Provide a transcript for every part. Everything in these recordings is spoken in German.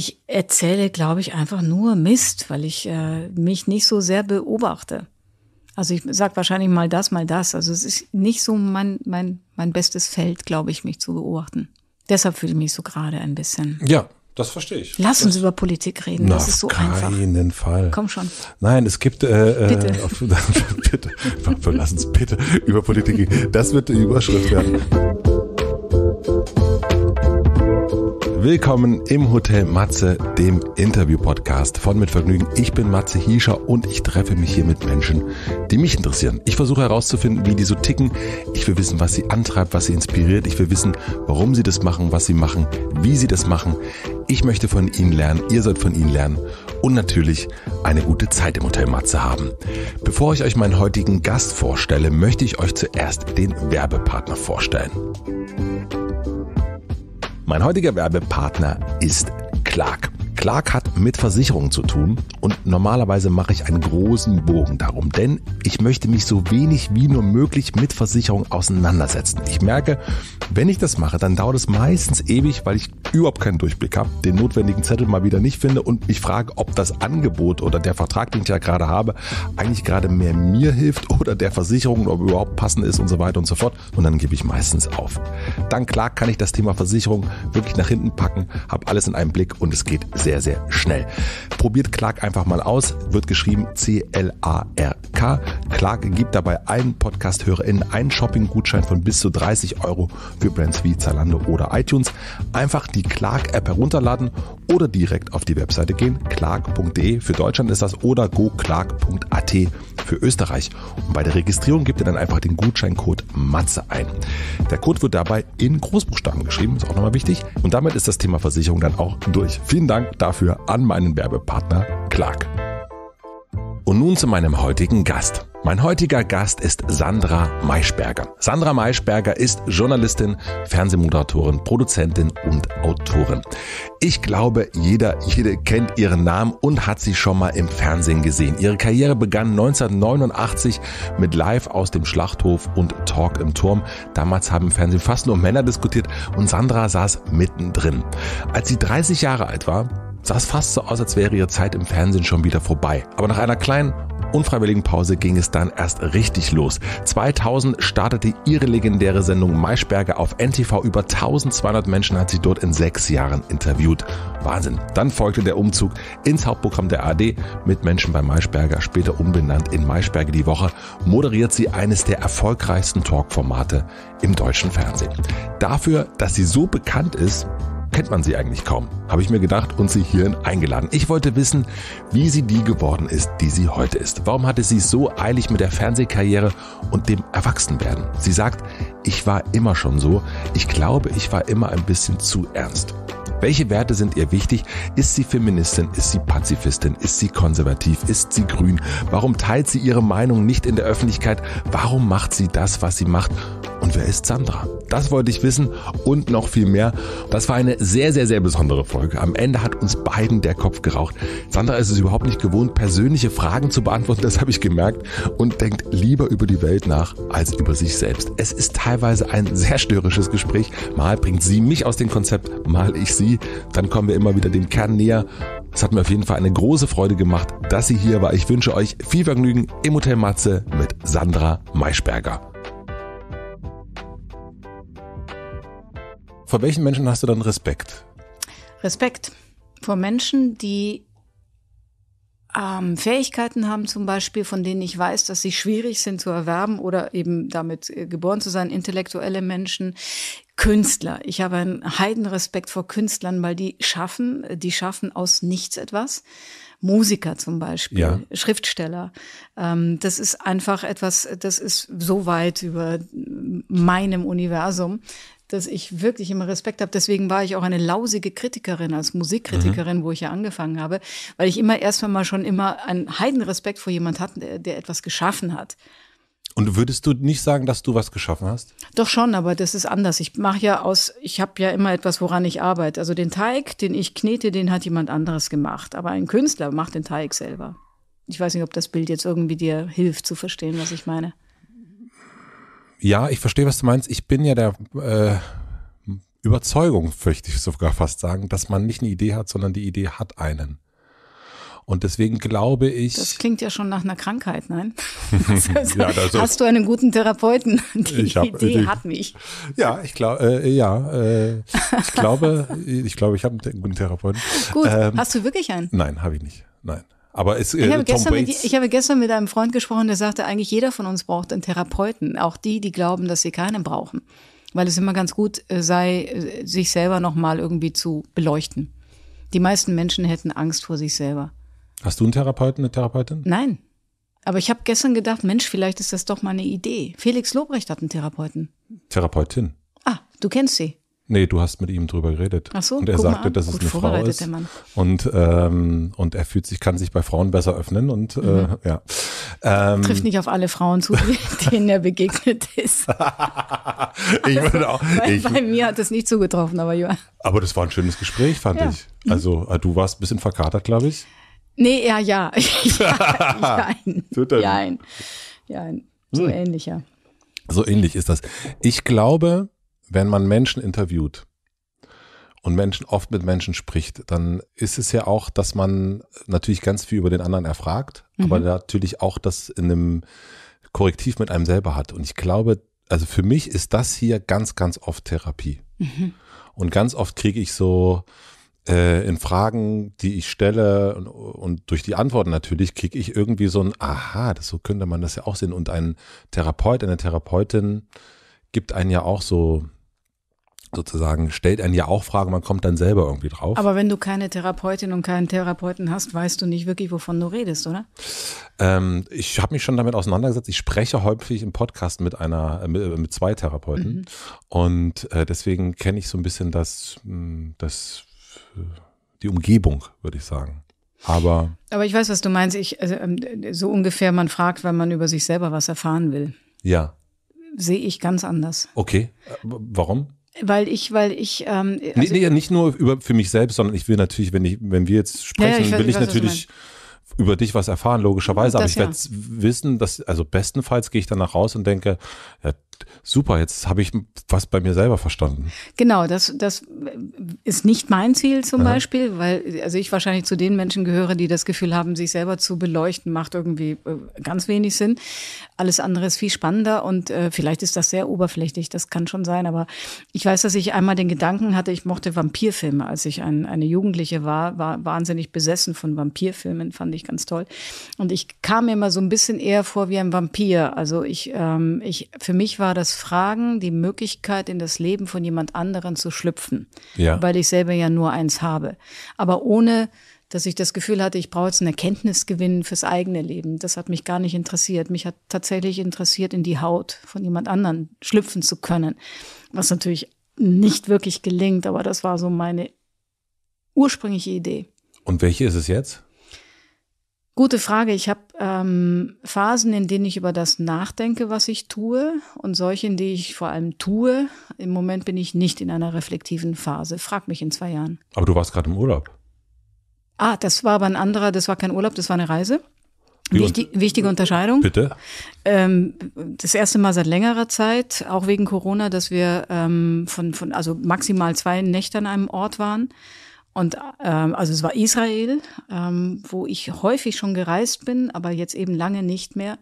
ich erzähle, glaube ich, einfach nur Mist, weil ich äh, mich nicht so sehr beobachte. Also ich sage wahrscheinlich mal das, mal das. Also es ist nicht so mein, mein, mein bestes Feld, glaube ich, mich zu beobachten. Deshalb fühle ich mich so gerade ein bisschen. Ja, das verstehe ich. Lass uns über Politik reden. Na, das ist so einfach. Auf keinen Fall. Komm schon. Nein, es gibt. Äh, äh bitte. Äh, auf, bitte. Lass uns bitte über Politik reden. Das wird die Überschrift werden. Willkommen im Hotel Matze, dem Interview-Podcast von Mit Vergnügen. Ich bin Matze Hiescher und ich treffe mich hier mit Menschen, die mich interessieren. Ich versuche herauszufinden, wie die so ticken. Ich will wissen, was sie antreibt, was sie inspiriert. Ich will wissen, warum sie das machen, was sie machen, wie sie das machen. Ich möchte von ihnen lernen, ihr sollt von ihnen lernen und natürlich eine gute Zeit im Hotel Matze haben. Bevor ich euch meinen heutigen Gast vorstelle, möchte ich euch zuerst den Werbepartner vorstellen. Mein heutiger Werbepartner ist Clark. Clark hat mit Versicherungen zu tun und normalerweise mache ich einen großen Bogen darum, denn ich möchte mich so wenig wie nur möglich mit Versicherungen auseinandersetzen. Ich merke, wenn ich das mache, dann dauert es meistens ewig, weil ich überhaupt keinen Durchblick habe, den notwendigen Zettel mal wieder nicht finde und mich frage, ob das Angebot oder der Vertrag, den ich ja gerade habe, eigentlich gerade mehr mir hilft oder der Versicherung, ob überhaupt passend ist und so weiter und so fort. Und dann gebe ich meistens auf. Dann klar kann ich das Thema Versicherung wirklich nach hinten packen, habe alles in einem Blick und es geht sehr sehr, sehr schnell. Probiert Clark einfach mal aus. Wird geschrieben C-L-A-R-K. Clark gibt dabei allen Podcast-HörerInnen einen Shopping-Gutschein von bis zu 30 Euro für Brands wie Zalando oder iTunes. Einfach die Clark-App herunterladen oder direkt auf die Webseite gehen. Clark.de für Deutschland ist das oder goclark.at für Österreich. Und bei der Registrierung gibt ihr dann einfach den Gutscheincode Matze ein. Der Code wird dabei in Großbuchstaben geschrieben, ist auch nochmal wichtig. Und damit ist das Thema Versicherung dann auch durch. Vielen Dank dafür an meinen Werbepartner Clark. Und nun zu meinem heutigen Gast. Mein heutiger Gast ist Sandra Maischberger. Sandra Maischberger ist Journalistin, Fernsehmoderatorin, Produzentin und Autorin. Ich glaube, jeder, jede kennt ihren Namen und hat sie schon mal im Fernsehen gesehen. Ihre Karriere begann 1989 mit Live aus dem Schlachthof und Talk im Turm. Damals haben im Fernsehen fast nur Männer diskutiert und Sandra saß mittendrin. Als sie 30 Jahre alt war, sah es fast so aus, als wäre ihre Zeit im Fernsehen schon wieder vorbei. Aber nach einer kleinen unfreiwilligen Pause ging es dann erst richtig los. 2000 startete ihre legendäre Sendung Maischberger auf NTV. Über 1200 Menschen hat sie dort in sechs Jahren interviewt. Wahnsinn. Dann folgte der Umzug ins Hauptprogramm der AD mit Menschen bei Maischberger, später umbenannt in Maischberger die Woche, moderiert sie eines der erfolgreichsten Talkformate im deutschen Fernsehen. Dafür, dass sie so bekannt ist, kennt man sie eigentlich kaum. Habe ich mir gedacht und sie hierhin eingeladen. Ich wollte wissen, wie sie die geworden ist, die sie heute ist. Warum hatte sie so eilig mit der Fernsehkarriere und dem Erwachsenwerden? Sie sagt, ich war immer schon so. Ich glaube, ich war immer ein bisschen zu ernst. Welche Werte sind ihr wichtig? Ist sie Feministin? Ist sie Pazifistin? Ist sie konservativ? Ist sie grün? Warum teilt sie ihre Meinung nicht in der Öffentlichkeit? Warum macht sie das, was sie macht? Und wer ist Sandra? Das wollte ich wissen und noch viel mehr. Das war eine sehr, sehr, sehr besondere Folge. Am Ende hat uns beiden der Kopf geraucht. Sandra ist es überhaupt nicht gewohnt, persönliche Fragen zu beantworten, das habe ich gemerkt, und denkt lieber über die Welt nach als über sich selbst. Es ist teilweise ein sehr störisches Gespräch. Mal bringt sie mich aus dem Konzept, mal ich sie. Pandemie, dann kommen wir immer wieder dem Kern näher. Es hat mir auf jeden Fall eine große Freude gemacht, dass sie hier war. Ich wünsche euch viel Vergnügen im Hotel Matze mit Sandra Maischberger. Vor welchen Menschen hast du dann Respekt? Respekt vor Menschen, die ähm, Fähigkeiten haben zum Beispiel, von denen ich weiß, dass sie schwierig sind zu erwerben oder eben damit äh, geboren zu sein, intellektuelle Menschen, Künstler. Ich habe einen heidenrespekt vor Künstlern, weil die schaffen, äh, die schaffen aus nichts etwas. Musiker zum Beispiel, ja. Schriftsteller. Ähm, das ist einfach etwas, das ist so weit über meinem Universum, dass ich wirklich immer Respekt habe. Deswegen war ich auch eine lausige Kritikerin als Musikkritikerin, mhm. wo ich ja angefangen habe, weil ich immer erst mal schon immer einen Heidenrespekt vor jemand hatte, der, der etwas geschaffen hat. Und würdest du nicht sagen, dass du was geschaffen hast? Doch schon, aber das ist anders. Ich mache ja aus, ich habe ja immer etwas, woran ich arbeite. Also den Teig, den ich knete, den hat jemand anderes gemacht. Aber ein Künstler macht den Teig selber. Ich weiß nicht, ob das Bild jetzt irgendwie dir hilft zu verstehen, was ich meine ja, ich verstehe, was du meinst. Ich bin ja der äh, Überzeugung, fürchte ich sogar fast sagen, dass man nicht eine Idee hat, sondern die Idee hat einen. Und deswegen glaube ich. Das klingt ja schon nach einer Krankheit, nein? also, ja, hast du einen guten Therapeuten? Die hab, Idee die, hat mich. Ja, ich glaube, äh, ja, äh, ich glaube, ich glaube, ich habe einen guten Therapeuten. Gut, ähm, hast du wirklich einen? Nein, habe ich nicht. Nein. Aber es, äh, ich, habe gestern Tom mit, ich habe gestern mit einem Freund gesprochen, der sagte, eigentlich jeder von uns braucht einen Therapeuten. Auch die, die glauben, dass sie keinen brauchen. Weil es immer ganz gut äh, sei, äh, sich selber nochmal irgendwie zu beleuchten. Die meisten Menschen hätten Angst vor sich selber. Hast du einen Therapeuten, eine Therapeutin? Nein. Aber ich habe gestern gedacht, Mensch, vielleicht ist das doch mal eine Idee. Felix Lobrecht hat einen Therapeuten. Therapeutin. Ah, du kennst sie. Nee, du hast mit ihm drüber geredet. Ach so, und er sagte, dass Gut, es eine Frau ist. Und, ähm, und er fühlt sich, kann sich bei Frauen besser öffnen und äh, mhm. ja. Ähm, Trifft nicht auf alle Frauen zu, denen er begegnet ist. ich also, würde auch, ich, bei mir hat es nicht zugetroffen, aber ja. Aber das war ein schönes Gespräch, fand ja. ich. Also, äh, du warst ein bisschen verkatert, glaube ich. Nee, ja, ja. ja, nein. Ja, nein. Ja, so hm. ähnlich, ja. So ähnlich ist das. Ich glaube, wenn man Menschen interviewt und Menschen oft mit Menschen spricht, dann ist es ja auch, dass man natürlich ganz viel über den anderen erfragt, mhm. aber natürlich auch das in einem Korrektiv mit einem selber hat. Und ich glaube, also für mich ist das hier ganz, ganz oft Therapie. Mhm. Und ganz oft kriege ich so äh, in Fragen, die ich stelle und, und durch die Antworten natürlich, kriege ich irgendwie so ein Aha, das, so könnte man das ja auch sehen. Und ein Therapeut, eine Therapeutin gibt einen ja auch so sozusagen stellt einen ja auch Fragen, man kommt dann selber irgendwie drauf. Aber wenn du keine Therapeutin und keinen Therapeuten hast, weißt du nicht wirklich, wovon du redest, oder? Ähm, ich habe mich schon damit auseinandergesetzt. Ich spreche häufig im Podcast mit einer, äh, mit, äh, mit, zwei Therapeuten mhm. und äh, deswegen kenne ich so ein bisschen das, hm, das, die Umgebung, würde ich sagen. Aber, Aber ich weiß, was du meinst. Ich, also, ähm, so ungefähr, man fragt, weil man über sich selber was erfahren will. Ja. Sehe ich ganz anders. Okay. Äh, warum? weil ich, weil ich. Ähm, also nee, nee, nicht nur über für mich selbst, sondern ich will natürlich, wenn ich, wenn wir jetzt sprechen, ja, ja, will ich, ich natürlich, über dich was erfahren, logischerweise, das, aber ich werde wissen, dass, also bestenfalls gehe ich danach raus und denke, ja, super, jetzt habe ich was bei mir selber verstanden. Genau, das, das ist nicht mein Ziel zum ja. Beispiel, weil also ich wahrscheinlich zu den Menschen gehöre, die das Gefühl haben, sich selber zu beleuchten, macht irgendwie äh, ganz wenig Sinn. Alles andere ist viel spannender und äh, vielleicht ist das sehr oberflächlich, das kann schon sein, aber ich weiß, dass ich einmal den Gedanken hatte, ich mochte Vampirfilme, als ich ein, eine Jugendliche war, war wahnsinnig besessen von Vampirfilmen, fand ich natürlich ganz toll. Und ich kam mir immer so ein bisschen eher vor wie ein Vampir. Also ich, ähm, ich, für mich war das Fragen die Möglichkeit, in das Leben von jemand anderen zu schlüpfen. Ja. Weil ich selber ja nur eins habe. Aber ohne dass ich das Gefühl hatte, ich brauche jetzt einen Erkenntnisgewinn fürs eigene Leben. Das hat mich gar nicht interessiert. Mich hat tatsächlich interessiert, in die Haut von jemand anderen schlüpfen zu können. Was natürlich nicht wirklich gelingt, aber das war so meine ursprüngliche Idee. Und welche ist es jetzt? Gute Frage. Ich habe ähm, Phasen, in denen ich über das nachdenke, was ich tue und solche, in denen ich vor allem tue. Im Moment bin ich nicht in einer reflektiven Phase. Frag mich in zwei Jahren. Aber du warst gerade im Urlaub. Ah, das war aber ein anderer, das war kein Urlaub, das war eine Reise. Wichtig, wichtige Unterscheidung. Bitte. Ähm, das erste Mal seit längerer Zeit, auch wegen Corona, dass wir ähm, von, von also maximal zwei Nächte an einem Ort waren. Und ähm, also es war Israel, ähm, wo ich häufig schon gereist bin, aber jetzt eben lange nicht mehr,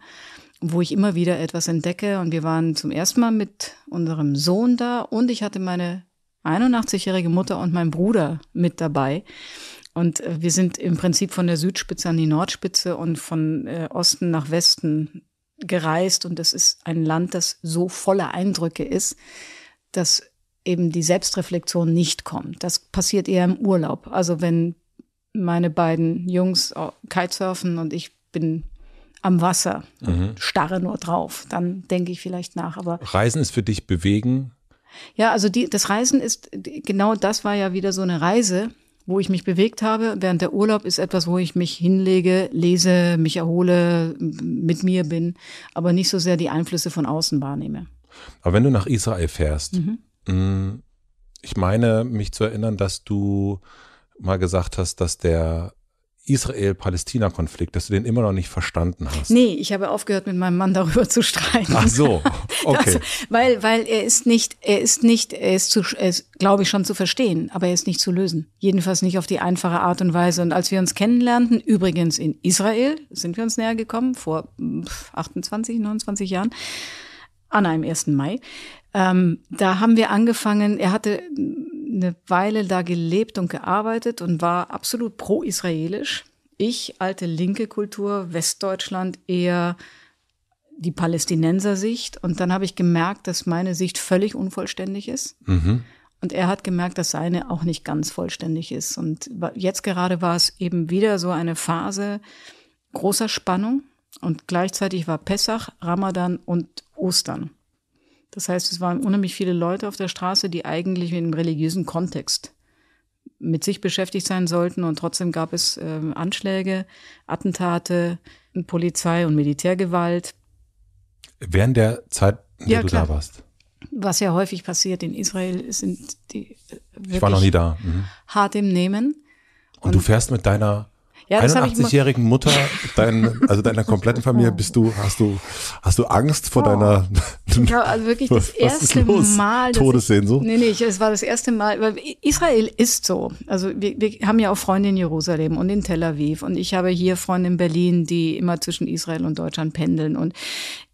wo ich immer wieder etwas entdecke. Und wir waren zum ersten Mal mit unserem Sohn da und ich hatte meine 81-jährige Mutter und meinen Bruder mit dabei. Und äh, wir sind im Prinzip von der Südspitze an die Nordspitze und von äh, Osten nach Westen gereist. Und das ist ein Land, das so voller Eindrücke ist, dass eben die Selbstreflexion nicht kommt. Das passiert eher im Urlaub. Also wenn meine beiden Jungs Kitesurfen und ich bin am Wasser, mhm. starre nur drauf, dann denke ich vielleicht nach. Aber Reisen ist für dich bewegen? Ja, also die, das Reisen ist, genau das war ja wieder so eine Reise, wo ich mich bewegt habe. Während der Urlaub ist etwas, wo ich mich hinlege, lese, mich erhole, mit mir bin, aber nicht so sehr die Einflüsse von außen wahrnehme. Aber wenn du nach Israel fährst, mhm. Mm, ich meine, mich zu erinnern, dass du mal gesagt hast, dass der Israel-Palästina-Konflikt, dass du den immer noch nicht verstanden hast. Nee, ich habe aufgehört, mit meinem Mann darüber zu streiten. Ach so, okay. Also, weil, weil er ist nicht, er ist nicht, er ist zu, er ist, glaube ich, schon zu verstehen, aber er ist nicht zu lösen. Jedenfalls nicht auf die einfache Art und Weise. Und als wir uns kennenlernten, übrigens in Israel, sind wir uns näher gekommen, vor 28, 29 Jahren, an einem 1. Mai, ähm, da haben wir angefangen, er hatte eine Weile da gelebt und gearbeitet und war absolut pro-israelisch. Ich, alte linke Kultur, Westdeutschland eher die Palästinenser-Sicht. Und dann habe ich gemerkt, dass meine Sicht völlig unvollständig ist. Mhm. Und er hat gemerkt, dass seine auch nicht ganz vollständig ist. Und jetzt gerade war es eben wieder so eine Phase großer Spannung. Und gleichzeitig war Pessach, Ramadan und Ostern. Das heißt, es waren unheimlich viele Leute auf der Straße, die eigentlich in einem religiösen Kontext mit sich beschäftigt sein sollten. Und trotzdem gab es äh, Anschläge, Attentate, Polizei- und Militärgewalt. Während der Zeit, in der ja, du klar. da warst. Was ja häufig passiert in Israel, sind die. Äh, ich war noch nie da. Mhm. Hart im Nehmen. Und, und du fährst mit deiner ja, 81-jährigen Mutter dein, also deiner kompletten Familie bist du, hast du, hast du Angst vor oh. deiner. Ich habe also wirklich das erste Mal. Todessehnsucht? Ich, nee, nee, es war das erste Mal. Weil Israel ist so. Also wir, wir haben ja auch Freunde in Jerusalem und in Tel Aviv und ich habe hier Freunde in Berlin, die immer zwischen Israel und Deutschland pendeln und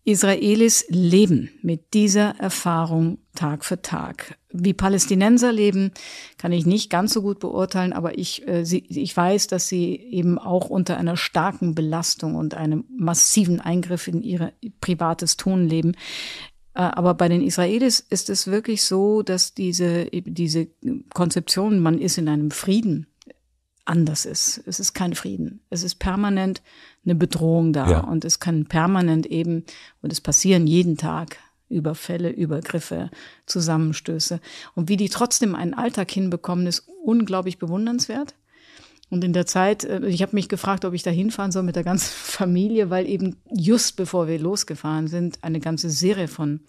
Israelis leben mit dieser Erfahrung Tag für Tag. Wie Palästinenser leben, kann ich nicht ganz so gut beurteilen, aber ich, äh, sie, ich weiß, dass sie eben auch unter einer starken Belastung und einem massiven Eingriff in ihr privates Tun leben. Äh, aber bei den Israelis ist es wirklich so, dass diese, diese Konzeption, man ist in einem Frieden, anders ist. Es ist kein Frieden. Es ist permanent eine Bedrohung da. Ja. Und es kann permanent eben, und es passieren jeden Tag Überfälle, Übergriffe, Zusammenstöße. Und wie die trotzdem einen Alltag hinbekommen, ist unglaublich bewundernswert. Und in der Zeit, äh, ich habe mich gefragt, ob ich da hinfahren soll mit der ganzen Familie, weil eben just bevor wir losgefahren sind, eine ganze Serie von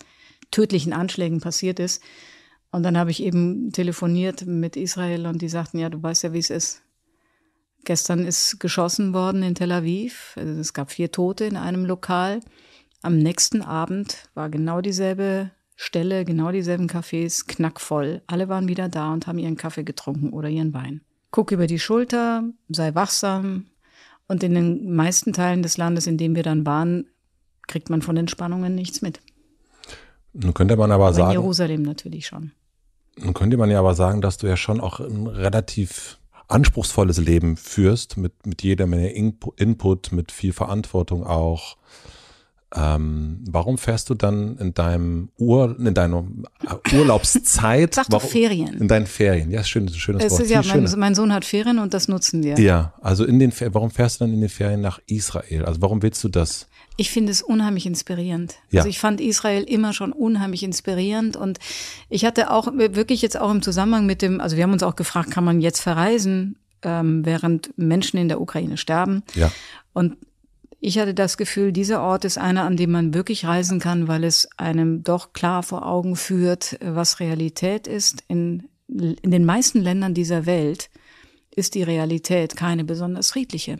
tödlichen Anschlägen passiert ist. Und dann habe ich eben telefoniert mit Israel und die sagten, ja, du weißt ja, wie es ist. Gestern ist geschossen worden in Tel Aviv. Also es gab vier Tote in einem Lokal. Am nächsten Abend war genau dieselbe Stelle, genau dieselben Cafés knackvoll. Alle waren wieder da und haben ihren Kaffee getrunken oder ihren Wein. Guck über die Schulter, sei wachsam. Und in den meisten Teilen des Landes, in dem wir dann waren, kriegt man von den Spannungen nichts mit. Nun könnte man aber, aber sagen. In Jerusalem natürlich schon. Nun könnte man ja aber sagen, dass du ja schon auch ähm, relativ anspruchsvolles Leben führst, mit, mit jeder Menge Input, mit viel Verantwortung auch. Ähm, warum fährst du dann in deinem Ur, in deiner äh, Urlaubszeit? Sag doch Ferien. In deinen Ferien, ja, schön, schönes es Wort. Ist ja, mein, mein, Sohn hat Ferien und das nutzen wir. Ja, also in den warum fährst du dann in den Ferien nach Israel? Also warum willst du das? Ich finde es unheimlich inspirierend. Ja. Also ich fand Israel immer schon unheimlich inspirierend und ich hatte auch wirklich jetzt auch im Zusammenhang mit dem, also wir haben uns auch gefragt, kann man jetzt verreisen, ähm, während Menschen in der Ukraine sterben? Ja. Und ich hatte das Gefühl, dieser Ort ist einer, an dem man wirklich reisen kann, weil es einem doch klar vor Augen führt, was Realität ist. In, in den meisten Ländern dieser Welt ist die Realität keine besonders friedliche.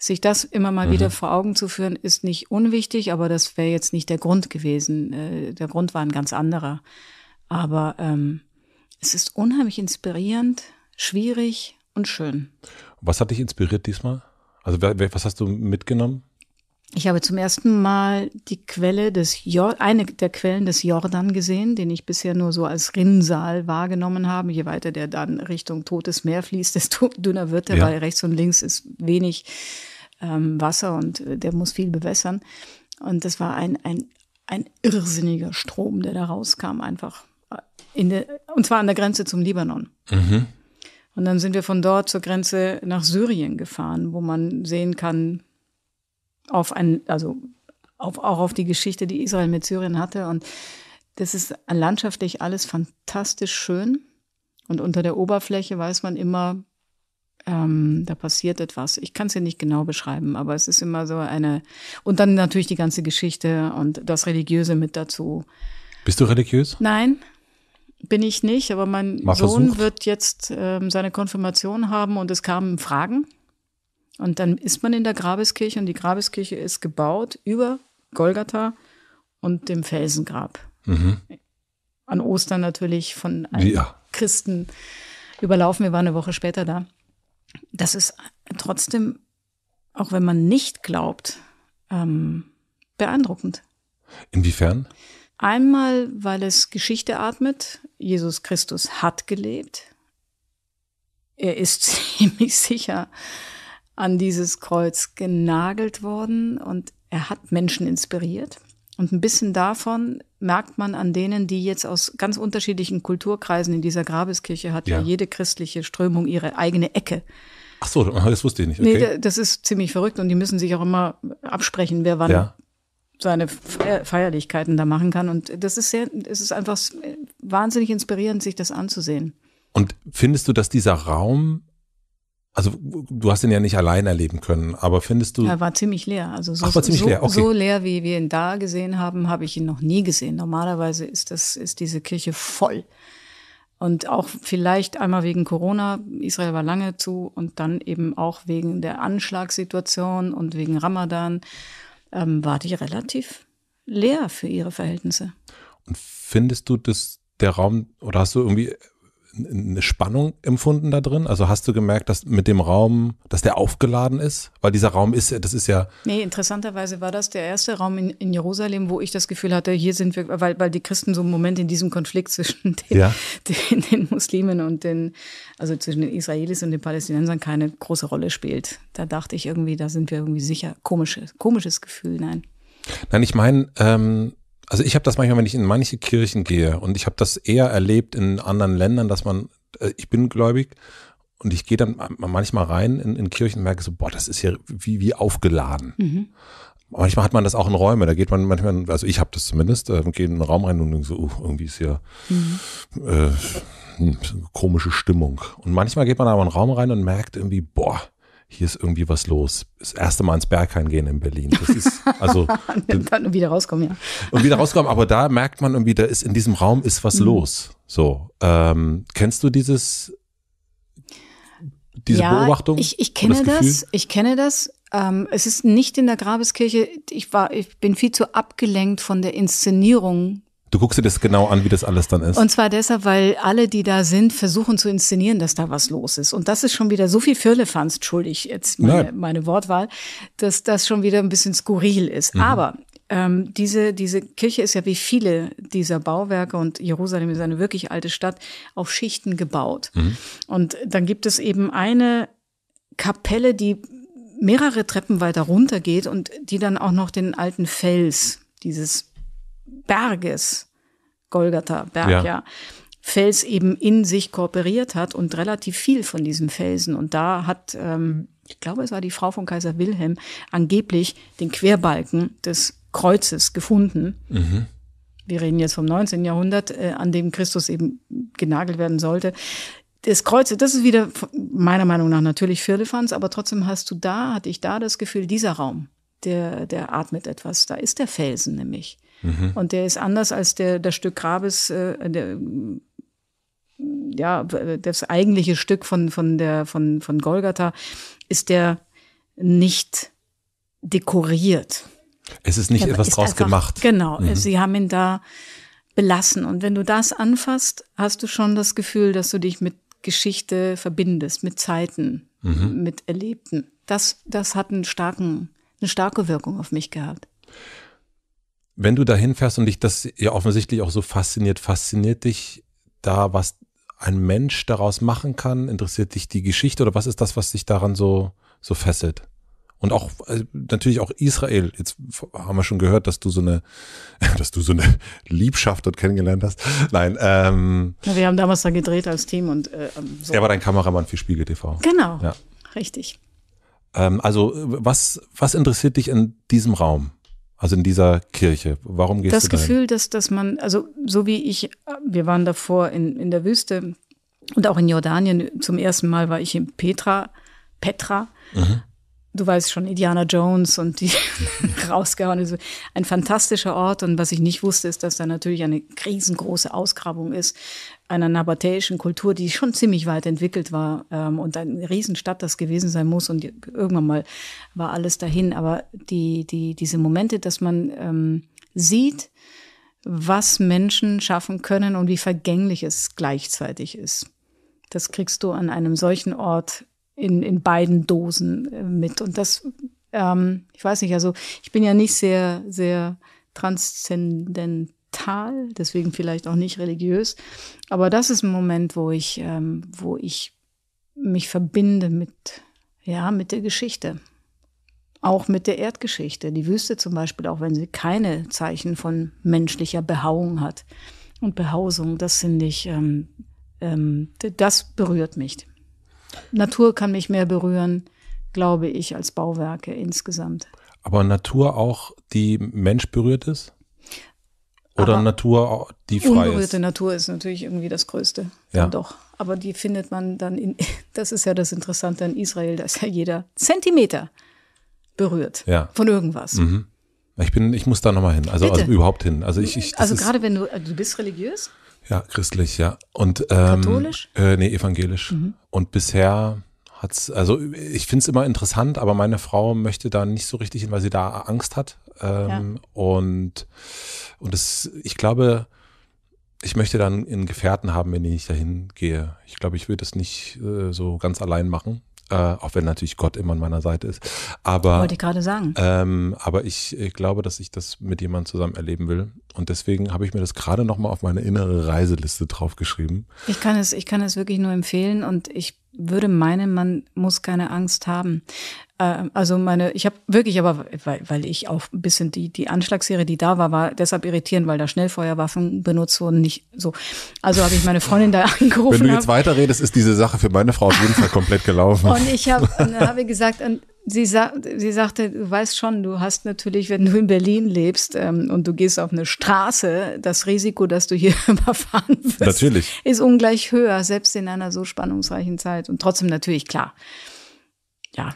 Sich das immer mal mhm. wieder vor Augen zu führen, ist nicht unwichtig, aber das wäre jetzt nicht der Grund gewesen. Äh, der Grund war ein ganz anderer. Aber ähm, es ist unheimlich inspirierend, schwierig und schön. Was hat dich inspiriert diesmal? Also was hast du mitgenommen? Ich habe zum ersten Mal die Quelle des Jor eine der Quellen des Jordan gesehen, den ich bisher nur so als Rinnsal wahrgenommen habe. Je weiter der dann Richtung Totes Meer fließt, desto dünner wird der, ja. weil rechts und links ist wenig ähm, Wasser und äh, der muss viel bewässern. Und das war ein, ein, ein irrsinniger Strom, der da rauskam, einfach. Äh, in der, und zwar an der Grenze zum Libanon. Mhm. Und dann sind wir von dort zur Grenze nach Syrien gefahren, wo man sehen kann, auf ein, also auf, auch auf die Geschichte, die Israel mit Syrien hatte. Und das ist landschaftlich alles fantastisch schön. Und unter der Oberfläche weiß man immer, ähm, da passiert etwas. Ich kann es ja nicht genau beschreiben, aber es ist immer so eine. Und dann natürlich die ganze Geschichte und das Religiöse mit dazu. Bist du religiös? Nein, bin ich nicht, aber mein Mal Sohn versucht. wird jetzt ähm, seine Konfirmation haben und es kamen Fragen. Und dann ist man in der Grabeskirche und die Grabeskirche ist gebaut über Golgatha und dem Felsengrab. Mhm. An Ostern natürlich von ja. Christen überlaufen. Wir waren eine Woche später da das ist trotzdem, auch wenn man nicht glaubt, ähm, beeindruckend. Inwiefern? Einmal, weil es Geschichte atmet. Jesus Christus hat gelebt. Er ist ziemlich sicher an dieses Kreuz genagelt worden und er hat Menschen inspiriert. Und ein bisschen davon merkt man an denen, die jetzt aus ganz unterschiedlichen Kulturkreisen in dieser Grabeskirche hat ja, ja jede christliche Strömung ihre eigene Ecke. Ach so, das wusste ich nicht. Okay. Nee, das ist ziemlich verrückt und die müssen sich auch immer absprechen, wer wann ja. seine Feierlichkeiten da machen kann. Und das ist sehr, es ist einfach wahnsinnig inspirierend, sich das anzusehen. Und findest du, dass dieser Raum also du hast ihn ja nicht allein erleben können, aber findest du. Er war ziemlich leer. Also so, Ach, war ziemlich so, leer. Okay. so leer, wie wir ihn da gesehen haben, habe ich ihn noch nie gesehen. Normalerweise ist das, ist diese Kirche voll. Und auch vielleicht einmal wegen Corona, Israel war lange zu und dann eben auch wegen der Anschlagssituation und wegen Ramadan, ähm, war die relativ leer für ihre Verhältnisse. Und findest du, dass der Raum, oder hast du irgendwie eine Spannung empfunden da drin? Also hast du gemerkt, dass mit dem Raum, dass der aufgeladen ist? Weil dieser Raum ist, das ist ja. Nee, interessanterweise war das der erste Raum in, in Jerusalem, wo ich das Gefühl hatte, hier sind wir, weil, weil die Christen so einen Moment in diesem Konflikt zwischen den, ja. den, den Muslimen und den, also zwischen den Israelis und den Palästinensern keine große Rolle spielt. Da dachte ich irgendwie, da sind wir irgendwie sicher. Komisches, komisches Gefühl, nein. Nein, ich meine, ähm, also ich habe das manchmal, wenn ich in manche Kirchen gehe und ich habe das eher erlebt in anderen Ländern, dass man, äh, ich bin gläubig und ich gehe dann manchmal rein in, in Kirchen und merke so, boah, das ist hier wie, wie aufgeladen. Mhm. Manchmal hat man das auch in Räume, da geht man manchmal, also ich habe das zumindest, äh, gehe in einen Raum rein und denke so, uh, irgendwie ist hier mhm. äh, hm, komische Stimmung. Und manchmal geht man aber in einen Raum rein und merkt irgendwie, boah, hier ist irgendwie was los. Das erste Mal ins Berghain gehen in Berlin. Das ist, also. und wieder rauskommen, ja. Und wieder rauskommen, aber da merkt man irgendwie, da ist in diesem Raum ist was mhm. los. So. Ähm, kennst du dieses, diese ja, Beobachtung? Ich, ich kenne das, das ich kenne das. Ähm, es ist nicht in der Grabeskirche. Ich war, ich bin viel zu abgelenkt von der Inszenierung Du guckst dir das genau an, wie das alles dann ist. Und zwar deshalb, weil alle, die da sind, versuchen zu inszenieren, dass da was los ist. Und das ist schon wieder so viel Firlefanz, entschuldig jetzt meine, meine, Wortwahl, dass das schon wieder ein bisschen skurril ist. Mhm. Aber ähm, diese, diese Kirche ist ja wie viele dieser Bauwerke und Jerusalem ist eine wirklich alte Stadt auf Schichten gebaut. Mhm. Und dann gibt es eben eine Kapelle, die mehrere Treppen weiter runter geht und die dann auch noch den alten Fels dieses Berges, Golgatha Berg, ja. ja. Fels eben in sich kooperiert hat und relativ viel von diesem Felsen. Und da hat, ähm, ich glaube, es war die Frau von Kaiser Wilhelm, angeblich den Querbalken des Kreuzes gefunden. Mhm. Wir reden jetzt vom 19. Jahrhundert, äh, an dem Christus eben genagelt werden sollte. Das Kreuze, das ist wieder meiner Meinung nach natürlich Firlefanz, aber trotzdem hast du da, hatte ich da das Gefühl, dieser Raum, der, der atmet etwas. Da ist der Felsen nämlich. Mhm. Und der ist anders als der, das Stück Grabes, äh, der, ja, das eigentliche Stück von, von, der, von, von Golgatha, ist der nicht dekoriert. Es ist nicht der etwas ist draus einfach, gemacht. Genau, mhm. sie haben ihn da belassen. Und wenn du das anfasst, hast du schon das Gefühl, dass du dich mit Geschichte verbindest, mit Zeiten, mhm. mit Erlebten. Das, das hat einen starken, eine starke Wirkung auf mich gehabt wenn du dahin fährst und dich das ja offensichtlich auch so fasziniert, fasziniert dich da, was ein Mensch daraus machen kann? Interessiert dich die Geschichte oder was ist das, was dich daran so, so fesselt? Und auch äh, natürlich auch Israel. Jetzt haben wir schon gehört, dass du so eine, dass du so eine Liebschaft dort kennengelernt hast. Nein. Ähm, ja, wir haben damals da gedreht als Team und äh, ähm, so. Er war dein Kameramann für Spiegel TV. Genau. Ja. Richtig. Ähm, also was was interessiert dich in diesem Raum? Also in dieser Kirche. Warum gehst das du Das Gefühl, dass, dass man, also so wie ich, wir waren davor in, in der Wüste und auch in Jordanien. Zum ersten Mal war ich in Petra, Petra. Mhm du weißt schon, Indiana Jones und die rausgehauen. Also ein fantastischer Ort. Und was ich nicht wusste, ist, dass da natürlich eine riesengroße Ausgrabung ist einer nabatäischen Kultur, die schon ziemlich weit entwickelt war ähm, und eine Riesenstadt das gewesen sein muss. Und irgendwann mal war alles dahin. Aber die, die, diese Momente, dass man ähm, sieht, was Menschen schaffen können und wie vergänglich es gleichzeitig ist. Das kriegst du an einem solchen Ort in, in beiden Dosen äh, mit. Und das, ähm, ich weiß nicht, also ich bin ja nicht sehr, sehr transzendental, deswegen vielleicht auch nicht religiös. Aber das ist ein Moment, wo ich, ähm, wo ich mich verbinde mit, ja, mit der Geschichte. Auch mit der Erdgeschichte. Die Wüste zum Beispiel, auch wenn sie keine Zeichen von menschlicher Behauung hat. Und Behausung, das finde ich, ähm, ähm, das berührt mich. Natur kann mich mehr berühren, glaube ich, als Bauwerke insgesamt. Aber Natur auch, die Mensch berührt ist? Oder Aber Natur, die frei unberührte ist? Unberührte Natur ist natürlich irgendwie das Größte. Ja. Doch. Aber die findet man dann in, das ist ja das Interessante an Israel, dass ja jeder Zentimeter berührt ja. von irgendwas. Mhm. Ich bin, ich muss da nochmal hin, also, also, überhaupt hin. Also ich, ich also gerade wenn du, also du bist religiös? Ja, christlich, ja. Und, ähm, Katholisch? Äh, nee, evangelisch. Mhm. Und bisher hat es, also ich finde es immer interessant, aber meine Frau möchte da nicht so richtig hin, weil sie da Angst hat. Ähm, ja. Und, und das, ich glaube, ich möchte dann einen Gefährten haben, wenn ich dahin gehe. Ich glaube, ich würde das nicht äh, so ganz allein machen äh, auch wenn natürlich Gott immer an meiner Seite ist. Aber wollte ich gerade sagen. Ähm, aber ich, ich, glaube, dass ich das mit jemandem zusammen erleben will und deswegen habe ich mir das gerade nochmal auf meine innere Reiseliste draufgeschrieben. Ich kann es, ich kann es wirklich nur empfehlen und ich würde meinen, man muss keine Angst haben. Ähm, also meine, ich habe wirklich, aber weil, weil ich auch ein bisschen die, die Anschlagsserie, die da war, war deshalb irritierend, weil da Schnellfeuerwaffen benutzt wurden, nicht so. Also habe ich meine Freundin da angerufen. Wenn du jetzt hab, weiterredest, ist diese Sache für meine Frau auf jeden Fall komplett gelaufen. Und ich habe hab gesagt, und sie, sa sie sagte, du weißt schon, du hast natürlich, wenn du in Berlin lebst ähm, und du gehst auf eine Straße, das Risiko, dass du hier überfahren wirst, natürlich. ist ungleich höher, selbst in einer so spannungsreichen Zeit. Und trotzdem natürlich klar. Ja,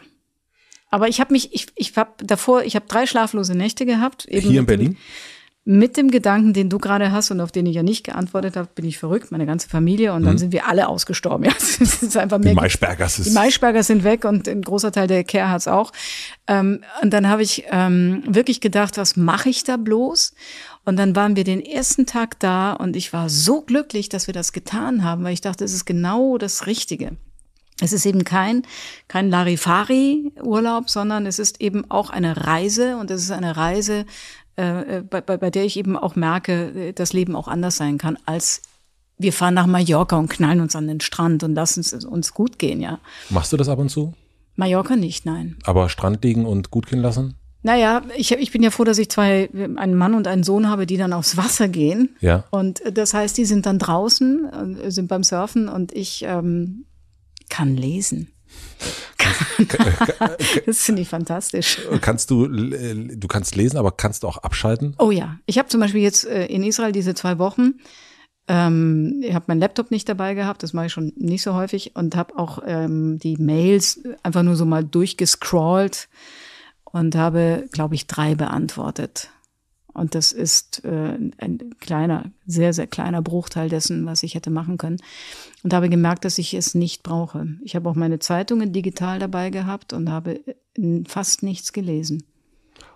aber ich habe mich, ich, ich habe davor, ich habe drei schlaflose Nächte gehabt. Hier in Berlin? Dem, mit dem Gedanken, den du gerade hast und auf den ich ja nicht geantwortet habe, bin ich verrückt, meine ganze Familie und dann mhm. sind wir alle ausgestorben. Ja, es ist einfach mehr, die Maischberger die sind weg und ein großer Teil der Care auch. Ähm, und dann habe ich ähm, wirklich gedacht, was mache ich da bloß? Und dann waren wir den ersten Tag da und ich war so glücklich, dass wir das getan haben, weil ich dachte, es ist genau das Richtige. Es ist eben kein, kein Larifari-Urlaub, sondern es ist eben auch eine Reise und es ist eine Reise, äh, bei, bei, bei der ich eben auch merke, äh, das Leben auch anders sein kann, als wir fahren nach Mallorca und knallen uns an den Strand und lassen es uns gut gehen, ja. Machst du das ab und zu? Mallorca nicht, nein. Aber Strand liegen und gut gehen lassen? Naja, ich, ich bin ja froh, dass ich zwei, einen Mann und einen Sohn habe, die dann aufs Wasser gehen. Ja. Und äh, das heißt, die sind dann draußen, äh, sind beim Surfen und ich ähm, kann lesen. das finde ich fantastisch. Kannst du, du kannst lesen, aber kannst du auch abschalten? Oh ja. Ich habe zum Beispiel jetzt äh, in Israel diese zwei Wochen, ähm, ich habe meinen Laptop nicht dabei gehabt, das mache ich schon nicht so häufig und habe auch ähm, die Mails einfach nur so mal durchgescrollt und habe, glaube ich, drei beantwortet. Und das ist äh, ein kleiner, sehr, sehr kleiner Bruchteil dessen, was ich hätte machen können. Und habe gemerkt, dass ich es nicht brauche. Ich habe auch meine Zeitungen digital dabei gehabt und habe äh, fast nichts gelesen.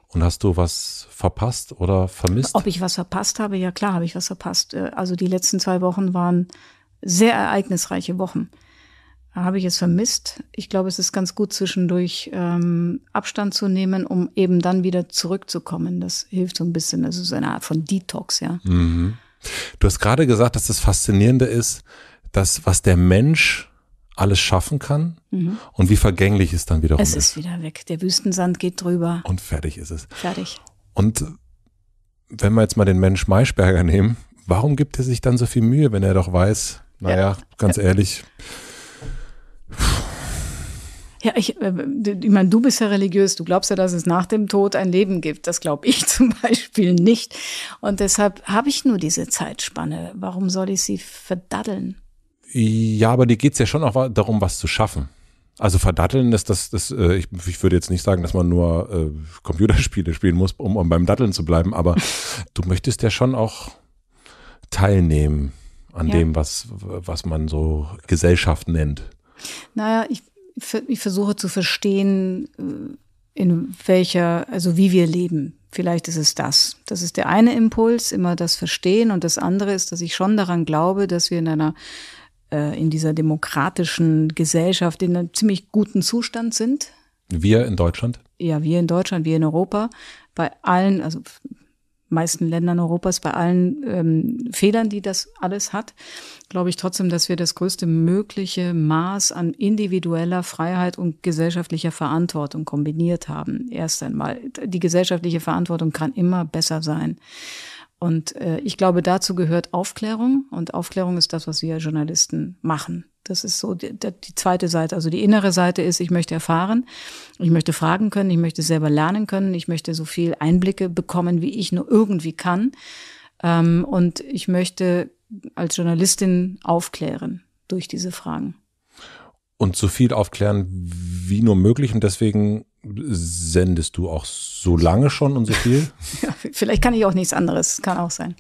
Und hast du was verpasst oder vermisst? Ob ich was verpasst habe? Ja klar, habe ich was verpasst. Äh, also die letzten zwei Wochen waren sehr ereignisreiche Wochen habe ich es vermisst. Ich glaube, es ist ganz gut, zwischendurch ähm, Abstand zu nehmen, um eben dann wieder zurückzukommen. Das hilft so ein bisschen. Das ist eine Art von Detox, ja. Mhm. Du hast gerade gesagt, dass das Faszinierende ist, dass was der Mensch alles schaffen kann mhm. und wie vergänglich es dann wiederum ist. Es ist wieder weg. Der Wüstensand geht drüber. Und fertig ist es. Fertig. Und äh, wenn wir jetzt mal den Mensch Maischberger nehmen, warum gibt er sich dann so viel Mühe, wenn er doch weiß, naja, ja. ganz ehrlich, ja, ich, äh, ich meine, du bist ja religiös, du glaubst ja, dass es nach dem Tod ein Leben gibt. Das glaube ich zum Beispiel nicht. Und deshalb habe ich nur diese Zeitspanne. Warum soll ich sie verdatteln? Ja, aber dir geht es ja schon auch darum, was zu schaffen. Also verdatteln ist das, das äh, ich, ich, würde jetzt nicht sagen, dass man nur äh, Computerspiele spielen muss, um, um beim Datteln zu bleiben, aber du möchtest ja schon auch teilnehmen an ja. dem, was, was man so Gesellschaft nennt. Naja, ich, ich versuche zu verstehen, äh, in welcher, also wie wir leben. Vielleicht ist es das. Das ist der eine Impuls, immer das Verstehen. Und das andere ist, dass ich schon daran glaube, dass wir in einer, äh, in dieser demokratischen Gesellschaft in einem ziemlich guten Zustand sind. Wir in Deutschland? Ja, wir in Deutschland, wir in Europa. Bei allen, also meisten Ländern Europas, bei allen ähm, Fehlern, die das alles hat, glaube ich trotzdem, dass wir das größte mögliche Maß an individueller Freiheit und gesellschaftlicher Verantwortung kombiniert haben. Erst einmal, die gesellschaftliche Verantwortung kann immer besser sein. Und äh, ich glaube, dazu gehört Aufklärung. Und Aufklärung ist das, was wir Journalisten machen. Das ist so die, die, zweite Seite. Also die innere Seite ist, ich möchte erfahren, ich möchte fragen können, ich möchte selber lernen können, ich möchte so viel Einblicke bekommen, wie ich nur irgendwie kann. Ähm, und ich möchte als Journalistin aufklären durch diese Fragen. Und so viel aufklären wie nur möglich. Und deswegen sendest du auch so so lange schon und so viel? ja, vielleicht kann ich auch nichts anderes, kann auch sein.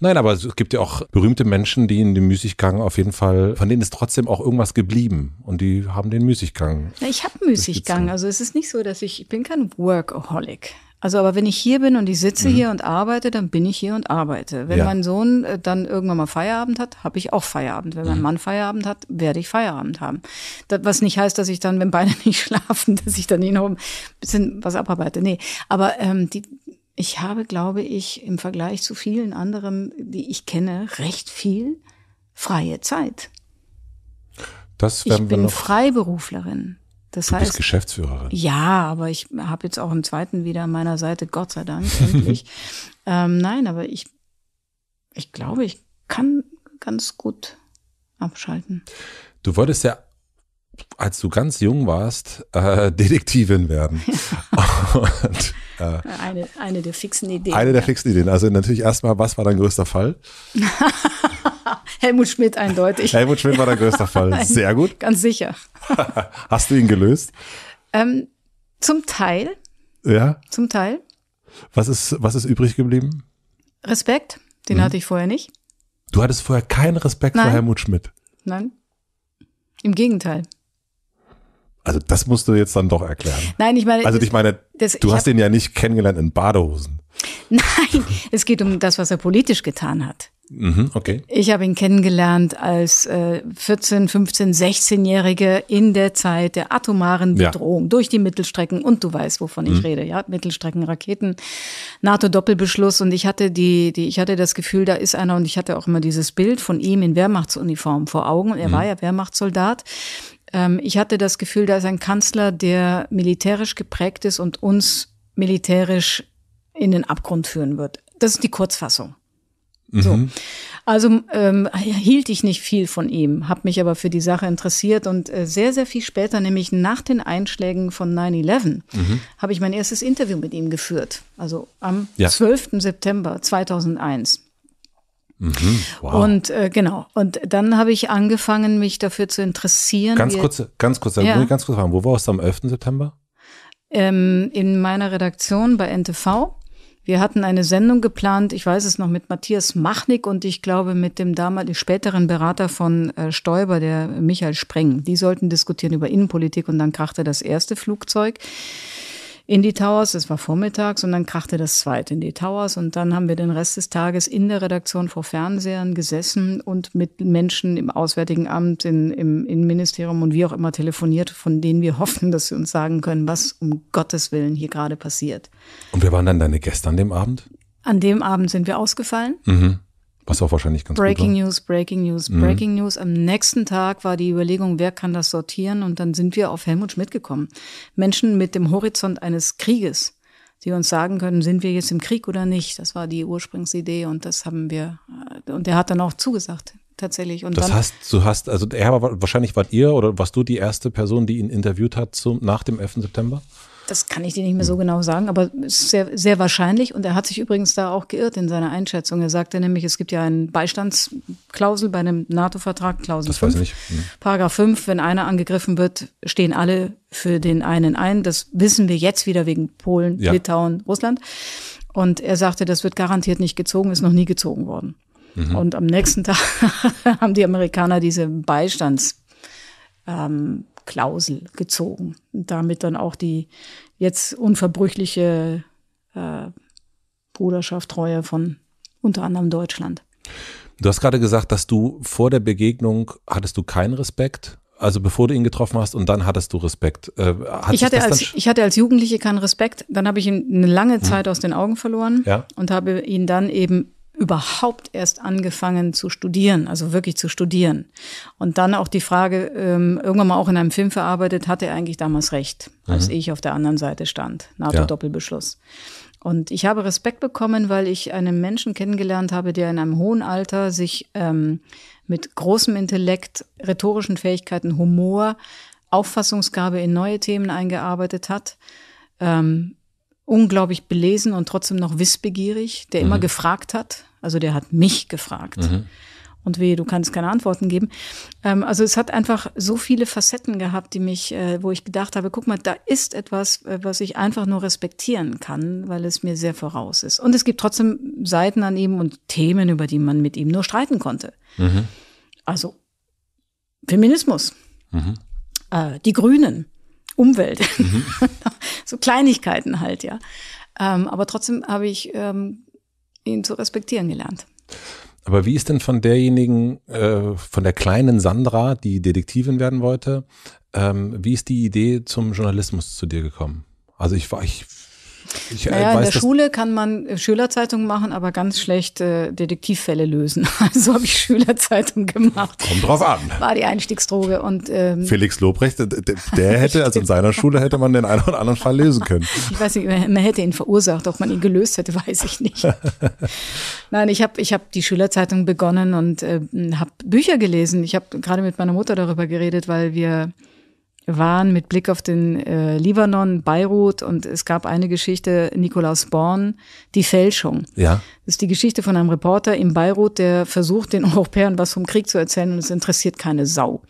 Nein, aber es gibt ja auch berühmte Menschen, die in dem Müßiggang auf jeden Fall, von denen ist trotzdem auch irgendwas geblieben und die haben den Müßiggang. ich habe Müßiggang, also es ist nicht so, dass ich, ich bin kein Workaholic. Also, aber wenn ich hier bin und ich sitze mhm. hier und arbeite, dann bin ich hier und arbeite. Wenn ja. mein Sohn äh, dann irgendwann mal Feierabend hat, habe ich auch Feierabend. Wenn mhm. mein Mann Feierabend hat, werde ich Feierabend haben. Das, was nicht heißt, dass ich dann, wenn beide nicht schlafen, dass ich dann ihn noch ein bisschen was abarbeite. Nee, aber ähm, die, ich habe, glaube ich, im Vergleich zu vielen anderen, die ich kenne, recht viel freie Zeit. Das ich bin Freiberuflerin. Das du heißt, bist Geschäftsführerin. Ja, aber ich habe jetzt auch einen zweiten wieder an meiner Seite, Gott sei Dank, endlich. ähm, nein, aber ich, ich glaube, ich kann ganz gut abschalten. Du wolltest ja als du ganz jung warst, äh, Detektivin werden. Und, äh, eine, eine der fixen Ideen. Eine der ja. fixen Ideen. Also natürlich erstmal, was war dein größter Fall? Helmut Schmidt eindeutig. Helmut Schmidt war dein größter Fall. Sehr gut. Ganz sicher. Hast du ihn gelöst? Ähm, zum Teil. Ja. Zum Teil. Was ist, was ist übrig geblieben? Respekt. Den mhm. hatte ich vorher nicht. Du hattest vorher keinen Respekt Nein. vor Helmut Schmidt. Nein. Im Gegenteil. Also das musst du jetzt dann doch erklären. Nein, ich meine. Also ich meine, das, du ich hast ihn ja nicht kennengelernt in Badehosen. Nein, es geht um das, was er politisch getan hat. Mhm, okay. Ich habe ihn kennengelernt als äh, 14, 15, 16-Jährige in der Zeit der atomaren Bedrohung ja. durch die Mittelstrecken und du weißt, wovon mhm. ich rede, ja, Mittelstreckenraketen, NATO-Doppelbeschluss und ich hatte die, die, ich hatte das Gefühl, da ist einer und ich hatte auch immer dieses Bild von ihm in Wehrmachtsuniform vor Augen und er mhm. war ja Wehrmachtssoldat ähm, ich hatte das Gefühl, da ist ein Kanzler, der militärisch geprägt ist und uns militärisch in den Abgrund führen wird. Das ist die Kurzfassung. Mhm. So. Also ähm, hielt ich nicht viel von ihm, habe mich aber für die Sache interessiert und äh, sehr, sehr viel später, nämlich nach den Einschlägen von 9-11, mhm. habe ich mein erstes Interview mit ihm geführt. Also am ja. 12. September 2001. Mhm, wow. Und äh, genau, und dann habe ich angefangen, mich dafür zu interessieren. Ganz kurz, ganz kurz, ja. ganz kurz fragen, wo warst du am 11. September? Ähm, in meiner Redaktion bei NTV. Wir hatten eine Sendung geplant, ich weiß es noch, mit Matthias Machnik und ich glaube mit dem damaligen späteren Berater von äh, Stoiber, der Michael Spreng. Die sollten diskutieren über Innenpolitik und dann krachte das erste Flugzeug in die Towers. Es war vormittags und dann krachte das zweite in die Towers. Und dann haben wir den Rest des Tages in der Redaktion vor Fernsehern gesessen und mit Menschen im Auswärtigen Amt, in, im Innenministerium und wie auch immer telefoniert, von denen wir hoffen, dass sie uns sagen können, was um Gottes Willen hier gerade passiert. Und wir waren dann deine Gäste an dem Abend? An dem Abend sind wir ausgefallen. Mhm. Was auch wahrscheinlich ganz Breaking gut war. News, Breaking News, mhm. Breaking News. Am nächsten Tag war die Überlegung, wer kann das sortieren? Und dann sind wir auf Helmut Schmidt gekommen. Menschen mit dem Horizont eines Krieges, die uns sagen können, sind wir jetzt im Krieg oder nicht? Das war die Ursprungsidee und das haben wir. Äh, und er hat dann auch zugesagt tatsächlich. Und das heißt, du hast, also er war, wahrscheinlich wart ihr oder warst du die erste Person, die ihn interviewt hat zum, nach dem 11. September? Das kann ich dir nicht mehr so hm. genau sagen, aber es ist sehr, sehr wahrscheinlich. Und er hat sich übrigens da auch geirrt in seiner Einschätzung. Er sagte nämlich, es gibt ja einen Beistandsklausel bei einem NATO-Vertrag, Klausel das 5. Weiß ich nicht. Mhm. Paragraph 5, wenn einer angegriffen wird, stehen alle für den einen ein. Das wissen wir jetzt wieder wegen Polen, ja. Litauen, Russland. Und er sagte, das wird garantiert nicht gezogen, ist noch nie gezogen worden. Mhm. Und am nächsten Tag haben die Amerikaner diese Beistands ähm, Klausel gezogen damit dann auch die jetzt unverbrüchliche äh, Bruderschaft, Treue von unter anderem Deutschland. Du hast gerade gesagt, dass du vor der Begegnung hattest du keinen Respekt, also bevor du ihn getroffen hast und dann hattest du Respekt. Äh, hat ich, hatte als, ich hatte als Jugendliche keinen Respekt, dann habe ich ihn eine lange Zeit hm. aus den Augen verloren ja. und habe ihn dann eben überhaupt erst angefangen zu studieren, also wirklich zu studieren. Und dann auch die Frage, ähm, irgendwann mal auch in einem Film verarbeitet, hatte er eigentlich damals recht, als mhm. ich auf der anderen Seite stand, NATO-Doppelbeschluss. Ja. Und ich habe Respekt bekommen, weil ich einen Menschen kennengelernt habe, der in einem hohen Alter sich ähm, mit großem Intellekt, rhetorischen Fähigkeiten, Humor, Auffassungsgabe in neue Themen eingearbeitet hat. Ähm, unglaublich belesen und trotzdem noch wissbegierig, der mhm. immer gefragt hat, also der hat mich gefragt. Mhm. Und weh, du kannst keine Antworten geben. Ähm, also es hat einfach so viele Facetten gehabt, die mich, äh, wo ich gedacht habe, guck mal, da ist etwas, äh, was ich einfach nur respektieren kann, weil es mir sehr voraus ist. Und es gibt trotzdem Seiten an ihm und Themen, über die man mit ihm nur streiten konnte. Mhm. Also Feminismus, mhm. äh, die Grünen, Umwelt, mhm. so Kleinigkeiten halt, ja. Ähm, aber trotzdem habe ich ähm, ihn zu respektieren gelernt. Aber wie ist denn von derjenigen, äh, von der kleinen Sandra, die Detektivin werden wollte, ähm, wie ist die Idee zum Journalismus zu dir gekommen? Also ich war, ich ich, äh, naja, weiß, in der Schule kann man äh, Schülerzeitungen machen, aber ganz schlecht äh, Detektivfälle lösen. Also habe ich Schülerzeitung gemacht. Kommt drauf an. War die Einstiegsdroge. Und, ähm, Felix Lobrecht, der, der hätte, also in seiner Schule hätte man den einen oder anderen Fall lösen können. ich weiß nicht, man hätte ihn verursacht. Ob man ihn gelöst hätte, weiß ich nicht. Nein, ich habe ich hab die Schülerzeitung begonnen und äh, habe Bücher gelesen. Ich habe gerade mit meiner Mutter darüber geredet, weil wir waren mit Blick auf den äh, Libanon, Beirut und es gab eine Geschichte, Nikolaus Born, die Fälschung. Ja. Das ist die Geschichte von einem Reporter in Beirut, der versucht, den Europäern was vom Krieg zu erzählen und es interessiert keine Sau.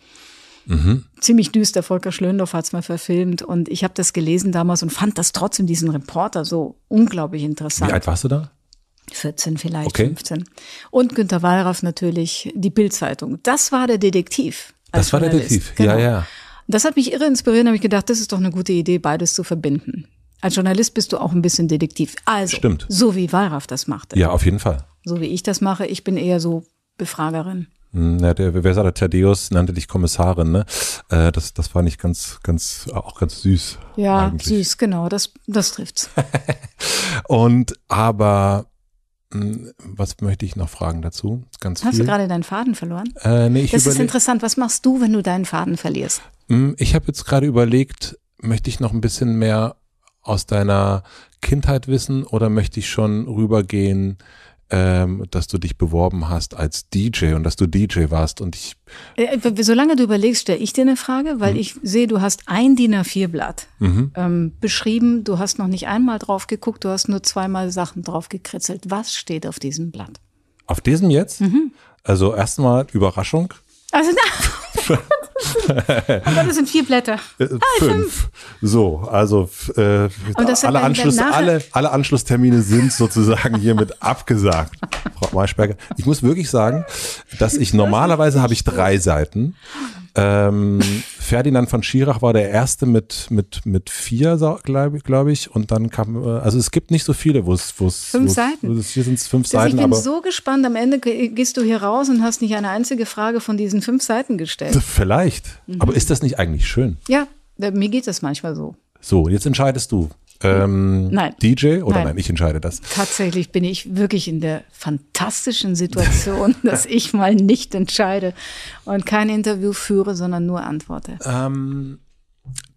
Mhm. Ziemlich düster, Volker Schlöndorff hat es mal verfilmt und ich habe das gelesen damals und fand das trotzdem, diesen Reporter, so unglaublich interessant. Wie alt warst du da? 14 vielleicht, okay. 15. Und Günter Wallraff natürlich, die Bildzeitung. Das war der Detektiv. Das war der Detektiv, genau. ja, ja das hat mich irre inspiriert, da habe ich gedacht, das ist doch eine gute Idee, beides zu verbinden. Als Journalist bist du auch ein bisschen detektiv. Also, Stimmt. so wie Walraff das macht. Ja, auf jeden Fall. So wie ich das mache, ich bin eher so Befragerin. Ja, hm, der, wer sagt, der Thaddeus nannte dich Kommissarin, ne? Äh, das, das fand ich ganz, ganz, auch ganz süß. Ja, eigentlich. süß, genau, das, das trifft's. Und aber hm, was möchte ich noch fragen dazu? Ganz Hast viel. du gerade deinen Faden verloren? Äh, nee, ich das ist interessant. Was machst du, wenn du deinen Faden verlierst? Hm, ich habe jetzt gerade überlegt, möchte ich noch ein bisschen mehr aus deiner Kindheit wissen oder möchte ich schon rübergehen, ähm, dass du dich beworben hast als DJ und dass du DJ warst und ich. Äh, äh, solange du überlegst, stelle ich dir eine Frage, weil mhm. ich sehe, du hast ein DIN A4-Blatt mhm. ähm, beschrieben, du hast noch nicht einmal drauf geguckt, du hast nur zweimal Sachen drauf gekritzelt. Was steht auf diesem Blatt? Auf diesem jetzt? Mhm. Also erstmal Überraschung. Also na. oh Gott, das sind vier Blätter. Äh, ah, fünf. fünf. So, also äh, alle, Anschluss, alle, alle Anschlusstermine sind sozusagen hiermit abgesagt, Frau Maischberger. Ich muss wirklich sagen, dass ich normalerweise habe ich drei Seiten ähm, Ferdinand von Schirach war der erste mit, mit, mit vier, glaube glaub ich. Und dann kam, äh, also es gibt nicht so viele, wo es. Fünf Seiten. Wo's, hier sind es fünf das Seiten. Also ich bin so gespannt. Am Ende gehst du hier raus und hast nicht eine einzige Frage von diesen fünf Seiten gestellt. Vielleicht. Mhm. Aber ist das nicht eigentlich schön? Ja, mir geht das manchmal so. So, jetzt entscheidest du ähm, nein. DJ oder nein. nein. ich entscheide das. Tatsächlich bin ich wirklich in der fantastischen Situation, dass ich mal nicht entscheide und kein Interview führe, sondern nur antworte. Ähm,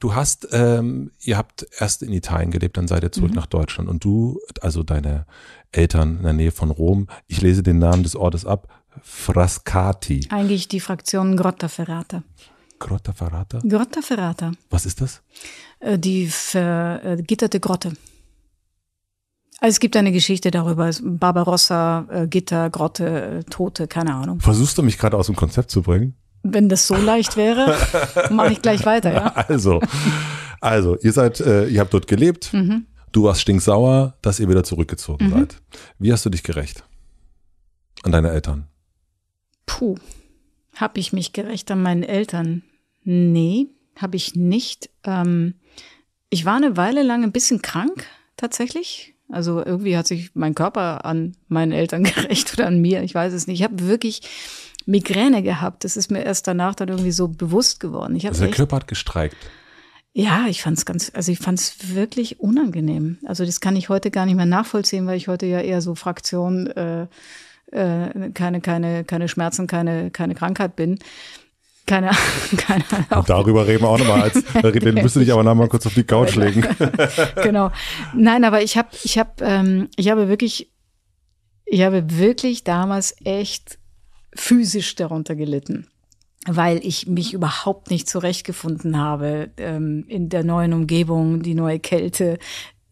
du hast, ähm, ihr habt erst in Italien gelebt, dann seid ihr zurück mhm. nach Deutschland und du, also deine Eltern in der Nähe von Rom, ich lese den Namen des Ortes ab, Frascati. Eigentlich die Fraktion Grotta Ferrata. Grotta Ferrata? Grotta Ferrata. Was ist das? Äh, die vergitterte äh, Grotte. Also es gibt eine Geschichte darüber, Barbarossa, äh, Gitter, Grotte, Tote, keine Ahnung. Versuchst du mich gerade aus dem Konzept zu bringen? Wenn das so leicht wäre, mache ich gleich weiter, ja. Also, also ihr seid, ihr habt dort gelebt, mhm. du warst stinksauer, dass ihr wieder zurückgezogen mhm. seid. Wie hast du dich gerecht? An deine Eltern? Puh, habe ich mich gerecht an meinen Eltern? Nee, habe ich nicht. Ähm, ich war eine Weile lang ein bisschen krank, tatsächlich. Also irgendwie hat sich mein Körper an meinen Eltern gerecht oder an mir. Ich weiß es nicht. Ich habe wirklich Migräne gehabt. Das ist mir erst danach dann irgendwie so bewusst geworden. Ich also der Körper hat gestreikt. Ja, ich fand es ganz, also ich fand es wirklich unangenehm. Also das kann ich heute gar nicht mehr nachvollziehen, weil ich heute ja eher so Fraktion äh, äh, keine, keine, keine Schmerzen, keine, keine Krankheit bin. Keine, Ahnung. Und darüber reden wir auch nochmal. den müsste ich aber nochmal kurz auf die Couch legen. genau. Nein, aber ich habe, ich habe, ähm, ich habe wirklich, ich habe wirklich damals echt physisch darunter gelitten weil ich mich überhaupt nicht zurechtgefunden habe ähm, in der neuen Umgebung, die neue Kälte,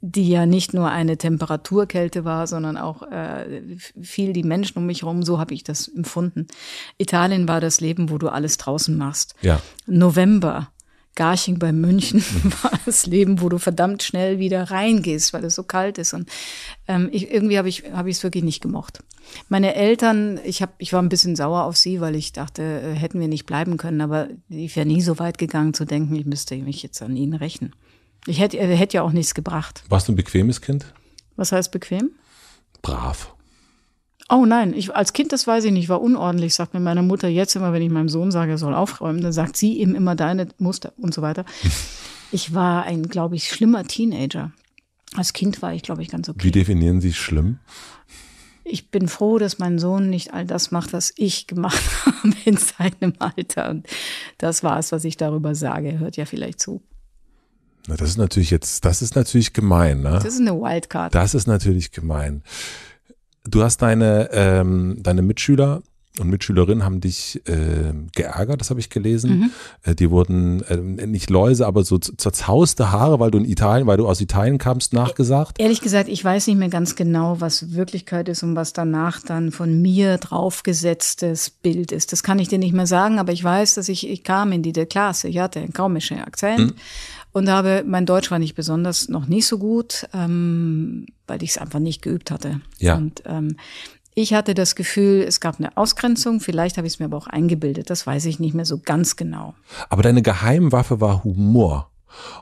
die ja nicht nur eine Temperaturkälte war, sondern auch äh, viel die Menschen um mich herum, so habe ich das empfunden. Italien war das Leben, wo du alles draußen machst. Ja. November, Garching bei München mhm. war das Leben, wo du verdammt schnell wieder reingehst, weil es so kalt ist. Und ähm, ich, irgendwie habe ich habe ich wirklich nicht gemocht. Meine Eltern, ich hab, ich war ein bisschen sauer auf sie, weil ich dachte, äh, hätten wir nicht bleiben können. Aber ich wäre nie so weit gegangen zu denken, ich müsste mich jetzt an ihnen rächen. Ich hätte, hätte ja auch nichts gebracht. Warst du ein bequemes Kind? Was heißt bequem? Brav. Oh nein, ich, als Kind, das weiß ich nicht, war unordentlich, sagt mir meine Mutter jetzt immer, wenn ich meinem Sohn sage, er soll aufräumen, dann sagt sie eben immer deine Muster und so weiter. Ich war ein, glaube ich, schlimmer Teenager. Als Kind war ich, glaube ich, ganz okay. Wie definieren Sie schlimm? Ich bin froh, dass mein Sohn nicht all das macht, was ich gemacht habe in seinem Alter. Und das war es, was ich darüber sage. Hört ja vielleicht zu. Na, das ist natürlich jetzt, das ist natürlich gemein, ne? Das ist eine Wildcard. Das ist natürlich gemein. Du hast deine, ähm, deine Mitschüler und Mitschülerinnen haben dich äh, geärgert, das habe ich gelesen. Mhm. Äh, die wurden äh, nicht Läuse, aber so zerzauste Haare, weil du in Italien, weil du aus Italien kamst, nachgesagt. Ehrlich gesagt, ich weiß nicht mehr ganz genau, was Wirklichkeit ist und was danach dann von mir draufgesetztes Bild ist. Das kann ich dir nicht mehr sagen, aber ich weiß, dass ich, ich kam in diese Klasse, ich hatte einen komischen Akzent. Mhm und habe, mein Deutsch war nicht besonders, noch nicht so gut, ähm, weil ich es einfach nicht geübt hatte. Ja. Und ähm, ich hatte das Gefühl, es gab eine Ausgrenzung, vielleicht habe ich es mir aber auch eingebildet, das weiß ich nicht mehr so ganz genau. Aber deine Geheimwaffe war Humor.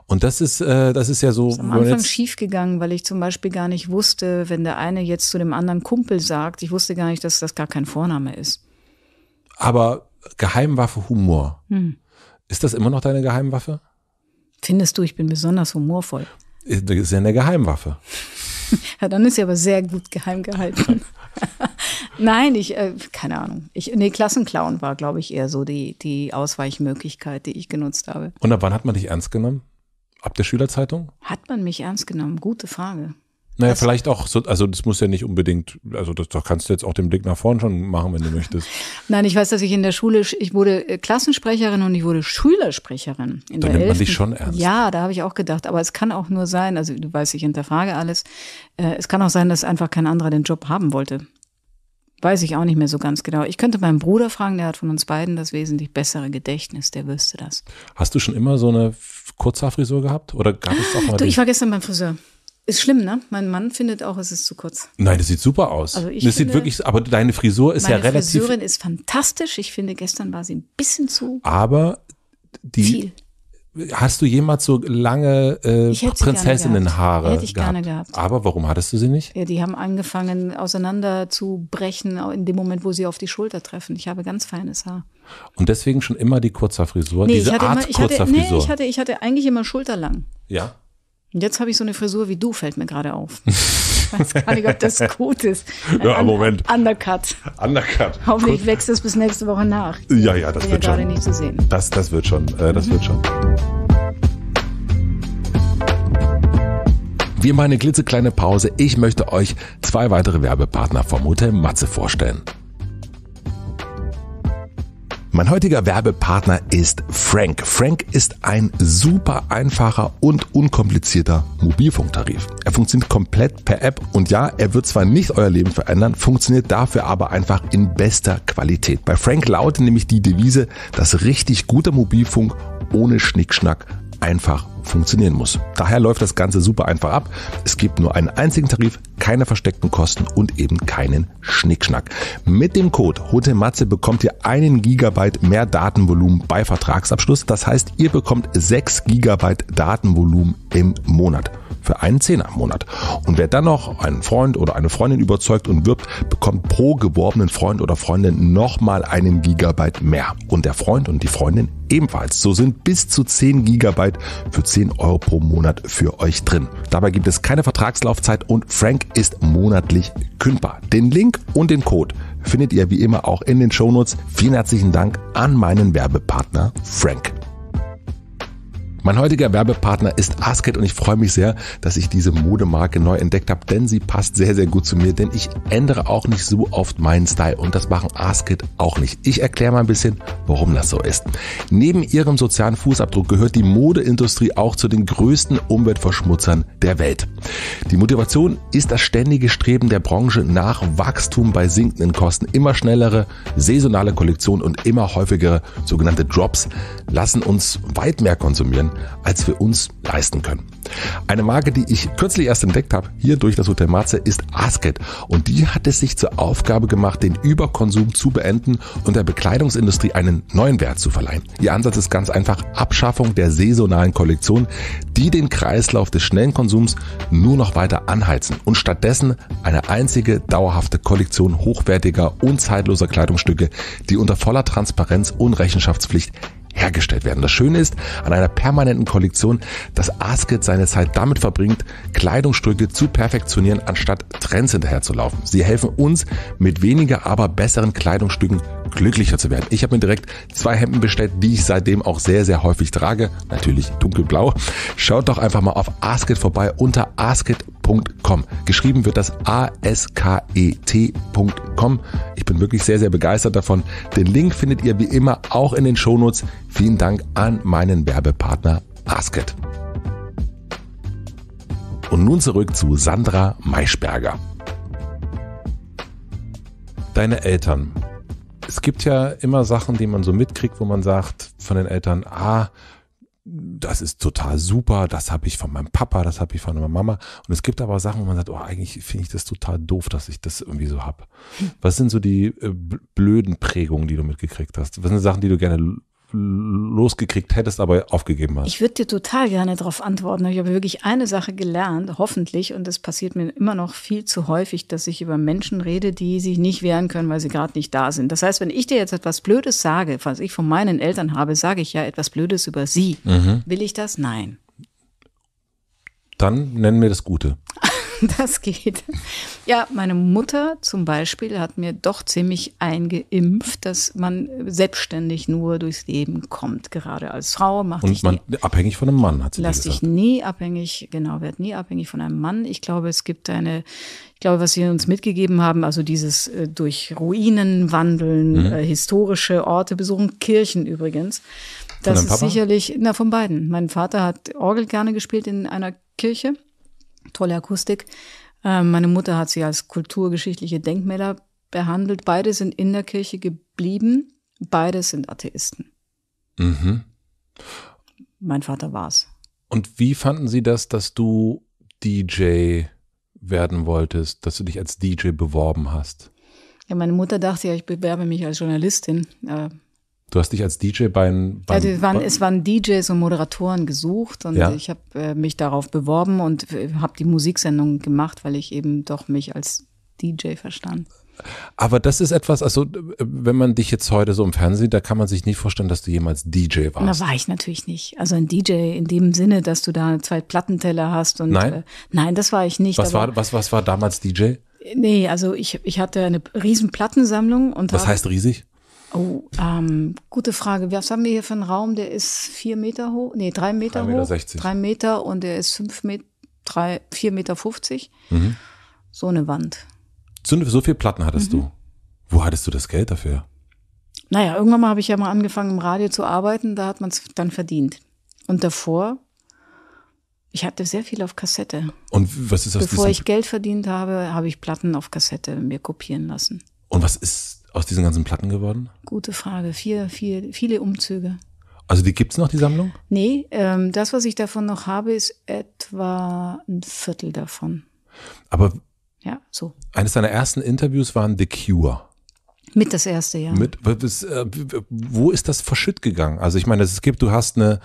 Und das ist, äh, das ist ja so. Das Ist am Anfang schiefgegangen, weil ich zum Beispiel gar nicht wusste, wenn der eine jetzt zu dem anderen Kumpel sagt, ich wusste gar nicht, dass das gar kein Vorname ist. Aber Geheimwaffe Humor. Hm. Ist das immer noch deine Geheimwaffe? Findest du, ich bin besonders humorvoll? Das ist ja eine Geheimwaffe. ja, dann ist sie aber sehr gut geheim gehalten. Nein, ich, äh, keine Ahnung. Ich, nee, Klassenclown war, glaube ich, eher so die, die Ausweichmöglichkeit, die ich genutzt habe. Und ab wann hat man dich ernst genommen? Ab der Schülerzeitung? Hat man mich ernst genommen? Gute Frage. Naja, das vielleicht auch, so, also das muss ja nicht unbedingt, also das, das kannst du jetzt auch den Blick nach vorn schon machen, wenn du möchtest. Nein, ich weiß, dass ich in der Schule, ich wurde äh, Klassensprecherin und ich wurde Schülersprecherin. In da der nimmt 11. man sich schon ernst. Ja, da habe ich auch gedacht, aber es kann auch nur sein, also du weißt, ich hinterfrage alles, äh, es kann auch sein, dass einfach kein anderer den Job haben wollte. Weiß ich auch nicht mehr so ganz genau. Ich könnte meinen Bruder fragen, der hat von uns beiden das wesentlich bessere Gedächtnis, der wüsste das. Hast du schon immer so eine Kurzhaarfrisur gehabt oder gab es auch mal? Du, ich war gestern beim Friseur. Ist schlimm, ne? Mein Mann findet auch, es ist zu kurz. Nein, das sieht super aus. Also ich das finde, sieht wirklich, aber deine Frisur ist ja relativ. Meine Frisurin ist fantastisch. Ich finde, gestern war sie ein bisschen zu. Aber die. Viel. Hast du jemals so lange äh, Prinzessinnenhaare gehabt. Gehabt. gehabt? Aber warum hattest du sie nicht? Ja, die haben angefangen auseinanderzubrechen in dem Moment, wo sie auf die Schulter treffen. Ich habe ganz feines Haar. Und deswegen schon immer die Kurzhaarfrisur, nee, diese Art immer, Kurzhaarfrisur. Hatte, nee, ich hatte, ich hatte eigentlich immer schulterlang. Ja. Und jetzt habe ich so eine Frisur wie du, fällt mir gerade auf. Ich weiß gar nicht, ob das gut ist. ja, Un Moment. Undercut. Undercut. Hoffentlich wächst das bis nächste Woche nach. Ja, ja, das Bin wird ja schon. gerade nicht zu sehen. Das, das wird schon. Äh, das mhm. wird schon. Wir machen eine klitzekleine Pause. Ich möchte euch zwei weitere Werbepartner vom Hotel Matze vorstellen. Mein heutiger Werbepartner ist Frank. Frank ist ein super einfacher und unkomplizierter Mobilfunktarif. Er funktioniert komplett per App und ja, er wird zwar nicht euer Leben verändern, funktioniert dafür aber einfach in bester Qualität. Bei Frank lautet nämlich die Devise, dass richtig guter Mobilfunk ohne Schnickschnack einfach funktionieren muss. Daher läuft das Ganze super einfach ab. Es gibt nur einen einzigen Tarif, keine versteckten Kosten und eben keinen Schnickschnack. Mit dem Code HOTEMATZE bekommt ihr einen Gigabyte mehr Datenvolumen bei Vertragsabschluss. Das heißt, ihr bekommt sechs Gigabyte Datenvolumen im Monat für einen Zehner im Monat. Und wer dann noch einen Freund oder eine Freundin überzeugt und wirbt, bekommt pro geworbenen Freund oder Freundin nochmal einen Gigabyte mehr. Und der Freund und die Freundin ebenfalls. So sind bis zu 10 Gigabyte für 10 Euro pro Monat für euch drin. Dabei gibt es keine Vertragslaufzeit und Frank ist monatlich kündbar. Den Link und den Code findet ihr wie immer auch in den Shownotes. Vielen herzlichen Dank an meinen Werbepartner Frank. Mein heutiger Werbepartner ist Asket und ich freue mich sehr, dass ich diese Modemarke neu entdeckt habe, denn sie passt sehr, sehr gut zu mir, denn ich ändere auch nicht so oft meinen Style und das machen Asket auch nicht. Ich erkläre mal ein bisschen, warum das so ist. Neben ihrem sozialen Fußabdruck gehört die Modeindustrie auch zu den größten Umweltverschmutzern der Welt. Die Motivation ist das ständige Streben der Branche nach Wachstum bei sinkenden Kosten. Immer schnellere saisonale Kollektionen und immer häufigere sogenannte Drops lassen uns weit mehr konsumieren sein, als wir uns leisten können. Eine Marke, die ich kürzlich erst entdeckt habe, hier durch das Hotel Matze, ist Asket. Und die hat es sich zur Aufgabe gemacht, den Überkonsum zu beenden und der Bekleidungsindustrie einen neuen Wert zu verleihen. Ihr Ansatz ist ganz einfach Abschaffung der saisonalen Kollektion, die den Kreislauf des schnellen Konsums nur noch weiter anheizen und stattdessen eine einzige dauerhafte Kollektion hochwertiger und zeitloser Kleidungsstücke, die unter voller Transparenz und Rechenschaftspflicht hergestellt werden. Das Schöne ist an einer permanenten Kollektion, dass Asket seine Zeit damit verbringt, Kleidungsstücke zu perfektionieren, anstatt Trends hinterherzulaufen. Sie helfen uns, mit weniger, aber besseren Kleidungsstücken glücklicher zu werden. Ich habe mir direkt zwei Hemden bestellt, die ich seitdem auch sehr, sehr häufig trage. Natürlich dunkelblau. Schaut doch einfach mal auf Asket vorbei unter asket.com. Geschrieben wird das A-S-K-E-T.com. Ich bin wirklich sehr, sehr begeistert davon. Den Link findet ihr wie immer auch in den Shownotes. Vielen Dank an meinen Werbepartner Basket. Und nun zurück zu Sandra Maischberger. Deine Eltern. Es gibt ja immer Sachen, die man so mitkriegt, wo man sagt von den Eltern, ah, das ist total super, das habe ich von meinem Papa, das habe ich von meiner Mama. Und es gibt aber Sachen, wo man sagt, oh, eigentlich finde ich das total doof, dass ich das irgendwie so habe. Hm. Was sind so die äh, blöden Prägungen, die du mitgekriegt hast? Was sind Sachen, die du gerne losgekriegt hättest, aber aufgegeben hast? Ich würde dir total gerne darauf antworten. Ich habe wirklich eine Sache gelernt, hoffentlich, und das passiert mir immer noch viel zu häufig, dass ich über Menschen rede, die sich nicht wehren können, weil sie gerade nicht da sind. Das heißt, wenn ich dir jetzt etwas Blödes sage, was ich von meinen Eltern habe, sage ich ja etwas Blödes über sie. Mhm. Will ich das? Nein. Dann nennen wir das Gute. das geht. Ja, meine Mutter zum Beispiel hat mir doch ziemlich eingeimpft, dass man selbstständig nur durchs Leben kommt. Gerade als Frau macht Und man nie, abhängig von einem Mann hat sie lass gesagt. Lass dich nie abhängig, genau, werd nie abhängig von einem Mann. Ich glaube, es gibt eine, ich glaube, was sie uns mitgegeben haben, also dieses äh, durch Ruinen wandeln, mhm. äh, historische Orte besuchen, Kirchen übrigens. Das ist sicherlich, na, von beiden. Mein Vater hat Orgel gerne gespielt in einer Kirche tolle Akustik. Ähm, meine Mutter hat sie als kulturgeschichtliche Denkmäler behandelt. Beide sind in der Kirche geblieben. Beide sind Atheisten. Mhm. Mein Vater war es. Und wie fanden Sie das, dass du DJ werden wolltest, dass du dich als DJ beworben hast? Ja, meine Mutter dachte ja, ich bewerbe mich als Journalistin. Äh, Du hast dich als DJ beim. beim ja, waren, es waren DJs und Moderatoren gesucht und ja. ich habe äh, mich darauf beworben und äh, habe die Musiksendung gemacht, weil ich eben doch mich als DJ verstand. Aber das ist etwas, also äh, wenn man dich jetzt heute so im Fernsehen, sieht, da kann man sich nicht vorstellen, dass du jemals DJ warst. Da war ich natürlich nicht. Also ein DJ in dem Sinne, dass du da zwei Plattenteller hast und nein, äh, nein das war ich nicht. Was war, was, was war damals DJ? Nee, also ich, ich hatte eine riesen Plattensammlung und. Was heißt riesig? Oh, ähm, gute Frage. Was haben wir hier für einen Raum? Der ist vier Meter hoch, nee, drei Meter drei Meter hoch. 60. Drei Meter und der ist fünf Meter, drei, vier Meter fünfzig. Mhm. So eine Wand. So, so viel Platten hattest mhm. du. Wo hattest du das Geld dafür? Naja, irgendwann mal habe ich ja mal angefangen, im Radio zu arbeiten. Da hat man es dann verdient. Und davor, ich hatte sehr viel auf Kassette. Und was ist das? Bevor ich Geld verdient habe, habe ich Platten auf Kassette mir kopieren lassen. Und was ist aus diesen ganzen Platten geworden? Gute Frage. Vier, vier, viele Umzüge. Also die gibt es noch, die Sammlung? Nee, ähm, das, was ich davon noch habe, ist etwa ein Viertel davon. Aber ja, so. eines deiner ersten Interviews waren The Cure. Mit das erste, ja. Mit, äh, wo ist das verschütt gegangen? Also ich meine, es gibt, du hast eine.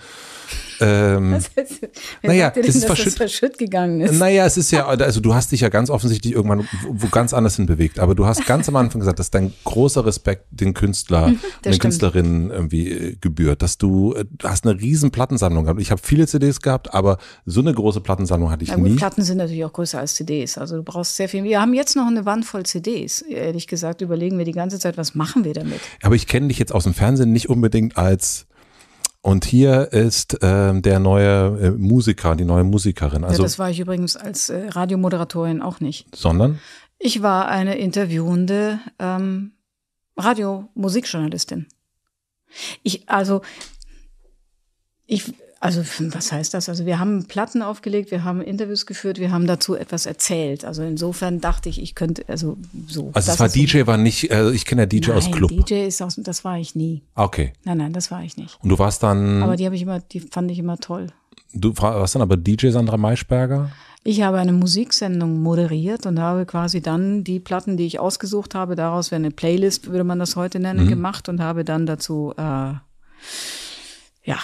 Ähm, das heißt, naja, denn, ist verschütt, das verschütt gegangen ist. Naja, es ist ja, also du hast dich ja ganz offensichtlich irgendwann wo ganz anders hin bewegt. Aber du hast ganz am Anfang gesagt, dass dein großer Respekt den Künstler, mhm, den Künstlerinnen irgendwie äh, gebührt, dass du, äh, du hast eine riesen Plattensammlung gehabt. Ich habe viele CDs gehabt, aber so eine große Plattensammlung hatte ich ja, gut, nie. Platten sind natürlich auch größer als CDs. Also du brauchst sehr viel. Wir haben jetzt noch eine Wand voll CDs. Ehrlich gesagt überlegen wir die ganze ganze Zeit, was machen wir damit? Aber ich kenne dich jetzt aus dem Fernsehen nicht unbedingt als und hier ist äh, der neue äh, Musiker, die neue Musikerin. Also, ja, das war ich übrigens als äh, Radiomoderatorin auch nicht. Sondern? Ich war eine interviewende ähm, Radiomusikjournalistin. Ich, also, ich, also was heißt das? Also wir haben Platten aufgelegt, wir haben Interviews geführt, wir haben dazu etwas erzählt. Also insofern dachte ich, ich könnte, also so. Also es war DJ, so. war nicht, also ich kenne ja DJ nein, aus Club. DJ ist aus, das war ich nie. Okay. Nein, nein, das war ich nicht. Und du warst dann. Aber die habe ich immer, die fand ich immer toll. Du warst dann aber DJ Sandra Maischberger? Ich habe eine Musiksendung moderiert und habe quasi dann die Platten, die ich ausgesucht habe, daraus wäre eine Playlist, würde man das heute nennen, mhm. gemacht und habe dann dazu, äh, ja,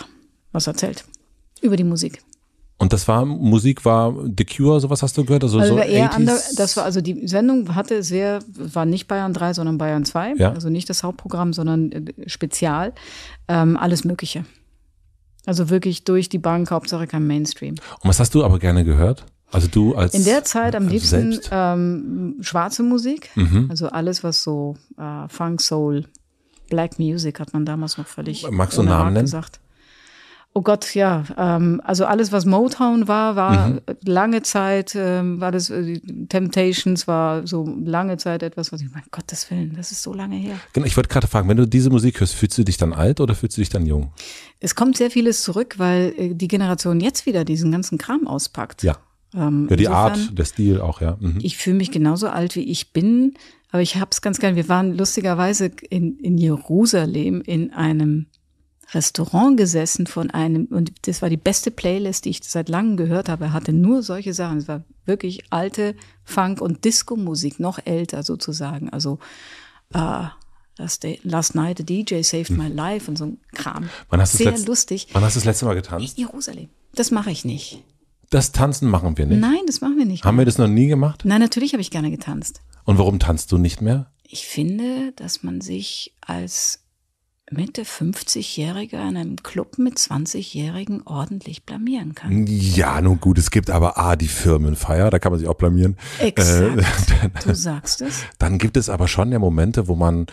was erzählt über die Musik. Und das war, Musik war The Cure, sowas hast du gehört? Also, also so eher under, das war, also die Sendung hatte sehr, war nicht Bayern 3, sondern Bayern 2. Ja. Also nicht das Hauptprogramm, sondern äh, Spezial. Ähm, alles Mögliche. Also wirklich durch die Bank, Hauptsache kein Mainstream. Und was hast du aber gerne gehört? Also du als in der Zeit am liebsten ähm, schwarze Musik, mhm. also alles was so äh, Funk, Soul, Black Music hat man damals noch völlig Magst du Namen nennen? gesagt. Oh Gott, ja. Ähm, also alles, was Motown war, war mhm. lange Zeit, ähm, war das äh, Temptations war so lange Zeit etwas, was ich, mein Gottes Willen, das ist so lange her. Genau, ich wollte gerade fragen, wenn du diese Musik hörst, fühlst du dich dann alt oder fühlst du dich dann jung? Es kommt sehr vieles zurück, weil äh, die Generation jetzt wieder diesen ganzen Kram auspackt. Ja. Ähm, ja, die insofern, Art, der Stil auch, ja. Mhm. Ich fühle mich genauso alt, wie ich bin, aber ich hab's ganz gern. Wir waren lustigerweise in, in Jerusalem in einem Restaurant gesessen von einem, und das war die beste Playlist, die ich seit langem gehört habe. Er hatte nur solche Sachen. Es war wirklich alte Funk- und Disco-Musik, noch älter sozusagen. Also äh, Last, Day, Last Night the DJ Saved My Life und so ein Kram. Wann hast Sehr lustig. Wann hast du das letzte Mal getanzt? In Jerusalem. Das mache ich nicht. Das Tanzen machen wir nicht. Nein, das machen wir nicht. Haben wir das noch nie gemacht? Nein, natürlich habe ich gerne getanzt. Und warum tanzt du nicht mehr? Ich finde, dass man sich als Mitte 50-Jährige in einem Club mit 20-Jährigen ordentlich blamieren kann. Ja, nun gut, es gibt aber A, die Firmenfeier, da kann man sich auch blamieren. Exakt. Äh, dann, du sagst es. Dann gibt es aber schon ja Momente, wo man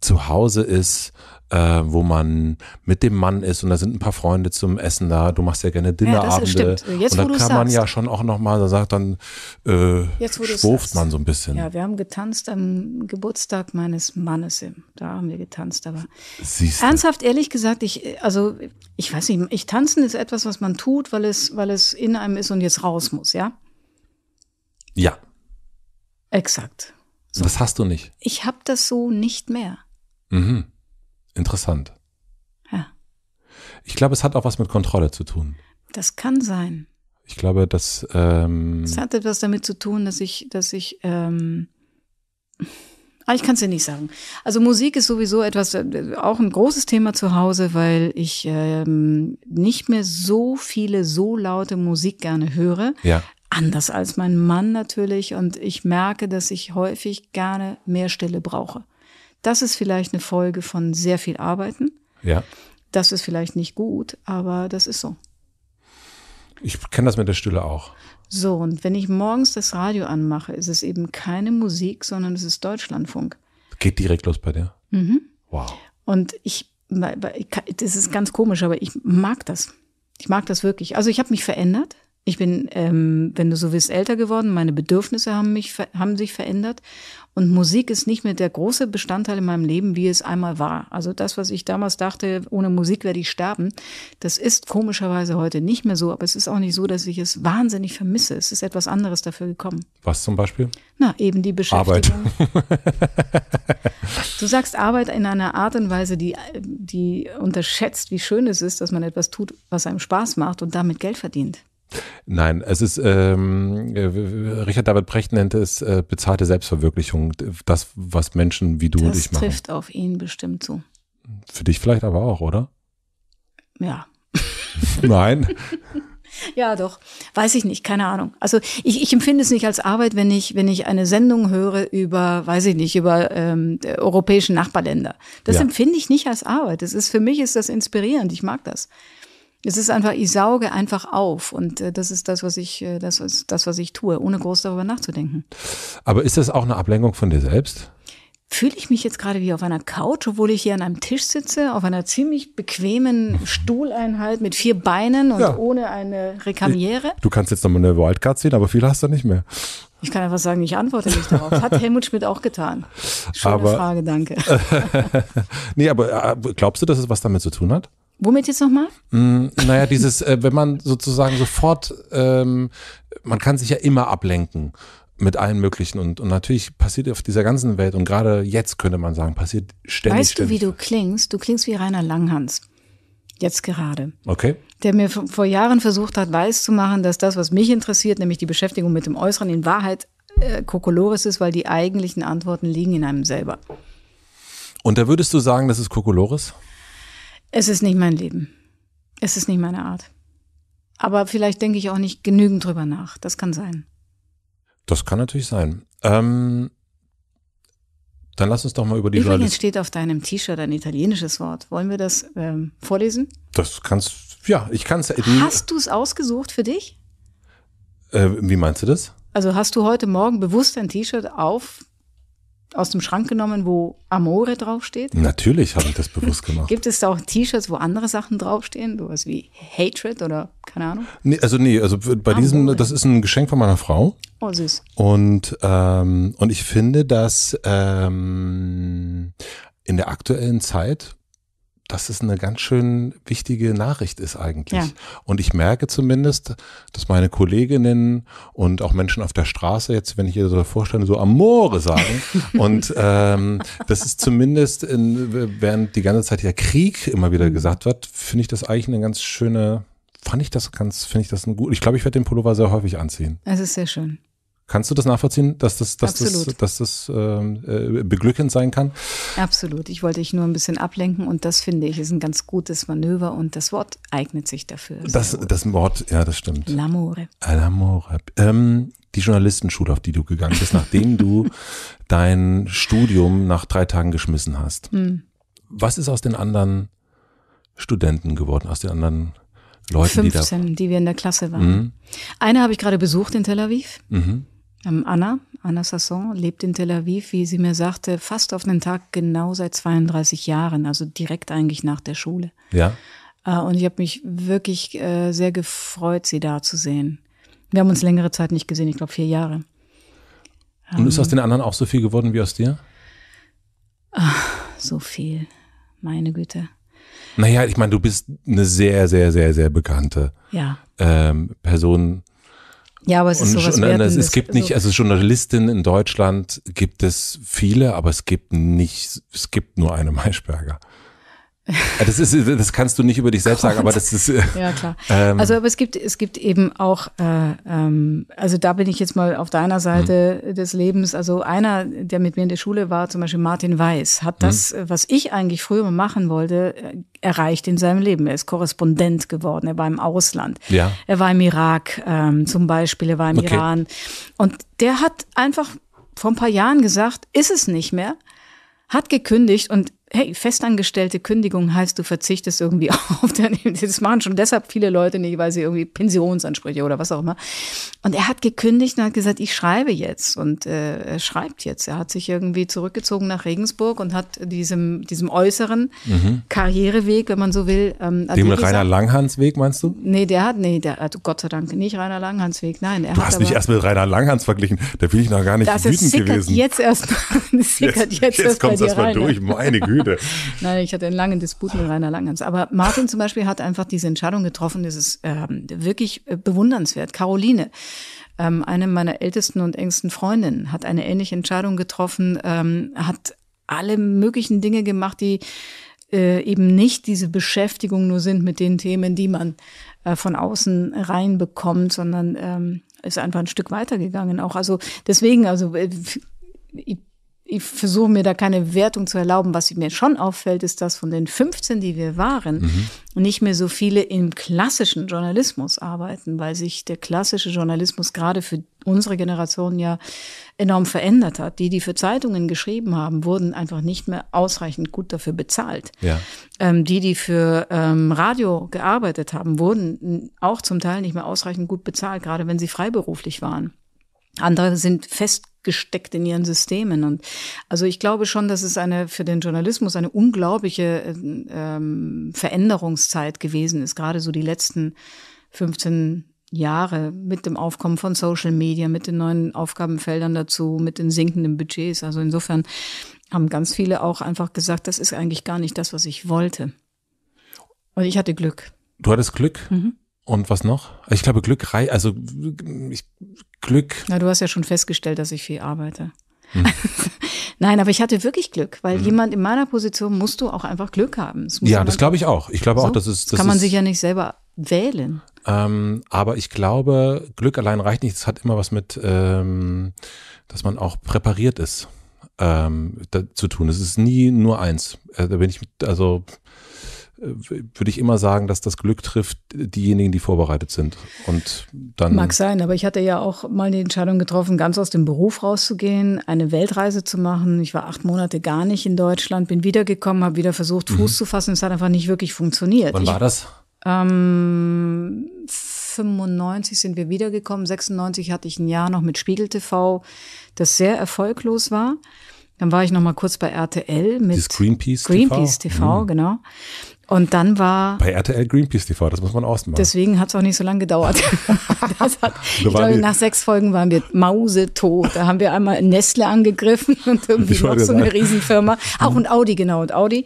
zu Hause ist, äh, wo man mit dem Mann ist und da sind ein paar Freunde zum Essen da. Du machst ja gerne Dinnerabende. Ja, das Jetzt, und da kann sagst. man ja schon auch nochmal, da sagt dann, äh, Jetzt, man so ein bisschen. Ja, wir haben getanzt am Geburtstag meines Mannes. Da haben wir getanzt, aber Siehste. ernsthaft, ehrlich gesagt, ich, also ich weiß nicht, ich tanzen ist etwas, was man tut, weil es, weil es in einem ist und jetzt raus muss, ja? Ja. Exakt. So. Das hast du nicht. Ich habe das so nicht mehr. Mhm. Interessant. Ja. Ich glaube, es hat auch was mit Kontrolle zu tun. Das kann sein. Ich glaube, dass. Ähm es hat etwas damit zu tun, dass ich, dass ich. Ähm ah, ich kann es dir nicht sagen. Also Musik ist sowieso etwas, äh, auch ein großes Thema zu Hause, weil ich ähm, nicht mehr so viele so laute Musik gerne höre. Ja. Anders als mein Mann natürlich. Und ich merke, dass ich häufig gerne mehr Stille brauche. Das ist vielleicht eine Folge von sehr viel Arbeiten. Ja. Das ist vielleicht nicht gut, aber das ist so. Ich kenne das mit der Stille auch. So, und wenn ich morgens das Radio anmache, ist es eben keine Musik, sondern es ist Deutschlandfunk. Geht direkt los bei dir? Mhm. Wow. Und ich, das ist ganz komisch, aber ich mag das. Ich mag das wirklich. Also ich habe mich verändert. Ich bin, ähm, wenn du so willst, älter geworden. Meine Bedürfnisse haben, mich, haben sich verändert. Und Musik ist nicht mehr der große Bestandteil in meinem Leben, wie es einmal war. Also das, was ich damals dachte, ohne Musik werde ich sterben, das ist komischerweise heute nicht mehr so. Aber es ist auch nicht so, dass ich es wahnsinnig vermisse. Es ist etwas anderes dafür gekommen. Was zum Beispiel? Na, eben die Beschäftigung. Arbeit. du sagst Arbeit in einer Art und Weise, die, die unterschätzt, wie schön es ist, dass man etwas tut, was einem Spaß macht und damit Geld verdient. Nein, es ist, ähm, äh, Richard David Brecht nennt es äh, bezahlte Selbstverwirklichung, das, was Menschen wie du das und ich machen. Das trifft auf ihn bestimmt zu. Für dich vielleicht aber auch, oder? Ja. Nein. Ja, doch. Weiß ich nicht, keine Ahnung. Also ich, ich empfinde es nicht als Arbeit, wenn ich, wenn ich eine Sendung höre über, weiß ich nicht, über ähm, europäische Nachbarländer. Das ja. empfinde ich nicht als Arbeit. Das ist, für mich ist das inspirierend. Ich mag das es ist einfach, ich sauge einfach auf und äh, das ist das, was ich, äh, das ist das, was ich tue, ohne groß darüber nachzudenken. Aber ist das auch eine Ablenkung von dir selbst? Fühle ich mich jetzt gerade wie auf einer Couch, obwohl ich hier an einem Tisch sitze, auf einer ziemlich bequemen Stuhleinheit mit vier Beinen und ja. ohne eine Rekamiere? du kannst jetzt nochmal eine Wildcard ziehen, aber viel hast du nicht mehr. Ich kann einfach sagen, ich antworte nicht darauf. Hat Helmut Schmidt auch getan. Schöne aber, Frage, danke. nee, aber äh, glaubst du, dass es was damit zu tun hat? Womit jetzt nochmal? Mm, naja, dieses, äh, wenn man sozusagen sofort, ähm, man kann sich ja immer ablenken mit allen möglichen und, und natürlich passiert auf dieser ganzen Welt und gerade jetzt könnte man sagen, passiert ständig. Weißt ständig. du, wie du klingst? Du klingst wie Rainer Langhans. Jetzt gerade. Okay. Der mir vor Jahren versucht hat, weiß zu machen, dass das, was mich interessiert, nämlich die Beschäftigung mit dem Äußeren, in Wahrheit äh, Kokolores ist, weil die eigentlichen Antworten liegen in einem selber. Und da würdest du sagen, das ist Kokolores? Es ist nicht mein Leben. Es ist nicht meine Art. Aber vielleicht denke ich auch nicht genügend drüber nach. Das kann sein. Das kann natürlich sein. Ähm, dann lass uns doch mal über die Übrigens Journalist steht auf deinem T-Shirt ein italienisches Wort. Wollen wir das ähm, vorlesen? Das kannst, ja, ich kann es. Äh, hast du es ausgesucht für dich? Äh, wie meinst du das? Also hast du heute Morgen bewusst ein T-Shirt auf aus dem Schrank genommen, wo Amore draufsteht? Natürlich habe ich das bewusst gemacht. Gibt es da auch T-Shirts, wo andere Sachen draufstehen? Sowas wie Hatred oder keine Ahnung? Nee, also nee, also bei Amore. diesem, das ist ein Geschenk von meiner Frau. Oh, süß. Und, ähm, und ich finde, dass ähm, in der aktuellen Zeit dass es eine ganz schön wichtige Nachricht ist eigentlich. Ja. Und ich merke zumindest, dass meine Kolleginnen und auch Menschen auf der Straße jetzt, wenn ich ihr so vorstelle, so Amore sagen. und ähm, das ist zumindest, in, während die ganze Zeit ja Krieg immer wieder mhm. gesagt wird, finde ich das eigentlich eine ganz schöne, fand ich das ganz, finde ich das ein gut. Ich glaube, ich werde den Pullover sehr häufig anziehen. Es ist sehr schön. Kannst du das nachvollziehen, dass das, dass das, dass das ähm, äh, beglückend sein kann? Absolut. Ich wollte dich nur ein bisschen ablenken und das finde ich ist ein ganz gutes Manöver und das Wort eignet sich dafür. Das, das Wort, ja, das stimmt. L'amore. L'amore. Ähm, die Journalistenschule, auf die du gegangen bist, nachdem du dein Studium nach drei Tagen geschmissen hast. Hm. Was ist aus den anderen Studenten geworden, aus den anderen Leuten, 15, die, da die wir in der Klasse waren. Mhm. Eine habe ich gerade besucht in Tel Aviv. Mhm. Ähm, Anna, Anna Sasson, lebt in Tel Aviv, wie sie mir sagte, fast auf den Tag genau seit 32 Jahren, also direkt eigentlich nach der Schule. Ja. Äh, und ich habe mich wirklich äh, sehr gefreut, sie da zu sehen. Wir haben uns längere Zeit nicht gesehen, ich glaube vier Jahre. Und ist aus ähm. den anderen auch so viel geworden wie aus dir? Ach, so viel, meine Güte. Naja, ich meine, du bist eine sehr, sehr, sehr, sehr bekannte ja. ähm, Person ja, aber es ist und, sowas und, ne, Wertendes. Ne, es gibt nicht, also, also Journalistinnen in Deutschland gibt es viele, aber es gibt nicht, es gibt nur eine Maischberger. Das ist, das kannst du nicht über dich selbst sagen, aber das ist. Ja klar. Ähm, also, aber es gibt, es gibt eben auch, äh, ähm, also da bin ich jetzt mal auf deiner Seite mhm. des Lebens. Also einer, der mit mir in der Schule war, zum Beispiel Martin Weiß, hat das, mhm. Äh, was ich eigentlich früher mal machen wollte, äh, erreicht in seinem Leben. Er ist Korrespondent geworden. Er war im Ausland. Ja. Er war im Irak ähm, zum Beispiel. Er war im okay. Iran. Und der hat einfach vor ein paar Jahren gesagt, ist es nicht mehr, hat gekündigt und hey, festangestellte Kündigung heißt, du verzichtest irgendwie auf deine, das machen schon deshalb viele Leute nicht, weil sie irgendwie Pensionsansprüche oder was auch immer. Und er hat gekündigt und hat gesagt, ich schreibe jetzt und äh, er schreibt jetzt. Er hat sich irgendwie zurückgezogen nach Regensburg und hat diesem, diesem äußeren mhm. Karriereweg, wenn man so will. Ähm, Dem Rainer gesagt, Langhans Weg meinst du? Nee, der hat, nee, der hat also Gott sei Dank nicht Rainer Langhans Weg, nein. Er du hast aber, mich erst mit Rainer Langhans verglichen, da bin ich noch gar nicht das wütend gewesen. Jetzt erst, das sickert jetzt, jetzt, jetzt kommt das mal durch, meine Güte. Rede. Nein, ich hatte einen langen Disput mit Rainer Langhans. Aber Martin zum Beispiel hat einfach diese Entscheidung getroffen. Das ist ähm, wirklich äh, bewundernswert. Caroline, ähm, eine meiner ältesten und engsten Freundinnen, hat eine ähnliche Entscheidung getroffen, ähm, hat alle möglichen Dinge gemacht, die äh, eben nicht diese Beschäftigung nur sind mit den Themen, die man äh, von außen reinbekommt, sondern ähm, ist einfach ein Stück weitergegangen auch. Also deswegen, also äh, ich versuche mir da keine Wertung zu erlauben. Was mir schon auffällt, ist, dass von den 15, die wir waren, mhm. nicht mehr so viele im klassischen Journalismus arbeiten, weil sich der klassische Journalismus gerade für unsere Generation ja enorm verändert hat. Die, die für Zeitungen geschrieben haben, wurden einfach nicht mehr ausreichend gut dafür bezahlt. Ja. Ähm, die, die für ähm, Radio gearbeitet haben, wurden auch zum Teil nicht mehr ausreichend gut bezahlt, gerade wenn sie freiberuflich waren. Andere sind festgesteckt in ihren Systemen. Und also ich glaube schon, dass es eine für den Journalismus eine unglaubliche äh, ähm, Veränderungszeit gewesen ist, gerade so die letzten 15 Jahre mit dem Aufkommen von Social Media, mit den neuen Aufgabenfeldern dazu, mit den sinkenden Budgets. Also insofern haben ganz viele auch einfach gesagt, das ist eigentlich gar nicht das, was ich wollte. Und ich hatte Glück. Du hattest Glück? Mhm. Und was noch? Ich glaube, Glück, also ich Glück. Na, du hast ja schon festgestellt, dass ich viel arbeite. Hm. Nein, aber ich hatte wirklich Glück, weil hm. jemand in meiner Position musst du auch einfach Glück haben. Ja, das glaube ich auch. Ich glaube so, auch, dass es. Das, das kann man ist, sich ja nicht selber wählen. Ähm, aber ich glaube, Glück allein reicht nicht. Es hat immer was mit, ähm, dass man auch präpariert ist ähm, zu tun. Es ist nie nur eins. Äh, da bin ich, also äh, würde ich immer sagen, dass das Glück trifft diejenigen, die vorbereitet sind. Und dann mag sein, aber ich hatte ja auch mal die Entscheidung getroffen, ganz aus dem Beruf rauszugehen, eine Weltreise zu machen. Ich war acht Monate gar nicht in Deutschland, bin wiedergekommen, habe wieder versucht, Fuß mhm. zu fassen. Es hat einfach nicht wirklich funktioniert. Wann war das? ähm, 95 sind wir wiedergekommen. 96 hatte ich ein Jahr noch mit Spiegel TV, das sehr erfolglos war. Dann war ich noch mal kurz bei RTL mit Greenpeace, Greenpeace TV, TV mhm. genau. Und dann war. Bei RTL Greenpeace TV, das muss man ausmachen. Deswegen hat es auch nicht so lange gedauert. hat, ich glaube, nach sechs Folgen waren wir mausetot. Da haben wir einmal Nestle angegriffen und irgendwie noch so eine Riesenfirma. Auch mhm. und Audi, genau, und Audi.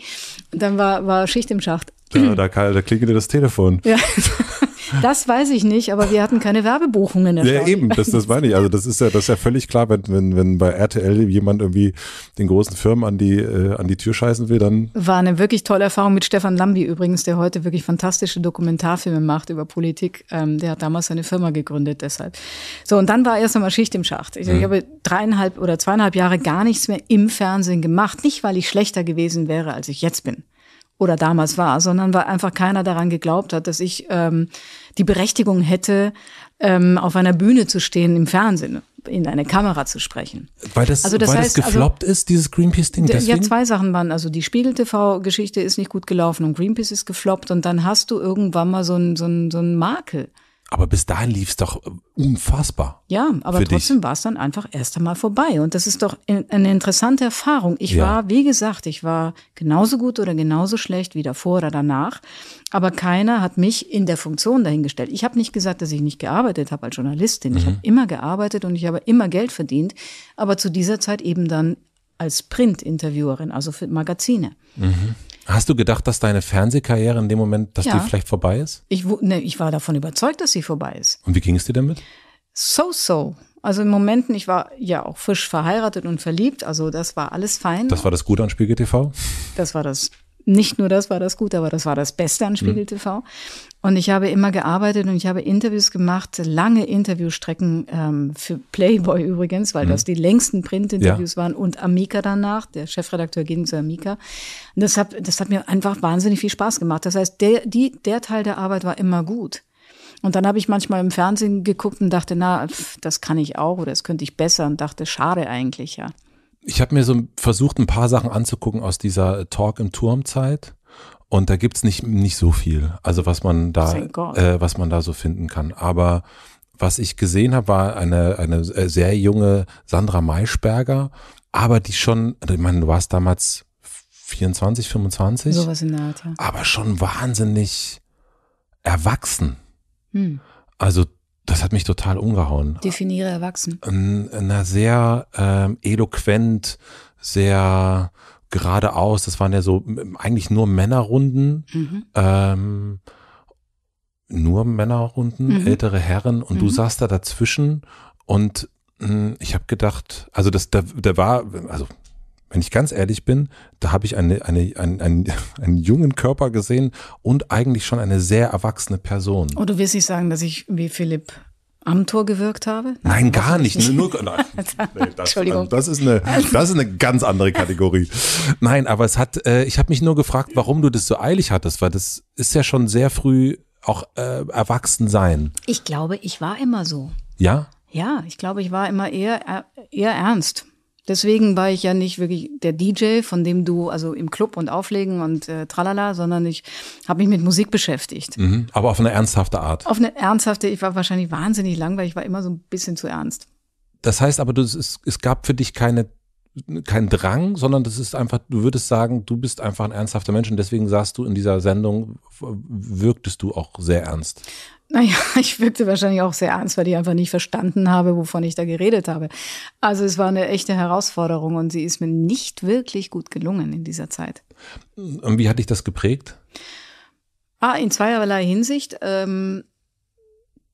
Und dann war, war Schicht im Schacht. Da, da, da klingelte das Telefon. Ja. Das weiß ich nicht, aber wir hatten keine Werbebuchungen. Ja, eben, das, das meine ich. Also das ist ja, das ist ja völlig klar, wenn, wenn, wenn bei RTL jemand irgendwie den großen Firmen an die, äh, an die Tür scheißen will, dann. War eine wirklich tolle Erfahrung mit Stefan Lambi übrigens, der heute wirklich fantastische Dokumentarfilme macht über Politik. Ähm, der hat damals seine Firma gegründet, deshalb. So, und dann war erst einmal Schicht im Schacht. Ich, mhm. ich habe dreieinhalb oder zweieinhalb Jahre gar nichts mehr im Fernsehen gemacht. Nicht, weil ich schlechter gewesen wäre, als ich jetzt bin oder damals war, sondern weil einfach keiner daran geglaubt hat, dass ich ähm, die Berechtigung hätte, ähm, auf einer Bühne zu stehen im Fernsehen in eine Kamera zu sprechen. Weil das, also das, weil heißt, das also gefloppt also, ist, dieses Greenpeace-Ding? Ja, zwei Sachen waren. Also die Spiegel-TV-Geschichte ist nicht gut gelaufen und Greenpeace ist gefloppt und dann hast du irgendwann mal so ein, so ein, so ein Makel. Aber bis dahin lief es doch äh, unfassbar. Ja, aber trotzdem war es dann einfach erst einmal vorbei. Und das ist doch eine interessante Erfahrung. Ich ja. war, wie gesagt, ich war genauso gut oder genauso schlecht wie davor oder danach. Aber keiner hat mich in der Funktion dahingestellt. Ich habe nicht gesagt, dass ich nicht gearbeitet habe als Journalistin. Mhm. Ich habe immer gearbeitet und ich habe immer Geld verdient. Aber zu dieser Zeit eben dann als Print-Interviewerin, also für Magazine. Mhm. Hast du gedacht, dass deine Fernsehkarriere in dem Moment, dass ja. die vielleicht vorbei ist? Ich, ne, ich war davon überzeugt, dass sie vorbei ist. Und wie ging es dir damit? So, so. Also in Momenten, ich war ja auch frisch verheiratet und verliebt, also das war alles fein. Das war das Gute an Spiegel TV? Das war das nicht nur das war das Gute, aber das war das Beste an Spiegel TV. Mhm. Und ich habe immer gearbeitet und ich habe Interviews gemacht, lange Interviewstrecken ähm, für Playboy übrigens, weil mhm. das die längsten Printinterviews ja. waren und Amica danach. Der Chefredakteur ging zu Amica. Und das hat, das hat mir einfach wahnsinnig viel Spaß gemacht. Das heißt, der, die, der Teil der Arbeit war immer gut. Und dann habe ich manchmal im Fernsehen geguckt und dachte, na, pf, das kann ich auch oder das könnte ich besser und dachte, schade eigentlich, ja ich habe mir so versucht, ein paar Sachen anzugucken aus dieser Talk im Turm-Zeit. Und da gibt's nicht, nicht so viel, also was man da, äh, was man da so finden kann. Aber was ich gesehen habe, war eine, eine äh, sehr junge Sandra Maischberger, aber die schon, also ich meine, du warst damals 24, 25. Sowas in der Art, ja. Aber schon wahnsinnig erwachsen. Hm. Also das hat mich total umgehauen. Definiere erwachsen. Na, sehr ähm, eloquent, sehr geradeaus. Das waren ja so eigentlich nur Männerrunden. Mhm. Ähm, nur Männerrunden, mhm. ältere Herren. Und mhm. du saßt da dazwischen und mh, ich habe gedacht, also das, da, da war, also wenn ich ganz ehrlich bin, da habe ich eine, eine, einen, einen, einen jungen Körper gesehen und eigentlich schon eine sehr erwachsene Person. Und oh, du wirst nicht sagen, dass ich wie Philipp am Tor gewirkt habe? Nein, gar nicht. Nur, nein. Also, nee, das, also, Entschuldigung. Das ist, eine, das ist eine ganz andere Kategorie. Nein, aber es hat, äh, ich habe mich nur gefragt, warum du das so eilig hattest, weil das ist ja schon sehr früh auch äh, erwachsen sein. Ich glaube, ich war immer so. Ja? Ja, ich glaube, ich war immer eher, äh, eher ernst. Deswegen war ich ja nicht wirklich der DJ, von dem du, also im Club und Auflegen und äh, tralala, sondern ich habe mich mit Musik beschäftigt. Mhm, aber auf eine ernsthafte Art. Auf eine ernsthafte, ich war wahrscheinlich wahnsinnig langweilig, ich war immer so ein bisschen zu ernst. Das heißt aber, du, es, es gab für dich keine kein Drang, sondern das ist einfach, du würdest sagen, du bist einfach ein ernsthafter Mensch und deswegen saßt du in dieser Sendung, wirktest du auch sehr ernst. Naja, ich wirkte wahrscheinlich auch sehr ernst, weil ich einfach nicht verstanden habe, wovon ich da geredet habe. Also es war eine echte Herausforderung und sie ist mir nicht wirklich gut gelungen in dieser Zeit. Und wie hat dich das geprägt? Ah, in zweierlei Hinsicht. Ähm,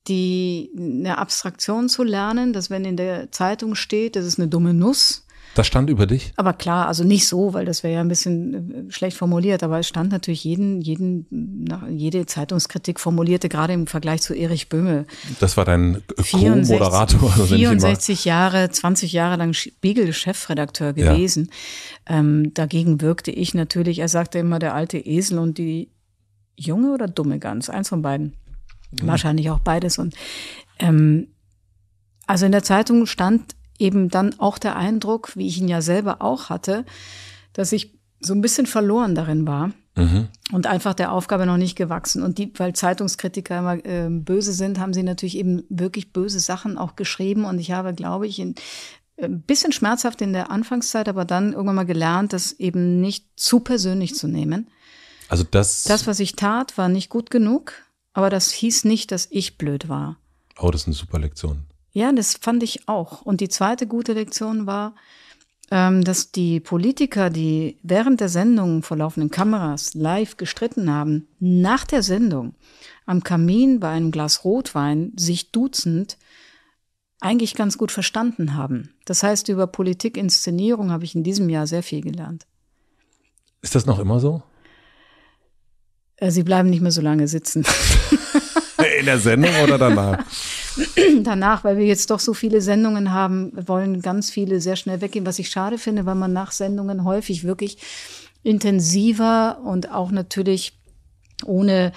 die eine Abstraktion zu lernen, dass wenn in der Zeitung steht, das ist eine dumme Nuss, das stand über dich? Aber klar, also nicht so, weil das wäre ja ein bisschen äh, schlecht formuliert, aber es stand natürlich jeden, jeden, jede Zeitungskritik formulierte, gerade im Vergleich zu Erich Böhme. Das war dein Co-Moderator. 64, 64 Jahre, 20 Jahre lang Spiegel-Chefredakteur gewesen. Ja. Ähm, dagegen wirkte ich natürlich, er sagte immer der alte Esel und die junge oder dumme Gans, eins von beiden. Mhm. Wahrscheinlich auch beides. Und ähm, also in der Zeitung stand eben dann auch der Eindruck, wie ich ihn ja selber auch hatte, dass ich so ein bisschen verloren darin war mhm. und einfach der Aufgabe noch nicht gewachsen. Und die, weil Zeitungskritiker immer äh, böse sind, haben sie natürlich eben wirklich böse Sachen auch geschrieben. Und ich habe, glaube ich, in, ein äh, bisschen schmerzhaft in der Anfangszeit, aber dann irgendwann mal gelernt, das eben nicht zu persönlich zu nehmen. Also das. Das, was ich tat, war nicht gut genug, aber das hieß nicht, dass ich blöd war. Oh, das ist eine super Lektion. Ja, das fand ich auch. Und die zweite gute Lektion war, ähm, dass die Politiker, die während der Sendung vor laufenden Kameras live gestritten haben, nach der Sendung am Kamin bei einem Glas Rotwein sich duzend eigentlich ganz gut verstanden haben. Das heißt, über Politikinszenierung habe ich in diesem Jahr sehr viel gelernt. Ist das noch immer so? Äh, sie bleiben nicht mehr so lange sitzen. In der Sendung oder danach? danach, weil wir jetzt doch so viele Sendungen haben, wollen ganz viele sehr schnell weggehen, was ich schade finde, weil man nach Sendungen häufig wirklich intensiver und auch natürlich ohne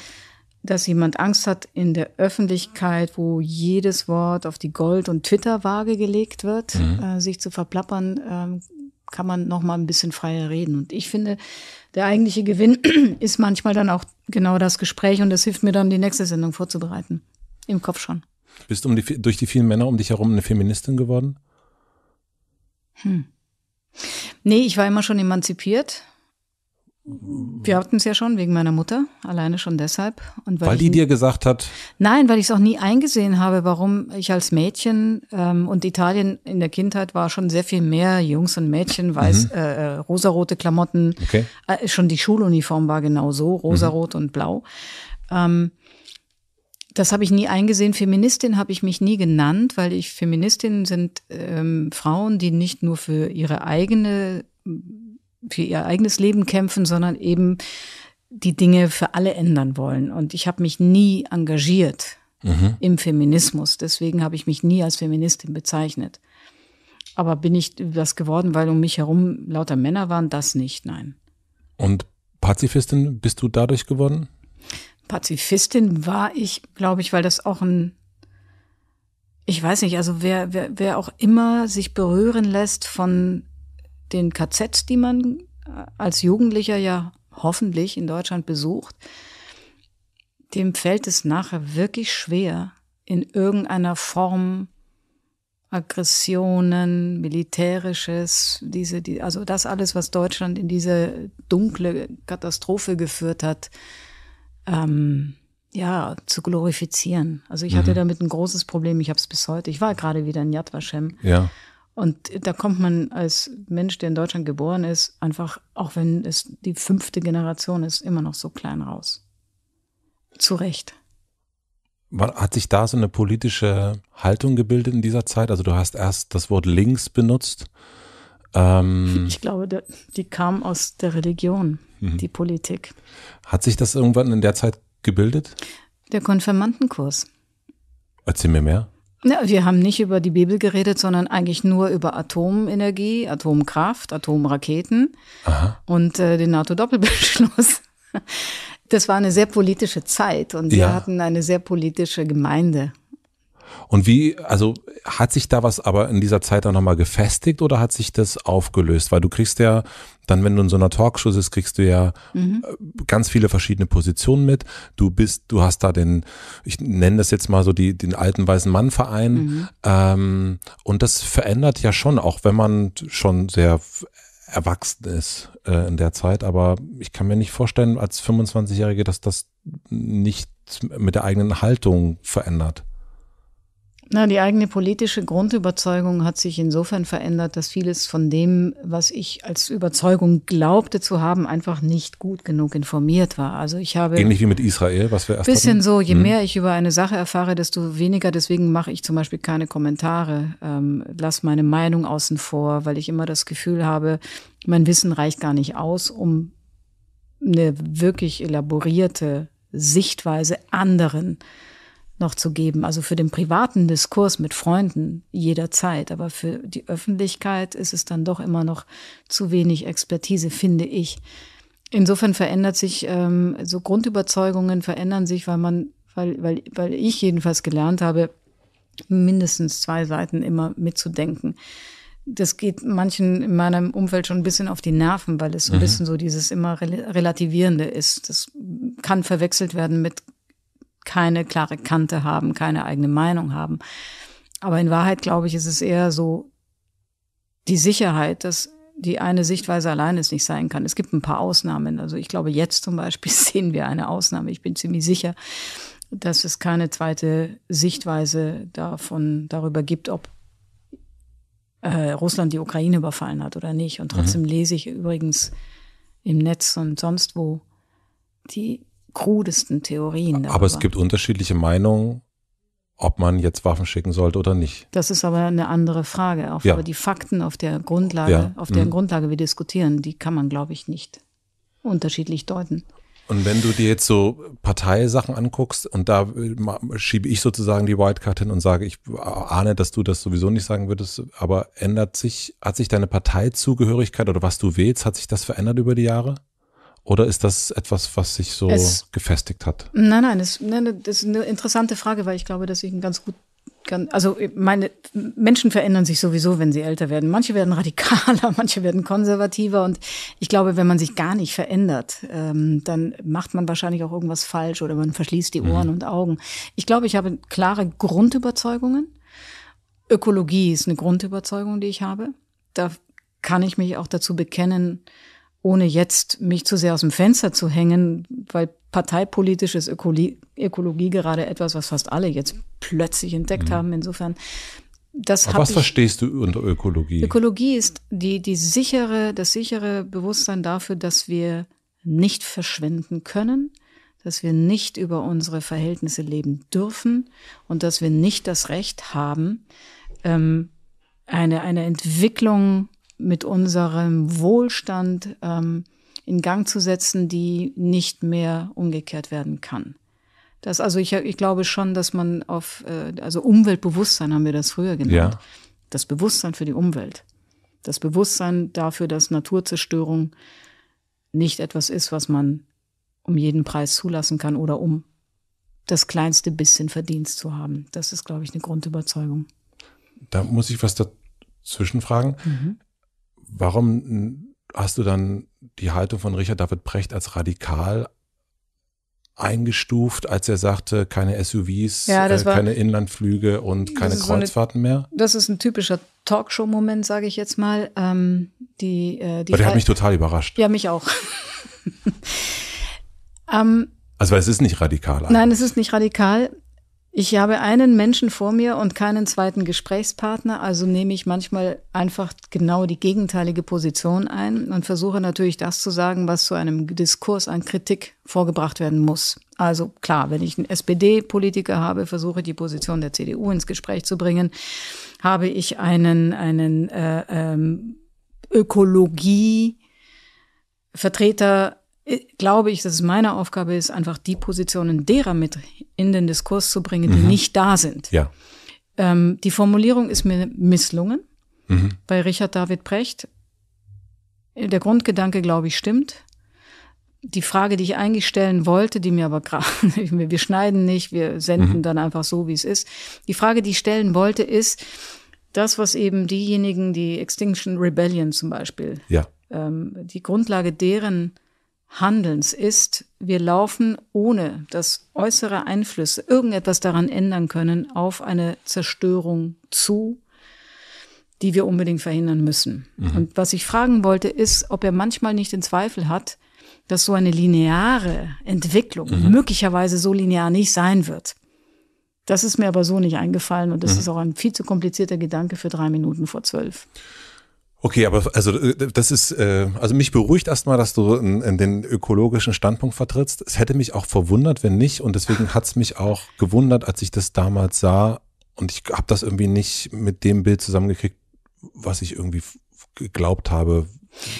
dass jemand Angst hat in der Öffentlichkeit, wo jedes Wort auf die Gold- und Twitter-Waage gelegt wird, mhm. äh, sich zu verplappern, ähm, kann man noch mal ein bisschen freier reden. Und ich finde, der eigentliche Gewinn ist manchmal dann auch genau das Gespräch und das hilft mir dann, die nächste Sendung vorzubereiten. Im Kopf schon. Bist um die, durch die vielen Männer um dich herum eine Feministin geworden? Hm. Nee, ich war immer schon emanzipiert. Wir hm. hatten es ja schon wegen meiner Mutter, alleine schon deshalb. Und weil, weil die dir gesagt hat? Nein, weil ich es auch nie eingesehen habe, warum ich als Mädchen ähm, und Italien in der Kindheit war schon sehr viel mehr Jungs und Mädchen, weiß, mhm. äh, äh rosarote Klamotten. Okay. Äh, schon die Schuluniform war genau so, mhm. rosarot mhm. und blau. Ähm, das habe ich nie eingesehen. Feministin habe ich mich nie genannt, weil ich Feministin sind ähm, Frauen, die nicht nur für ihre eigene, für ihr eigenes Leben kämpfen, sondern eben die Dinge für alle ändern wollen. Und ich habe mich nie engagiert mhm. im Feminismus. Deswegen habe ich mich nie als Feministin bezeichnet. Aber bin ich das geworden, weil um mich herum lauter Männer waren? Das nicht, nein. Und Pazifistin bist du dadurch geworden? Pazifistin war ich, glaube ich, weil das auch ein, ich weiß nicht, also wer, wer, wer auch immer sich berühren lässt von den KZs, die man äh, als Jugendlicher ja hoffentlich in Deutschland besucht, dem fällt es nachher wirklich schwer, in irgendeiner Form Aggressionen, militärisches, diese, die, also das alles, was Deutschland in diese dunkle Katastrophe geführt hat, ähm, ja, zu glorifizieren. Also ich mhm. hatte damit ein großes Problem, ich habe es bis heute. Ich war gerade wieder in Yad Vashem. Ja. Und da kommt man als Mensch, der in Deutschland geboren ist, einfach, auch wenn es die fünfte Generation ist, immer noch so klein raus. Zu Recht. Hat sich da so eine politische Haltung gebildet in dieser Zeit? Also du hast erst das Wort links benutzt. Ähm ich glaube, die kam aus der Religion mhm. die Politik. Hat sich das irgendwann in der Zeit gebildet? Der Konfirmandenkurs. Erzähl mir mehr. Ja, wir haben nicht über die Bibel geredet, sondern eigentlich nur über Atomenergie, Atomkraft, Atomraketen Aha. und äh, den NATO-Doppelbeschluss. Das war eine sehr politische Zeit und ja. wir hatten eine sehr politische Gemeinde. Und wie, also hat sich da was aber in dieser Zeit dann nochmal gefestigt oder hat sich das aufgelöst? Weil du kriegst ja dann, wenn du in so einer Talkshow bist, kriegst du ja mhm. Äh, ganz viele verschiedene Positionen mit. Du bist, du hast da den, ich nenne das jetzt mal so die, den alten weißen Mannverein. Mhm. Ähm, und das verändert ja schon, auch wenn man schon sehr erwachsen ist äh, in der Zeit. Aber ich kann mir nicht vorstellen, als 25-Jährige, dass das nicht mit der eigenen Haltung verändert. Na, die eigene politische Grundüberzeugung hat sich insofern verändert, dass vieles von dem, was ich als Überzeugung glaubte zu haben, einfach nicht gut genug informiert war. Also ich habe ähnlich wie mit Israel, was wir erst bisschen hatten. so. Je hm. mehr ich über eine Sache erfahre, desto weniger. Deswegen mache ich zum Beispiel keine Kommentare, ähm, lass meine Meinung außen vor, weil ich immer das Gefühl habe, mein Wissen reicht gar nicht aus, um eine wirklich elaborierte Sichtweise anderen äh, noch zu geben. Also für den privaten Diskurs mit Freunden jederzeit. Aber für die Öffentlichkeit ist es dann doch immer noch zu wenig Expertise, finde ich. Insofern verändert sich, ähm, so Grundüberzeugungen verändern sich, weil man, weil, weil, weil ich jedenfalls gelernt habe, mindestens zwei Seiten immer mitzudenken. Das geht manchen in meinem Umfeld schon ein bisschen auf die Nerven, weil es so mhm. ein bisschen so dieses immer Relativierende ist. Das kann verwechselt werden mit keine klare Kante haben, keine eigene Meinung haben. Aber in Wahrheit, glaube ich, ist es eher so die Sicherheit, dass die eine Sichtweise alleine es nicht sein kann. Es gibt ein paar Ausnahmen. Also ich glaube, jetzt zum Beispiel sehen wir eine Ausnahme. Ich bin ziemlich sicher, dass es keine zweite Sichtweise davon darüber gibt, ob äh, Russland die Ukraine überfallen hat oder nicht. Und mhm. trotzdem mhm. lese ich übrigens im Netz und sonst wo die krudesten Theorien. Darüber. Aber es gibt unterschiedliche Meinungen, ob man jetzt Waffen schicken sollte oder nicht. Das ist aber eine andere Frage. Auf, ja. Aber die Fakten, auf der Grundlage, ja. auf deren mhm. Grundlage wir diskutieren, die kann man, glaube ich, nicht unterschiedlich deuten. Und wenn du dir jetzt so Parteisachen anguckst und da äh, schiebe ich sozusagen die Wildcard hin und sage, ich äh, ahne, dass du das sowieso nicht sagen würdest, aber ändert sich, hat sich deine Parteizugehörigkeit oder was du wählst, hat sich das verändert über die Jahre? Oder ist das etwas, was sich so es, gefestigt hat? Nein, nein das, nein, das ist eine interessante Frage, weil ich glaube, dass ich ein ganz gut also äh, meine Menschen verändern sich sowieso, wenn sie älter werden. Manche werden radikaler, manche werden konservativer und ich glaube, wenn man sich gar nicht verändert, ähm, dann macht man wahrscheinlich auch irgendwas falsch oder man verschließt die mhm. Ohren mhm. und Augen. Ich glaube, ich habe klare Grundüberzeugungen. Ökologie ist eine Grundüberzeugung, die ich habe. Da kann ich mich auch dazu bekennen, ohne jetzt mich zu sehr aus dem Fenster zu hängen, weil parteipolitisch ist Ökologie, Ökologie gerade etwas, was fast alle jetzt plötzlich entdeckt mhm. haben. Insofern, das Aber was ich, verstehst du unter Ökologie? Ökologie ist die, die sichere, das sichere Bewusstsein dafür, dass wir nicht verschwenden können, dass wir nicht über unsere Verhältnisse leben dürfen und dass wir nicht das Recht haben, ähm, eine, eine Entwicklung mit unserem Wohlstand ähm, in Gang zu setzen, die nicht mehr umgekehrt werden kann. Das, also ich, ich glaube schon, dass man auf, äh, also Umweltbewusstsein haben wir das früher genannt. Ja. Das Bewusstsein für die Umwelt. Das Bewusstsein dafür, dass Naturzerstörung nicht etwas ist, was man um jeden Preis zulassen kann oder um das kleinste bisschen Verdienst zu haben. Das ist, glaube ich, eine Grundüberzeugung. Da muss ich was dazwischen fragen. Mhm warum hast du dann die Haltung von Richard David Precht als radikal eingestuft, als er sagte, keine SUVs, ja, äh, war, keine Inlandflüge und keine Kreuzfahrten so eine, mehr? Das ist ein typischer Talkshow-Moment, sage ich jetzt mal. Ähm, die, äh, die Aber der hat mich total überrascht. Ja, mich auch. ähm, also es ist nicht radikal. Eigentlich. Nein, es ist nicht radikal. Ich habe einen Menschen vor mir und keinen zweiten Gesprächspartner, also nehme ich manchmal einfach genau die gegenteilige Position ein und versuche natürlich das zu sagen, was zu einem Diskurs an Kritik vorgebracht werden muss. Also klar, wenn ich einen SPD-Politiker habe, versuche die Position der CDU ins Gespräch zu bringen. Habe ich einen, einen äh, ähm, Ökologie-Vertreter glaube ich, dass es meine Aufgabe ist, einfach die Positionen derer mit in den Diskurs zu bringen, die mhm. nicht da sind. Ja. Ähm, die Formulierung ist mir misslungen mhm. bei Richard David Precht. Äh, der Grundgedanke, glaube ich, stimmt. Die Frage, die ich eigentlich stellen wollte, die mir aber gerade, wir schneiden nicht, wir senden mhm. dann einfach so, wie es ist. Die Frage, die ich stellen wollte, ist das, was eben diejenigen, die Extinction Rebellion zum Beispiel, ja. ähm, die Grundlage deren Handelns ist, wir laufen ohne, dass äußere Einflüsse irgendetwas daran ändern können, auf eine Zerstörung zu, die wir unbedingt verhindern müssen. Mhm. Und was ich fragen wollte, ist, ob er manchmal nicht den Zweifel hat, dass so eine lineare Entwicklung mhm. möglicherweise so linear nicht sein wird. Das ist mir aber so nicht eingefallen und das mhm. ist auch ein viel zu komplizierter Gedanke für drei Minuten vor zwölf. Okay, aber also äh, das ist, äh, also mich beruhigt erstmal, dass du in, in den ökologischen Standpunkt vertrittst. Es hätte mich auch verwundert, wenn nicht, und deswegen hat's mich auch gewundert, als ich das damals sah. Und ich habe das irgendwie nicht mit dem Bild zusammengekriegt, was ich irgendwie geglaubt habe.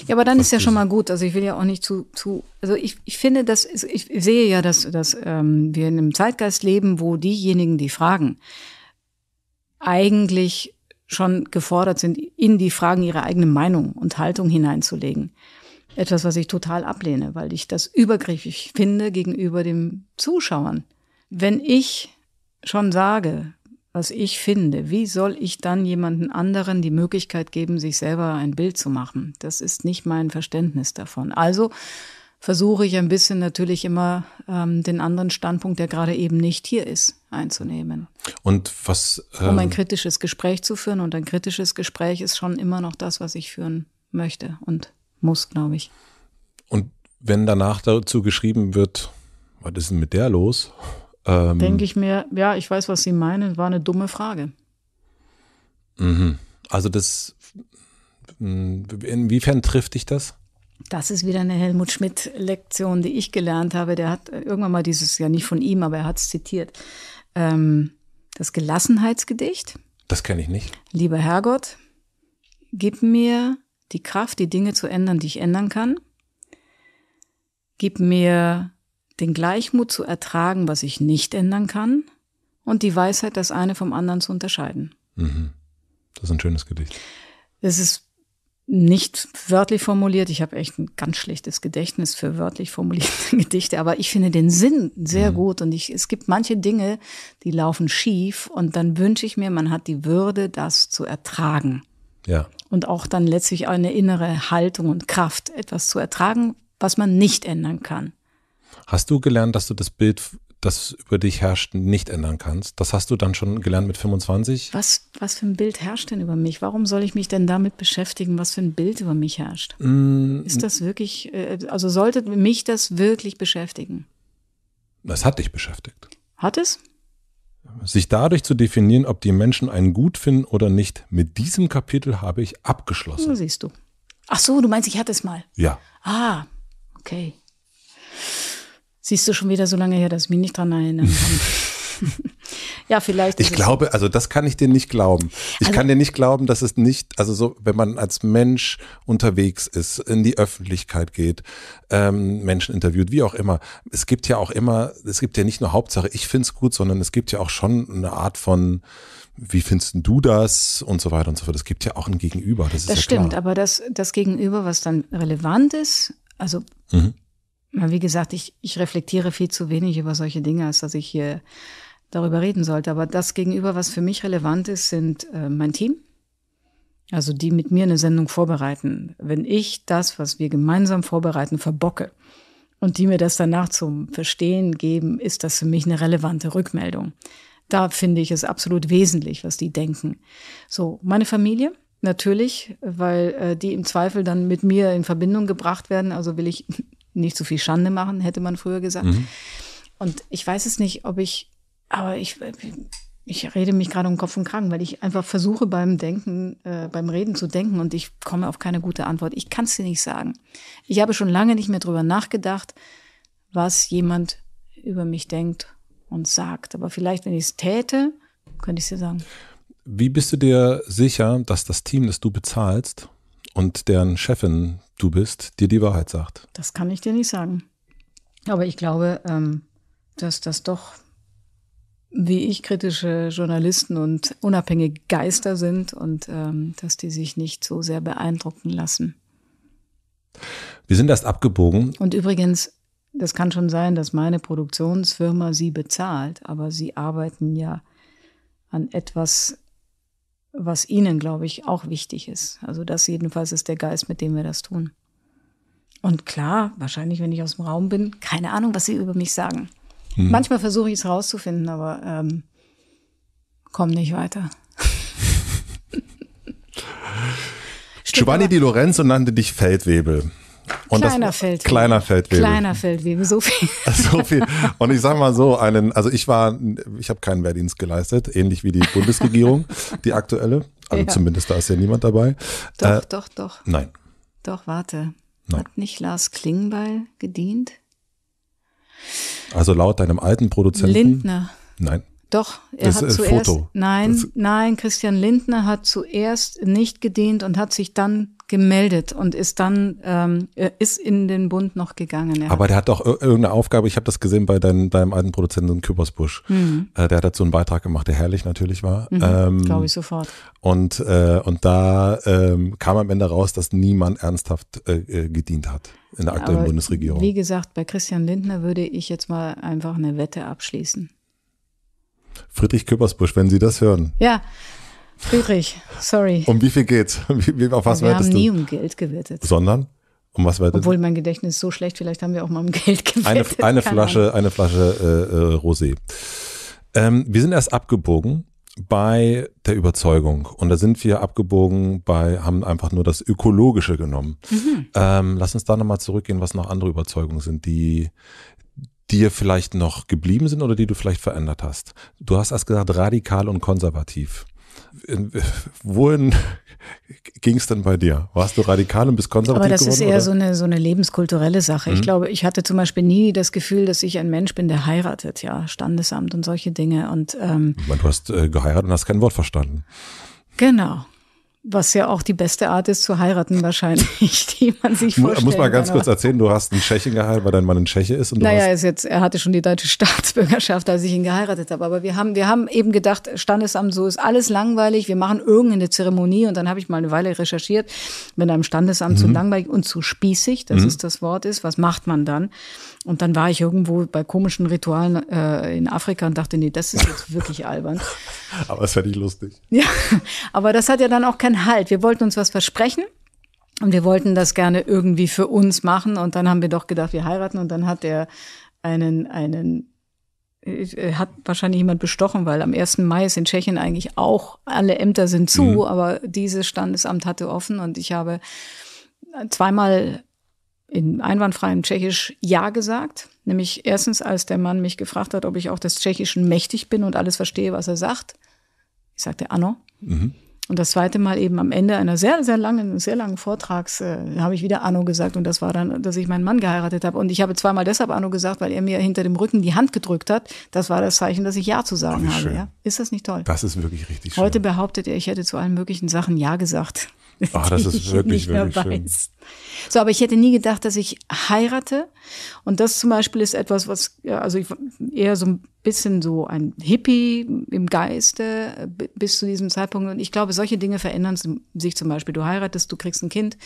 Ja, aber dann ist ja schon mal gut. Also ich will ja auch nicht zu, zu also ich, ich finde, dass ich sehe ja, dass, dass ähm, wir in einem Zeitgeist leben, wo diejenigen, die fragen, eigentlich schon gefordert sind, in die Fragen ihre eigene Meinung und Haltung hineinzulegen. Etwas, was ich total ablehne, weil ich das übergriffig finde gegenüber dem Zuschauern. Wenn ich schon sage, was ich finde, wie soll ich dann jemanden anderen die Möglichkeit geben, sich selber ein Bild zu machen? Das ist nicht mein Verständnis davon. Also versuche ich ein bisschen natürlich immer ähm, den anderen Standpunkt, der gerade eben nicht hier ist, einzunehmen. Und was. Ähm, um ein ähm, kritisches Gespräch zu führen. Und ein kritisches Gespräch ist schon immer noch das, was ich führen möchte und muss, glaube ich. Und wenn danach dazu geschrieben wird, was ist denn mit der los? Ähm, Denke ich mir, ja, ich weiß, was Sie meinen, war eine dumme Frage. Mhm. Also das, hm, inwiefern trifft dich das? Das ist wieder eine Helmut Schmidt-Lektion, die ich gelernt habe. Der hat irgendwann mal dieses, ja nicht von ihm, aber er hat es zitiert, ähm, das Gelassenheitsgedicht. Das kenne ich nicht. Lieber Herrgott, gib mir die Kraft, die Dinge zu ändern, die ich ändern kann. Gib mir den Gleichmut zu ertragen, was ich nicht ändern kann. Und die Weisheit, das eine vom anderen zu unterscheiden. Mhm. Das ist ein schönes Gedicht. Es ist nicht wörtlich formuliert. Ich habe echt ein ganz schlechtes Gedächtnis für wörtlich formulierte Gedichte, aber ich finde den Sinn sehr mhm. gut und ich, es gibt manche Dinge, die laufen schief und dann wünsche ich mir, man hat die Würde, das zu ertragen. Ja. Und auch dann letztlich eine innere Haltung und Kraft, etwas zu ertragen, was man nicht ändern kann. Hast du gelernt, dass du das Bild das über dich herrscht, nicht ändern kannst. Das hast du dann schon gelernt mit 25. Was, was für ein Bild herrscht denn über mich? Warum soll ich mich denn damit beschäftigen, was für ein Bild über mich herrscht? Mm. Ist das wirklich, äh, also sollte mich das wirklich beschäftigen? Das hat dich beschäftigt. Hat es? Sich dadurch zu definieren, ob die Menschen einen gut finden oder nicht, mit diesem Kapitel habe ich abgeschlossen. So siehst du. Ach so, du meinst, ich hatte es mal. Ja. Ah, okay. Siehst du schon wieder so lange her, dass ich mich nicht dran erinnern kann. ja, vielleicht. Ich glaube, also das kann ich dir nicht glauben. Ich also, kann dir nicht glauben, dass es nicht, also so, wenn man als Mensch unterwegs ist, in die Öffentlichkeit geht, ähm, Menschen interviewt, wie auch immer. Es gibt ja auch immer, es gibt ja nicht nur Hauptsache, ich find's gut, sondern es gibt ja auch schon eine Art von wie findest du das und so weiter und so fort. Es gibt ja auch ein Gegenüber. Das, das ja stimmt, klar. aber das, das Gegenüber, was dann relevant ist, also mhm wie gesagt, ich, ich reflektiere viel zu wenig über solche Dinge, als dass ich hier darüber reden sollte. Aber das gegenüber, was für mich relevant ist, sind äh, mein Team, also die mit mir eine Sendung vorbereiten. Wenn ich das, was wir gemeinsam vorbereiten, verbocke und die mir das danach zum Verstehen geben, ist das für mich eine relevante Rückmeldung. Da finde ich es absolut wesentlich, was die denken. So, meine Familie. Natürlich, weil äh, die im Zweifel dann mit mir in Verbindung gebracht werden. Also will ich nicht so viel Schande machen, hätte man früher gesagt. Mhm. Und ich weiß es nicht, ob ich, aber ich, ich rede mich gerade um Kopf und Kragen, weil ich einfach versuche beim Denken, äh, beim Reden zu denken und ich komme auf keine gute Antwort. Ich kann es dir nicht sagen. Ich habe schon lange nicht mehr darüber nachgedacht, was jemand über mich denkt und sagt. Aber vielleicht, wenn ich es täte, könnte ich es dir sagen. Wie bist du dir sicher, dass das Team, das du bezahlst, und deren Chefin du bist, dir die Wahrheit sagt? Das kann ich dir nicht sagen. Aber ich glaube, ähm, dass das doch, wie ich, kritische Journalisten und unabhängige Geister sind und ähm, dass die sich nicht so sehr beeindrucken lassen. Wir sind erst abgebogen. Und übrigens, das kann schon sein, dass meine Produktionsfirma sie bezahlt, aber sie arbeiten ja an etwas was ihnen, glaube ich, auch wichtig ist. Also das jedenfalls ist der Geist, mit dem wir das tun. Und klar, wahrscheinlich, wenn ich aus dem Raum bin, keine Ahnung, was sie über mich sagen. Hm. Manchmal versuche ich es rauszufinden, aber ähm, komme nicht weiter. Giovanni Di Lorenzo nannte dich Feldwebel. Und kleiner das, Feldwebel. Kleiner Feldwebel. Kleiner Feldwebel, so viel. so viel. Und ich sage mal so, einen, also ich war, ich habe keinen Wehrdienst geleistet, ähnlich wie die Bundesregierung, die aktuelle. Also ja. zumindest da ist ja niemand dabei. Doch, äh, doch, doch. Nein. Doch, warte. Nein. Hat nicht Lars Klingbeil gedient? Also laut deinem alten Produzenten. Lindner. Nein. Doch, er das hat zuerst. Foto. Nein, das nein, Christian Lindner hat zuerst nicht gedient und hat sich dann gemeldet und ist dann ähm, äh, ist in den Bund noch gegangen. Ja. Aber der hat doch irgendeine Aufgabe. Ich habe das gesehen bei dein, deinem alten Produzenten Küppersbusch. Mhm. Äh, der hat dazu einen Beitrag gemacht, der herrlich natürlich war. Mhm, ähm, Glaube ich sofort. Und äh, und da ähm, kam am Ende raus, dass niemand ernsthaft äh, äh gedient hat in der aktuellen Aber Bundesregierung. Wie gesagt, bei Christian Lindner würde ich jetzt mal einfach eine Wette abschließen. Friedrich Küppersbusch, wenn Sie das hören. Ja, Friedrich, sorry. Um wie viel geht's? Wie, auf was wir haben nie um Geld gewettet. Sondern? Um was wettet? Obwohl mein Gedächtnis ist so schlecht, vielleicht haben wir auch mal um Geld gewettet. Eine, eine Flasche, eine Flasche äh, äh, Rosé. Ähm, wir sind erst abgebogen bei der Überzeugung und da sind wir abgebogen bei, haben einfach nur das Ökologische genommen. Mhm. Ähm, lass uns da nochmal zurückgehen, was noch andere Überzeugungen sind, die dir vielleicht noch geblieben sind oder die du vielleicht verändert hast. Du hast erst gesagt radikal und konservativ. wohin ging es denn bei dir? Warst du radikal und bist konservativ Aber das geworden, ist eher so eine, so eine lebenskulturelle Sache. Mhm. Ich glaube, ich hatte zum Beispiel nie das Gefühl, dass ich ein Mensch bin, der heiratet, ja, Standesamt und solche Dinge. Und, ähm, du hast äh, geheiratet und hast kein Wort verstanden. Genau, was ja auch die beste Art ist zu heiraten wahrscheinlich, die man sich vorstellen Muss mal ganz kurz erzählen, du hast einen Tschechen geheiratet, weil dein Mann ein Tscheche ist. Und naja, ist jetzt, er hatte schon die deutsche Staatsbürgerschaft, als ich ihn geheiratet habe. Aber wir haben, wir haben eben gedacht, Standesamt, so ist alles langweilig, wir machen irgendeine Zeremonie. Und dann habe ich mal eine Weile recherchiert, wenn einem Standesamt mhm. zu langweilig und zu spießig, das mhm. ist das Wort ist, was macht man dann? Und dann war ich irgendwo bei komischen Ritualen äh, in Afrika und dachte, nee, das ist jetzt wirklich albern. aber es fand ich lustig. Ja, aber das hat ja dann auch keinen Halt. Wir wollten uns was versprechen. Und wir wollten das gerne irgendwie für uns machen. Und dann haben wir doch gedacht, wir heiraten. Und dann hat er einen, einen, äh, hat wahrscheinlich jemand bestochen, weil am 1. Mai ist in Tschechien eigentlich auch, alle Ämter sind zu, mhm. aber dieses Standesamt hatte offen. Und ich habe zweimal in einwandfreiem Tschechisch Ja gesagt. Nämlich erstens, als der Mann mich gefragt hat, ob ich auch des Tschechischen mächtig bin und alles verstehe, was er sagt. Ich sagte Anno. Mhm. Und das zweite Mal eben am Ende einer sehr, sehr langen, sehr langen Vortrags äh, habe ich wieder Anno gesagt. Und das war dann, dass ich meinen Mann geheiratet habe. Und ich habe zweimal deshalb Anno gesagt, weil er mir hinter dem Rücken die Hand gedrückt hat. Das war das Zeichen, dass ich Ja zu sagen oh, habe. Ja? Ist das nicht toll? Das ist wirklich richtig schön. Heute behauptet er, ich hätte zu allen möglichen Sachen Ja gesagt. Ach, ah, das ist wirklich, wirklich schön. Weiß. So, aber ich hätte nie gedacht, dass ich heirate. Und das zum Beispiel ist etwas, was, ja, also ich, eher so ein bisschen so ein Hippie im Geiste äh, bis zu diesem Zeitpunkt. Und ich glaube, solche Dinge verändern sich zum Beispiel. Du heiratest, du kriegst ein Kind,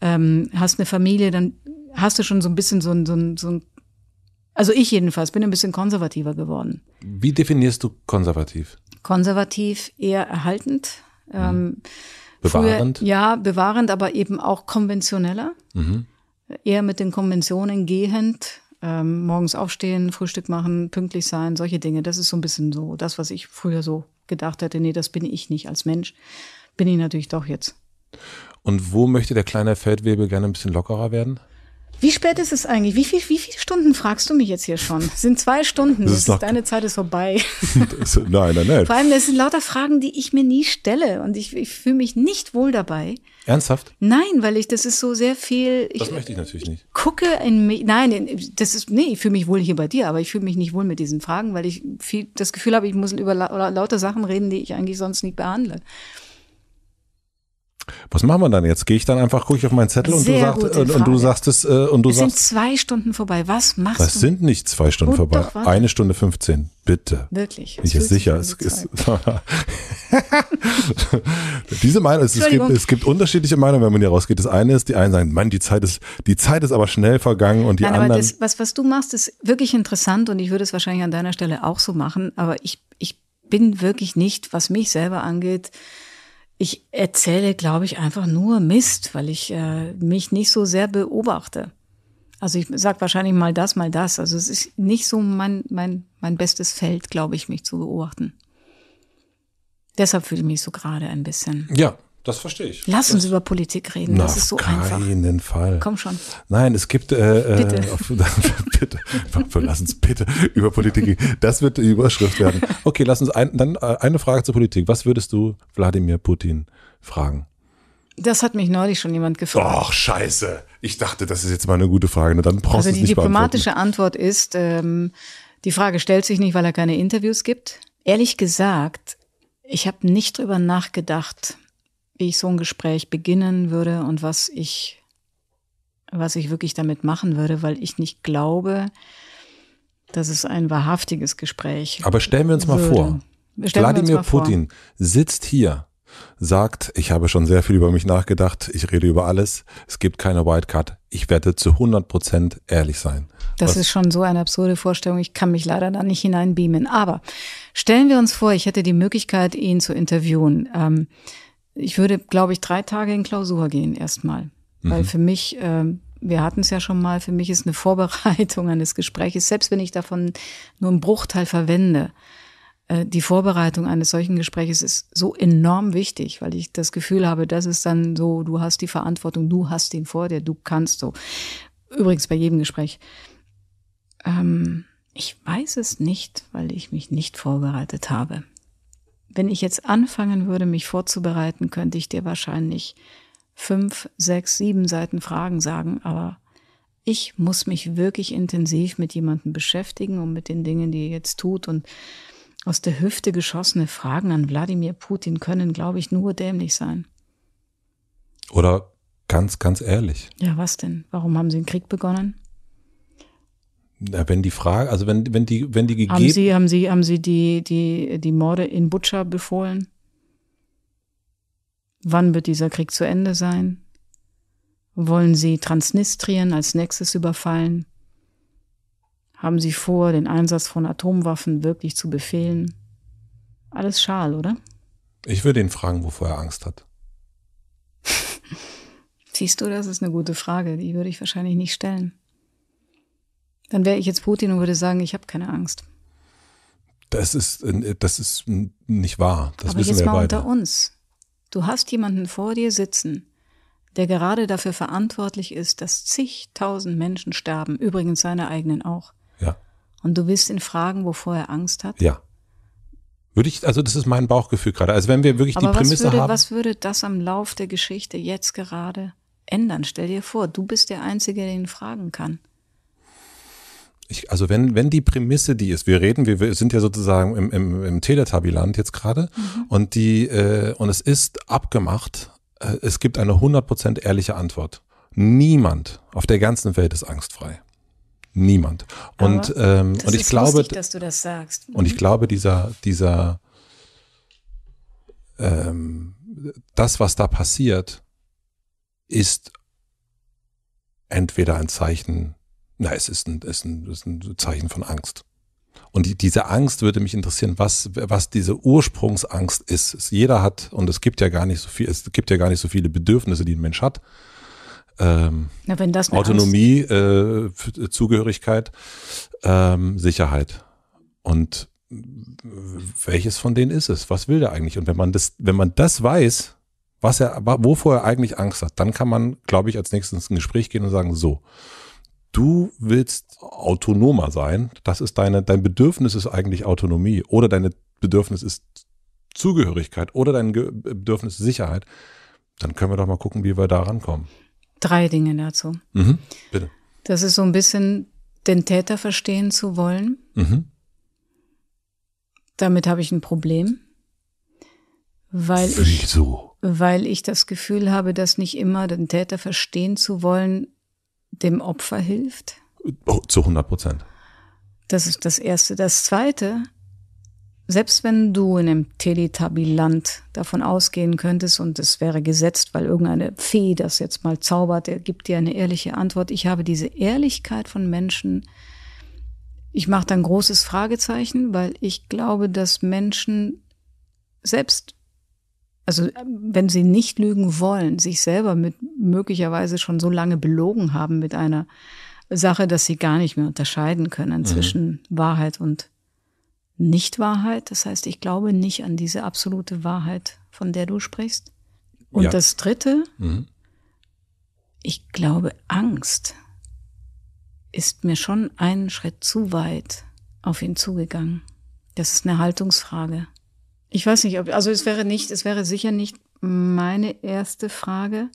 ähm, hast eine Familie, dann hast du schon so ein bisschen so ein, so ein, so ein also ich jedenfalls bin ein bisschen konservativer geworden. Wie definierst du konservativ? Konservativ eher erhaltend. Ähm, mhm. Ähm, Bewahrend? Früher, ja, bewahrend, aber eben auch konventioneller. Mhm. Eher mit den Konventionen gehend. Ähm, morgens aufstehen, Frühstück machen, pünktlich sein, solche Dinge. Das ist so ein bisschen so das, was ich früher so gedacht hätte. Nee, das bin ich nicht als Mensch. Bin ich natürlich doch jetzt. Und wo möchte der kleine Feldwebel gerne ein bisschen lockerer werden? Wie spät ist es eigentlich? Wie, viel, wie viele Stunden fragst du mich jetzt hier schon? Es sind zwei Stunden. Das ist das ist, deine Zeit ist vorbei. Ist, nein, nein, nein. Vor allem, das sind lauter Fragen, die ich mir nie stelle. Und ich, ich fühle mich nicht wohl dabei. Ernsthaft? Nein, weil ich, das ist so sehr viel. Ich, das möchte ich natürlich nicht. Ich gucke in mich. Nein, das ist, nee, ich fühle mich wohl hier bei dir, aber ich fühle mich nicht wohl mit diesen Fragen, weil ich viel das Gefühl habe, ich muss über la, lauter Sachen reden, die ich eigentlich sonst nicht behandle. Was machen wir dann jetzt? Gehe ich dann einfach, gucke ich auf meinen Zettel und du, sagst, äh, und, du sagst es äh, und du es sagst. Es sind zwei Stunden vorbei. Was machst das du? Das sind nicht zwei Stunden oh, vorbei. Doch, Eine Stunde 15. Bitte. Wirklich. Ich ist sicher. Es, ist, Diese Meinung, es, es, gibt, es gibt unterschiedliche Meinungen, wenn man hier rausgeht. Das eine ist, die einen sagen, Mann, die Zeit ist, die Zeit ist aber schnell vergangen und die Nein, anderen. Aber das, was, was du machst, ist wirklich interessant und ich würde es wahrscheinlich an deiner Stelle auch so machen, aber ich, ich bin wirklich nicht, was mich selber angeht, ich erzähle, glaube ich, einfach nur Mist, weil ich äh, mich nicht so sehr beobachte. Also ich sag wahrscheinlich mal das, mal das. Also es ist nicht so mein, mein, mein bestes Feld, glaube ich, mich zu beobachten. Deshalb fühle ich mich so gerade ein bisschen. Ja, das verstehe ich. Lass uns das über Politik reden. Na, das ist so einfach. Auf keinen Fall. Komm schon. Nein, es gibt. Äh, äh bitte. Äh, auf, bitte. lass uns bitte über Politik reden. Das wird die Überschrift werden. Okay, lass uns ein, dann äh, eine Frage zur Politik. Was würdest du Wladimir Putin fragen? Das hat mich neulich schon jemand gefragt. Ach, scheiße. Ich dachte, das ist jetzt mal eine gute Frage. Na, dann brauchst also die nicht diplomatische Antwort ist, ähm, die Frage stellt sich nicht, weil er keine Interviews gibt. Ehrlich gesagt, ich habe nicht drüber nachgedacht wie ich so ein Gespräch beginnen würde und was ich, was ich wirklich damit machen würde, weil ich nicht glaube, dass es ein wahrhaftiges Gespräch Aber stellen wir uns würde. mal vor, Wladimir Putin sitzt hier sagt, ich habe schon sehr viel über mich nachgedacht, ich rede über alles, es gibt keine Wildcard, ich werde zu 100% ehrlich sein. Das Was? ist schon so eine absurde Vorstellung, ich kann mich leider da nicht hineinbeamen. Aber stellen wir uns vor, ich hätte die Möglichkeit, ihn zu interviewen. Ähm, ich würde, glaube ich, drei Tage in Klausur gehen erstmal. Mhm. Weil für mich, ähm, wir hatten es ja schon mal, für mich ist eine Vorbereitung eines Gespräches, selbst wenn ich davon nur einen Bruchteil verwende, äh, die Vorbereitung eines solchen Gespräches ist so enorm wichtig, weil ich das Gefühl habe, das ist dann so, du hast die Verantwortung, du hast den vor dir, du kannst so. Übrigens bei jedem Gespräch. Ähm, ich weiß es nicht, weil ich mich nicht vorbereitet habe wenn ich jetzt anfangen würde, mich vorzubereiten, könnte ich dir wahrscheinlich fünf, sechs, sieben Seiten Fragen sagen, aber ich muss mich wirklich intensiv mit jemandem beschäftigen und mit den Dingen, die er jetzt tut. Und aus der Hüfte geschossene Fragen an Wladimir Putin können, glaube ich, nur dämlich sein. Oder ganz, ganz ehrlich. Ja, was denn? Warum haben sie den Krieg begonnen? Na, wenn die Frage, also wenn, wenn die, wenn die gegeben. Haben Sie, haben Sie, haben Sie die, die, die Morde in Butcher befohlen? Wann wird dieser Krieg zu Ende sein? Wollen Sie Transnistrien als nächstes überfallen? Haben Sie vor, den Einsatz von Atomwaffen wirklich zu befehlen? Alles schal, oder? Ich würde ihn fragen, wovor er Angst hat. Siehst du, das ist eine gute Frage, die würde ich wahrscheinlich nicht stellen. Dann wäre ich jetzt Putin und würde sagen, ich habe keine Angst. Das ist, äh, das ist nicht wahr. Das Aber wissen jetzt wir mal beide. unter uns. Du hast jemanden vor dir sitzen, der gerade dafür verantwortlich ist, dass zigtausend Menschen sterben, übrigens seine eigenen auch. Ja. Und du willst ihn fragen, wovor er Angst hat? Ja. Würde ich, also das ist mein Bauchgefühl gerade. Also wenn wir wirklich Aber die Prämisse würde, haben. Was würde das am Lauf der Geschichte jetzt gerade ändern? Stell dir vor, du bist der Einzige, der ihn fragen kann ich, also wenn, wenn die Prämisse die ist, wir reden, wir, wir sind ja sozusagen im, im, im Teletubbyland jetzt gerade mhm. und die, äh, und es ist abgemacht, äh, es gibt eine 100% ehrliche Antwort. Niemand auf der ganzen Welt ist angstfrei. Niemand. Und, Aber ähm, und ich glaube, lustig, dass du das sagst. Mhm. Und ich mhm. glaube, dieser, dieser, ähm, das, was da passiert, ist entweder ein Zeichen na, es ist ein, ist ein, ist ein Zeichen von Angst. Und die, diese Angst würde mich interessieren, was, was diese Ursprungsangst ist. jeder hat, und es gibt ja gar nicht so viel, es gibt ja gar nicht so viele Bedürfnisse, die ein Mensch hat. Ähm, Na, wenn das Autonomie, äh, Zugehörigkeit, ähm, Sicherheit. Und welches von denen ist es? Was will der eigentlich? Und wenn man das, wenn man das weiß, was er, wovor er eigentlich Angst hat, dann kann man, glaube ich, als nächstes ein Gespräch gehen und sagen, so, du willst autonomer sein. Das ist deine, dein Bedürfnis ist eigentlich Autonomie oder deine Bedürfnis ist Zugehörigkeit oder dein Ge Bedürfnis Sicherheit. Dann können wir doch mal gucken, wie wir da rankommen. Drei Dinge dazu. Mhm, bitte. Das ist so ein bisschen den Täter verstehen zu wollen. Mhm. Damit habe ich ein Problem. Weil ich, so. weil ich das Gefühl habe, dass nicht immer den Täter verstehen zu wollen dem Opfer hilft? Oh, zu 100 Prozent. Das ist das Erste. Das Zweite, selbst wenn du in einem Teletabiland davon ausgehen könntest und es wäre gesetzt, weil irgendeine Fee das jetzt mal zaubert, er gibt dir eine ehrliche Antwort. Ich habe diese Ehrlichkeit von Menschen, ich mache da ein großes Fragezeichen, weil ich glaube, dass Menschen, selbst also wenn sie nicht lügen wollen, sich selber mit möglicherweise schon so lange belogen haben mit einer Sache, dass sie gar nicht mehr unterscheiden können mhm. zwischen Wahrheit und Nichtwahrheit. Das heißt, ich glaube nicht an diese absolute Wahrheit, von der du sprichst. Und ja. das Dritte, mhm. ich glaube, Angst ist mir schon einen Schritt zu weit auf ihn zugegangen. Das ist eine Haltungsfrage. Ich weiß nicht, ob, also es wäre nicht, es wäre sicher nicht meine erste Frage.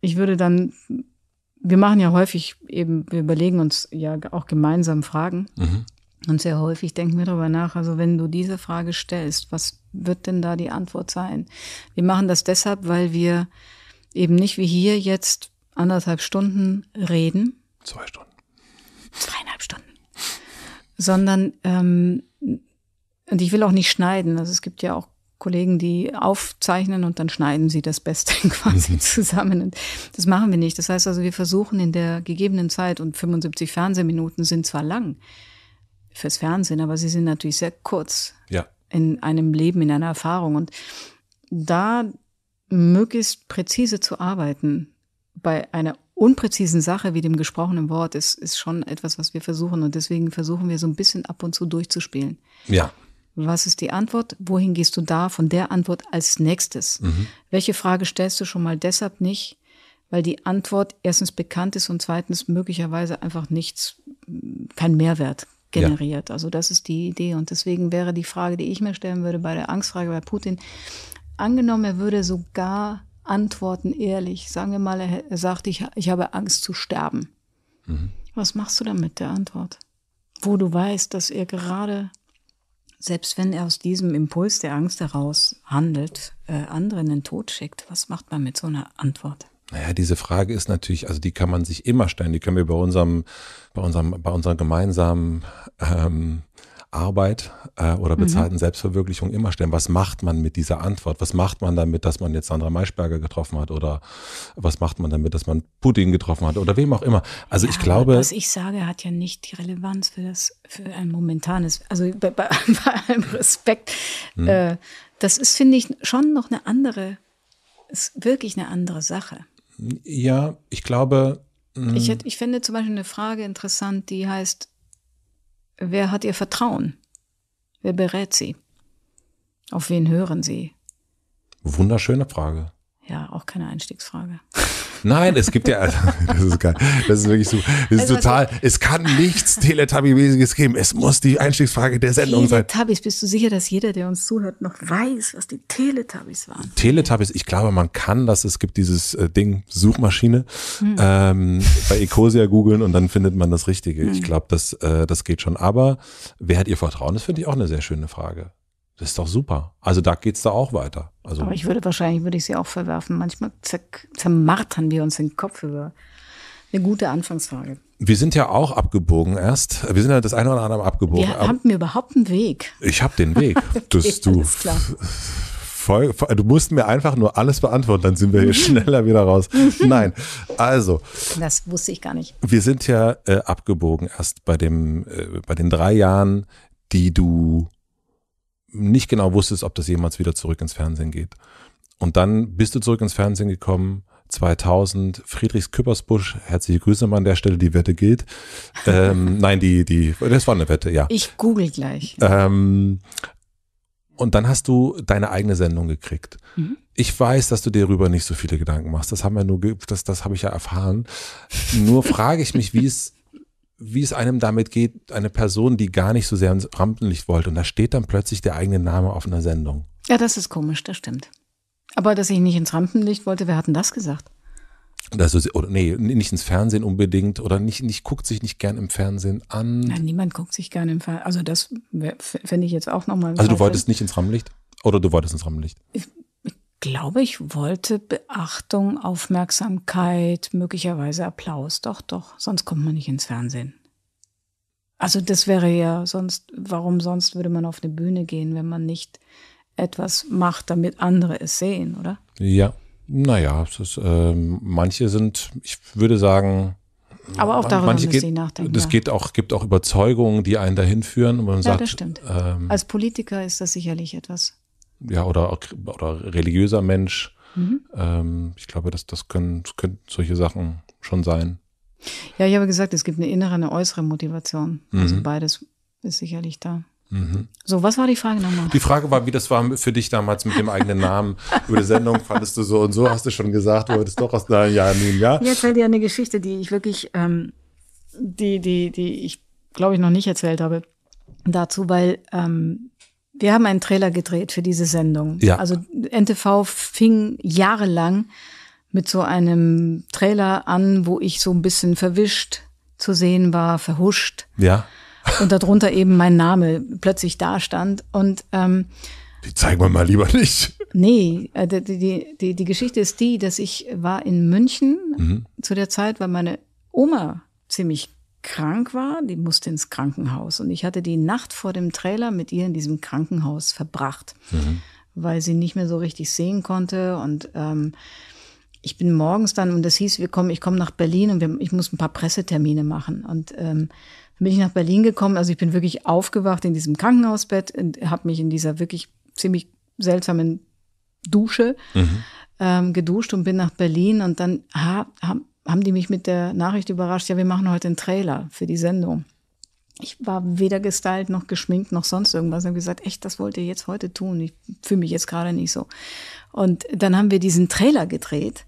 Ich würde dann, wir machen ja häufig eben, wir überlegen uns ja auch gemeinsam Fragen. Mhm. Und sehr häufig denken wir darüber nach, also wenn du diese Frage stellst, was wird denn da die Antwort sein? Wir machen das deshalb, weil wir eben nicht wie hier jetzt anderthalb Stunden reden. Zwei Stunden. Zweieinhalb Stunden. Sondern ähm, und ich will auch nicht schneiden. Also es gibt ja auch Kollegen, die aufzeichnen und dann schneiden sie das Beste quasi mhm. zusammen. Und das machen wir nicht. Das heißt also, wir versuchen in der gegebenen Zeit und 75 Fernsehminuten sind zwar lang fürs Fernsehen, aber sie sind natürlich sehr kurz ja. in einem Leben, in einer Erfahrung. Und da möglichst präzise zu arbeiten bei einer unpräzisen Sache wie dem gesprochenen Wort ist, ist schon etwas, was wir versuchen. Und deswegen versuchen wir so ein bisschen ab und zu durchzuspielen. Ja. Was ist die Antwort? Wohin gehst du da von der Antwort als nächstes? Mhm. Welche Frage stellst du schon mal deshalb nicht, weil die Antwort erstens bekannt ist und zweitens möglicherweise einfach nichts, kein Mehrwert generiert. Ja. Also das ist die Idee. Und deswegen wäre die Frage, die ich mir stellen würde bei der Angstfrage bei Putin, angenommen, er würde sogar antworten ehrlich. Sagen wir mal, er sagt, ich, ich habe Angst zu sterben. Mhm. Was machst du dann mit der Antwort? Wo du weißt, dass er gerade selbst wenn er aus diesem Impuls der Angst heraus handelt, äh, anderen in den Tod schickt, was macht man mit so einer Antwort? Naja, diese Frage ist natürlich, also die kann man sich immer stellen, die können wir bei unserem, bei unserem, bei unserer gemeinsamen ähm, Arbeit äh, oder mhm. bezahlten mhm. Selbstverwirklichung immer stellen. Was macht man mit dieser Antwort? Was macht man damit, dass man jetzt Sandra Maischberger getroffen hat? Oder was macht man damit, dass man Putin getroffen hat? Oder wem auch immer. Also ja, ich glaube. Was ich sage, hat ja nicht die Relevanz für das, für ein momentanes, also bei, bei, bei allem Respekt. Mhm. Äh, das ist, finde ich, schon noch eine andere, ist wirklich eine andere Sache. Ja, ich glaube. Ich, mm. hätte, ich finde zum Beispiel eine Frage interessant, die heißt, Wer hat ihr Vertrauen? Wer berät sie? Auf wen hören sie? Wunderschöne Frage. Ja, auch keine Einstiegsfrage. Nein, es gibt ja, das ist geil. Das ist wirklich super. Das ist also, total, es kann nichts Teletubby-mäßiges geben. Es muss die Einstiegsfrage der Sendung sein. Teletubbies, bist du sicher, dass jeder, der uns zuhört, noch weiß, was die Teletubbies waren? Teletubbies, ich glaube, man kann das. Es gibt dieses äh, Ding, Suchmaschine, hm. ähm, bei Ecosia googeln und dann findet man das Richtige. Hm. Ich glaube, das, äh, das geht schon. Aber wer hat ihr Vertrauen? Das finde ich auch eine sehr schöne Frage. Das ist doch super. Also da geht es da auch weiter. Also Aber ich würde wahrscheinlich, würde ich sie auch verwerfen. Manchmal zermartern wir uns den Kopf über eine gute Anfangsfrage. Wir sind ja auch abgebogen erst. Wir sind ja das eine oder andere abgebogen. Wir haben mir überhaupt einen Weg. Ich habe den Weg. Das, du, voll, du musst mir einfach nur alles beantworten, dann sind wir hier schneller wieder raus. Nein, also. Das wusste ich gar nicht. Wir sind ja äh, abgebogen erst bei, dem, äh, bei den drei Jahren, die du nicht genau wusstest, ob das jemals wieder zurück ins Fernsehen geht. Und dann bist du zurück ins Fernsehen gekommen, 2000, Friedrichs Küppersbusch, herzliche Grüße mal an der Stelle, die Wette gilt. Ähm, nein, die, die, das war eine Wette, ja. Ich google gleich. Ähm, und dann hast du deine eigene Sendung gekriegt. Mhm. Ich weiß, dass du dir darüber nicht so viele Gedanken machst. Das haben wir nur, das, das habe ich ja erfahren. Nur frage ich mich, wie es wie es einem damit geht, eine Person, die gar nicht so sehr ins Rampenlicht wollte. Und da steht dann plötzlich der eigene Name auf einer Sendung. Ja, das ist komisch, das stimmt. Aber dass ich nicht ins Rampenlicht wollte, wer hat denn das gesagt? Das oder nee, nicht ins Fernsehen unbedingt oder nicht, nicht guckt sich nicht gern im Fernsehen an. Nein, niemand guckt sich gern im Fernsehen. Also das fände ich jetzt auch nochmal. Also du wolltest nicht ins Rampenlicht? Oder du wolltest ins Rampenlicht? Ich, glaube, ich wollte Beachtung, Aufmerksamkeit, möglicherweise Applaus. Doch, doch, sonst kommt man nicht ins Fernsehen. Also das wäre ja sonst, warum sonst würde man auf eine Bühne gehen, wenn man nicht etwas macht, damit andere es sehen, oder? Ja, naja, ist, äh, manche sind, ich würde sagen, aber auch darüber manche geht, nachdenken. Es geht auch, gibt auch Überzeugungen, die einen dahin führen. Und man ja, sagt, das stimmt. Ähm, Als Politiker ist das sicherlich etwas ja, oder, oder religiöser Mensch. Mhm. Ähm, ich glaube, dass das können, das können solche Sachen schon sein. Ja, ich habe gesagt, es gibt eine innere, eine äußere Motivation. Also mhm. Also beides ist sicherlich da. Mhm. So, was war die Frage nochmal? Die Frage war, wie das war für dich damals mit dem eigenen Namen. Über die Sendung fandest du so und so, hast du schon gesagt, du wolltest doch aus deinem Jahr nehmen, ja? Ich erzähle dir eine Geschichte, die ich wirklich, ähm, die, die, die ich glaube ich noch nicht erzählt habe dazu, weil ähm, wir haben einen Trailer gedreht für diese Sendung. Ja. Also NTV fing jahrelang mit so einem Trailer an, wo ich so ein bisschen verwischt zu sehen war, verhuscht. Ja. Und darunter eben mein Name plötzlich dastand. Und ähm, die zeigen wir mal lieber nicht. Nee, äh, die, die, die, die Geschichte ist die, dass ich war in München mhm. zu der Zeit, weil meine Oma ziemlich krank war, die musste ins Krankenhaus. Und ich hatte die Nacht vor dem Trailer mit ihr in diesem Krankenhaus verbracht, mhm. weil sie nicht mehr so richtig sehen konnte. Und ähm, ich bin morgens dann, und das hieß, wir kommen, ich komme nach Berlin und wir, ich muss ein paar Pressetermine machen. Und ähm, dann bin ich nach Berlin gekommen. Also ich bin wirklich aufgewacht in diesem Krankenhausbett und habe mich in dieser wirklich ziemlich seltsamen Dusche mhm. ähm, geduscht und bin nach Berlin. Und dann ha, ha, haben die mich mit der Nachricht überrascht, ja, wir machen heute einen Trailer für die Sendung. Ich war weder gestylt noch geschminkt noch sonst irgendwas. Ich habe gesagt, echt, das wollt ihr jetzt heute tun. Ich fühle mich jetzt gerade nicht so. Und dann haben wir diesen Trailer gedreht.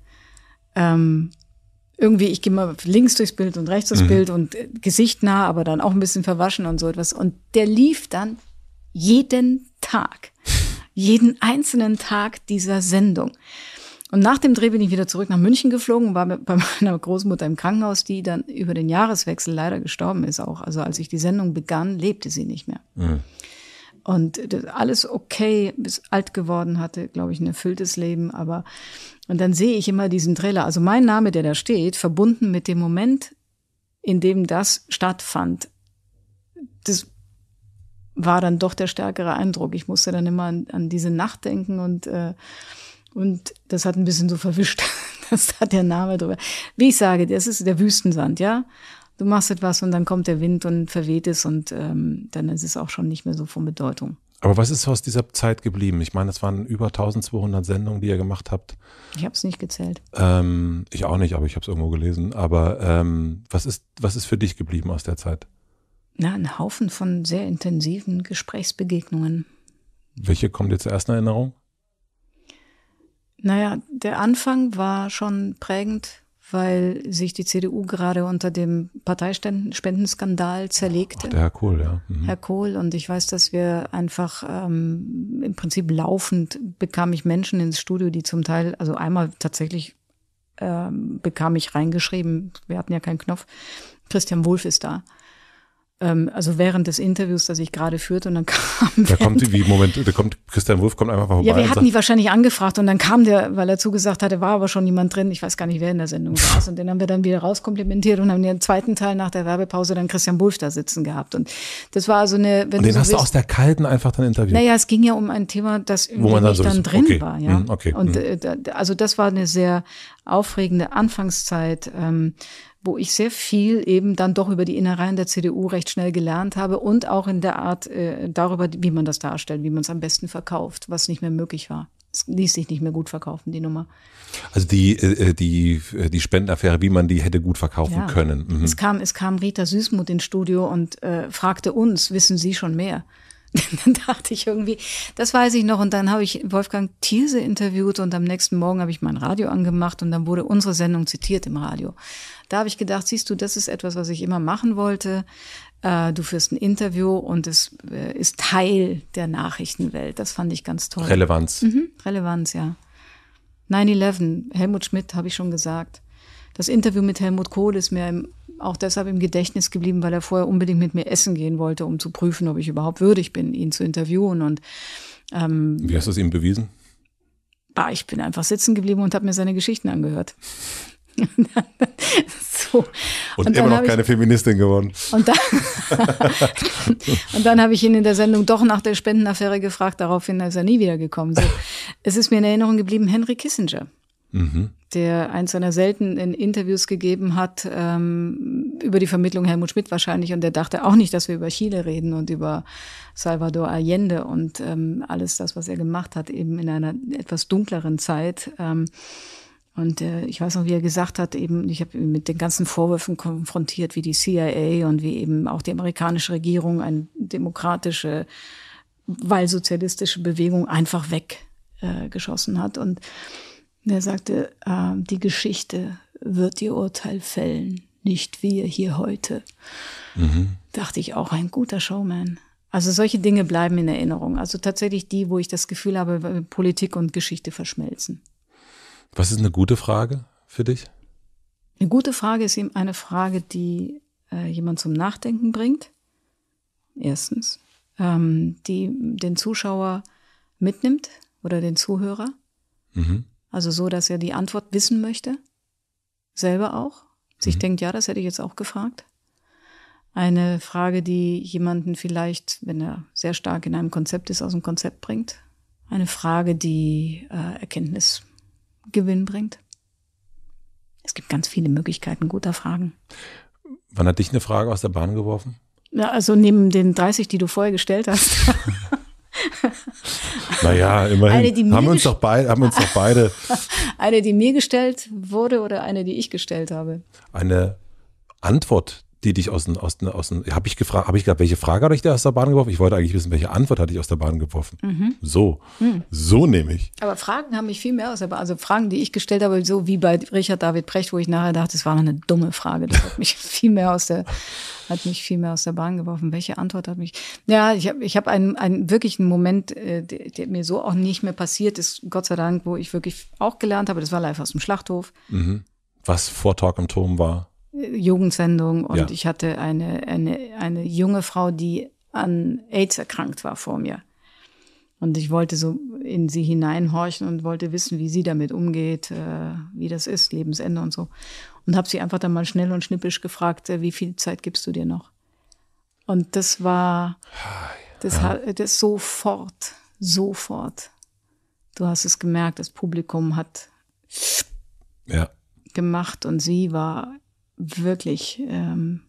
Ähm, irgendwie, ich gehe mal links durchs Bild und rechts durchs mhm. Bild und äh, Gesicht nah, aber dann auch ein bisschen verwaschen und so etwas. Und der lief dann jeden Tag, jeden einzelnen Tag dieser Sendung. Und nach dem Dreh bin ich wieder zurück nach München geflogen, war bei meiner Großmutter im Krankenhaus, die dann über den Jahreswechsel leider gestorben ist auch. Also als ich die Sendung begann, lebte sie nicht mehr. Mhm. Und äh, alles okay, bis alt geworden hatte, glaube ich, ein erfülltes Leben. Aber und dann sehe ich immer diesen Trailer. Also mein Name, der da steht, verbunden mit dem Moment, in dem das stattfand. Das war dann doch der stärkere Eindruck. Ich musste dann immer an, an diese Nacht denken und äh, und das hat ein bisschen so verwischt, dass da der Name drüber. Wie ich sage, das ist der Wüstensand, ja. Du machst etwas und dann kommt der Wind und verweht es und ähm, dann ist es auch schon nicht mehr so von Bedeutung. Aber was ist aus dieser Zeit geblieben? Ich meine, es waren über 1200 Sendungen, die ihr gemacht habt. Ich habe es nicht gezählt. Ähm, ich auch nicht, aber ich habe es irgendwo gelesen. Aber ähm, was, ist, was ist für dich geblieben aus der Zeit? Na, ein Haufen von sehr intensiven Gesprächsbegegnungen. Welche kommt dir zur ersten Erinnerung? Naja, der Anfang war schon prägend, weil sich die CDU gerade unter dem Parteispendenskandal zerlegte. Ach, der Herr Kohl, ja. Mhm. Herr Kohl, und ich weiß, dass wir einfach ähm, im Prinzip laufend bekam ich Menschen ins Studio, die zum Teil, also einmal tatsächlich ähm, bekam ich reingeschrieben, wir hatten ja keinen Knopf, Christian Wulff ist da. Ähm, also während des Interviews, das ich gerade führte, und dann kam. Da kommt wie Moment, da kommt Christian Wolf kommt einfach vorbei. Ja, wir hatten die wahrscheinlich angefragt und dann kam der, weil er zugesagt hatte, war aber schon jemand drin. Ich weiß gar nicht, wer in der Sendung war. Und den haben wir dann wieder rauskomplimentiert und haben den zweiten Teil nach der Werbepause dann Christian Wolf da sitzen gehabt. Und das war also eine. Wenn und den so hast du aus der kalten einfach dann interviewt. Naja, es ging ja um ein Thema, das Wo man dann, so dann drin okay. war. Mhm, ja. Mm, okay. Und mm. also das war eine sehr aufregende Anfangszeit. Ähm, wo ich sehr viel eben dann doch über die Innereien der CDU recht schnell gelernt habe und auch in der Art äh, darüber, wie man das darstellt, wie man es am besten verkauft, was nicht mehr möglich war. Es ließ sich nicht mehr gut verkaufen, die Nummer. Also die, äh, äh die, äh, die Spendenaffäre, wie man die hätte gut verkaufen ja. können. Mhm. Es, kam, es kam Rita Süßmuth ins Studio und äh, fragte uns, wissen Sie schon mehr? dann dachte ich irgendwie, das weiß ich noch. Und dann habe ich Wolfgang Thierse interviewt und am nächsten Morgen habe ich mein Radio angemacht und dann wurde unsere Sendung zitiert im Radio. Da habe ich gedacht, siehst du, das ist etwas, was ich immer machen wollte. Äh, du führst ein Interview und es äh, ist Teil der Nachrichtenwelt. Das fand ich ganz toll. Relevanz. Mhm, Relevanz, ja. 9-11, Helmut Schmidt, habe ich schon gesagt. Das Interview mit Helmut Kohl ist mir im auch deshalb im Gedächtnis geblieben, weil er vorher unbedingt mit mir essen gehen wollte, um zu prüfen, ob ich überhaupt würdig bin, ihn zu interviewen. Und ähm, wie hast du es ihm bewiesen? Bah, ich bin einfach sitzen geblieben und habe mir seine Geschichten angehört. so. Und, und immer noch keine ich, Feministin geworden. Und dann, und dann habe ich ihn in der Sendung doch nach der Spendenaffäre gefragt. Daraufhin ist er nie wiedergekommen. So, es ist mir in Erinnerung geblieben, Henry Kissinger. Mhm. der eins seiner seltenen Interviews gegeben hat ähm, über die Vermittlung Helmut Schmidt wahrscheinlich und der dachte auch nicht, dass wir über Chile reden und über Salvador Allende und ähm, alles das, was er gemacht hat, eben in einer etwas dunkleren Zeit. Ähm, und äh, ich weiß noch, wie er gesagt hat, eben, ich habe ihn mit den ganzen Vorwürfen konfrontiert, wie die CIA und wie eben auch die amerikanische Regierung eine demokratische, weil sozialistische Bewegung einfach weggeschossen äh, hat. Und er sagte, äh, die Geschichte wird ihr Urteil fällen, nicht wir hier heute. Mhm. Dachte ich auch, ein guter Showman. Also solche Dinge bleiben in Erinnerung. Also tatsächlich die, wo ich das Gefühl habe, Politik und Geschichte verschmelzen. Was ist eine gute Frage für dich? Eine gute Frage ist eben eine Frage, die äh, jemand zum Nachdenken bringt. Erstens, ähm, die den Zuschauer mitnimmt oder den Zuhörer. Mhm. Also so, dass er die Antwort wissen möchte, selber auch, sich mhm. denkt, ja, das hätte ich jetzt auch gefragt. Eine Frage, die jemanden vielleicht, wenn er sehr stark in einem Konzept ist, aus dem Konzept bringt. Eine Frage, die äh, Erkenntnisgewinn bringt. Es gibt ganz viele Möglichkeiten guter Fragen. Wann hat dich eine Frage aus der Bahn geworfen? Ja, also neben den 30, die du vorher gestellt hast. Naja, immerhin. Eine, die haben, uns doch beid, haben uns doch beide. eine, die mir gestellt wurde oder eine, die ich gestellt habe? Eine Antwort, die dich aus dem, aus dem, aus dem habe ich gefragt, habe ich gehabt, welche Frage hatte ich dir aus der Bahn geworfen? Ich wollte eigentlich wissen, welche Antwort hatte ich aus der Bahn geworfen. Mhm. So, mhm. so nehme ich. Aber Fragen haben mich viel mehr aus der Bahn, also Fragen, die ich gestellt habe, so wie bei Richard David Precht, wo ich nachher dachte, das war eine dumme Frage. Das hat mich viel mehr aus der, hat mich viel mehr aus der Bahn geworfen. Welche Antwort hat mich? Ja, ich habe ich habe einen, einen wirklichen Moment, äh, der, der, mir so auch nicht mehr passiert ist, Gott sei Dank, wo ich wirklich auch gelernt habe, das war live aus dem Schlachthof. Mhm. Was Talk im Turm war. Jugendsendung und ja. ich hatte eine, eine, eine junge Frau, die an AIDS erkrankt war vor mir. Und ich wollte so in sie hineinhorchen und wollte wissen, wie sie damit umgeht, äh, wie das ist, Lebensende und so. Und habe sie einfach dann mal schnell und schnippisch gefragt, äh, wie viel Zeit gibst du dir noch? Und das war, das, ja. das sofort, sofort. Du hast es gemerkt, das Publikum hat ja. gemacht und sie war wirklich ähm,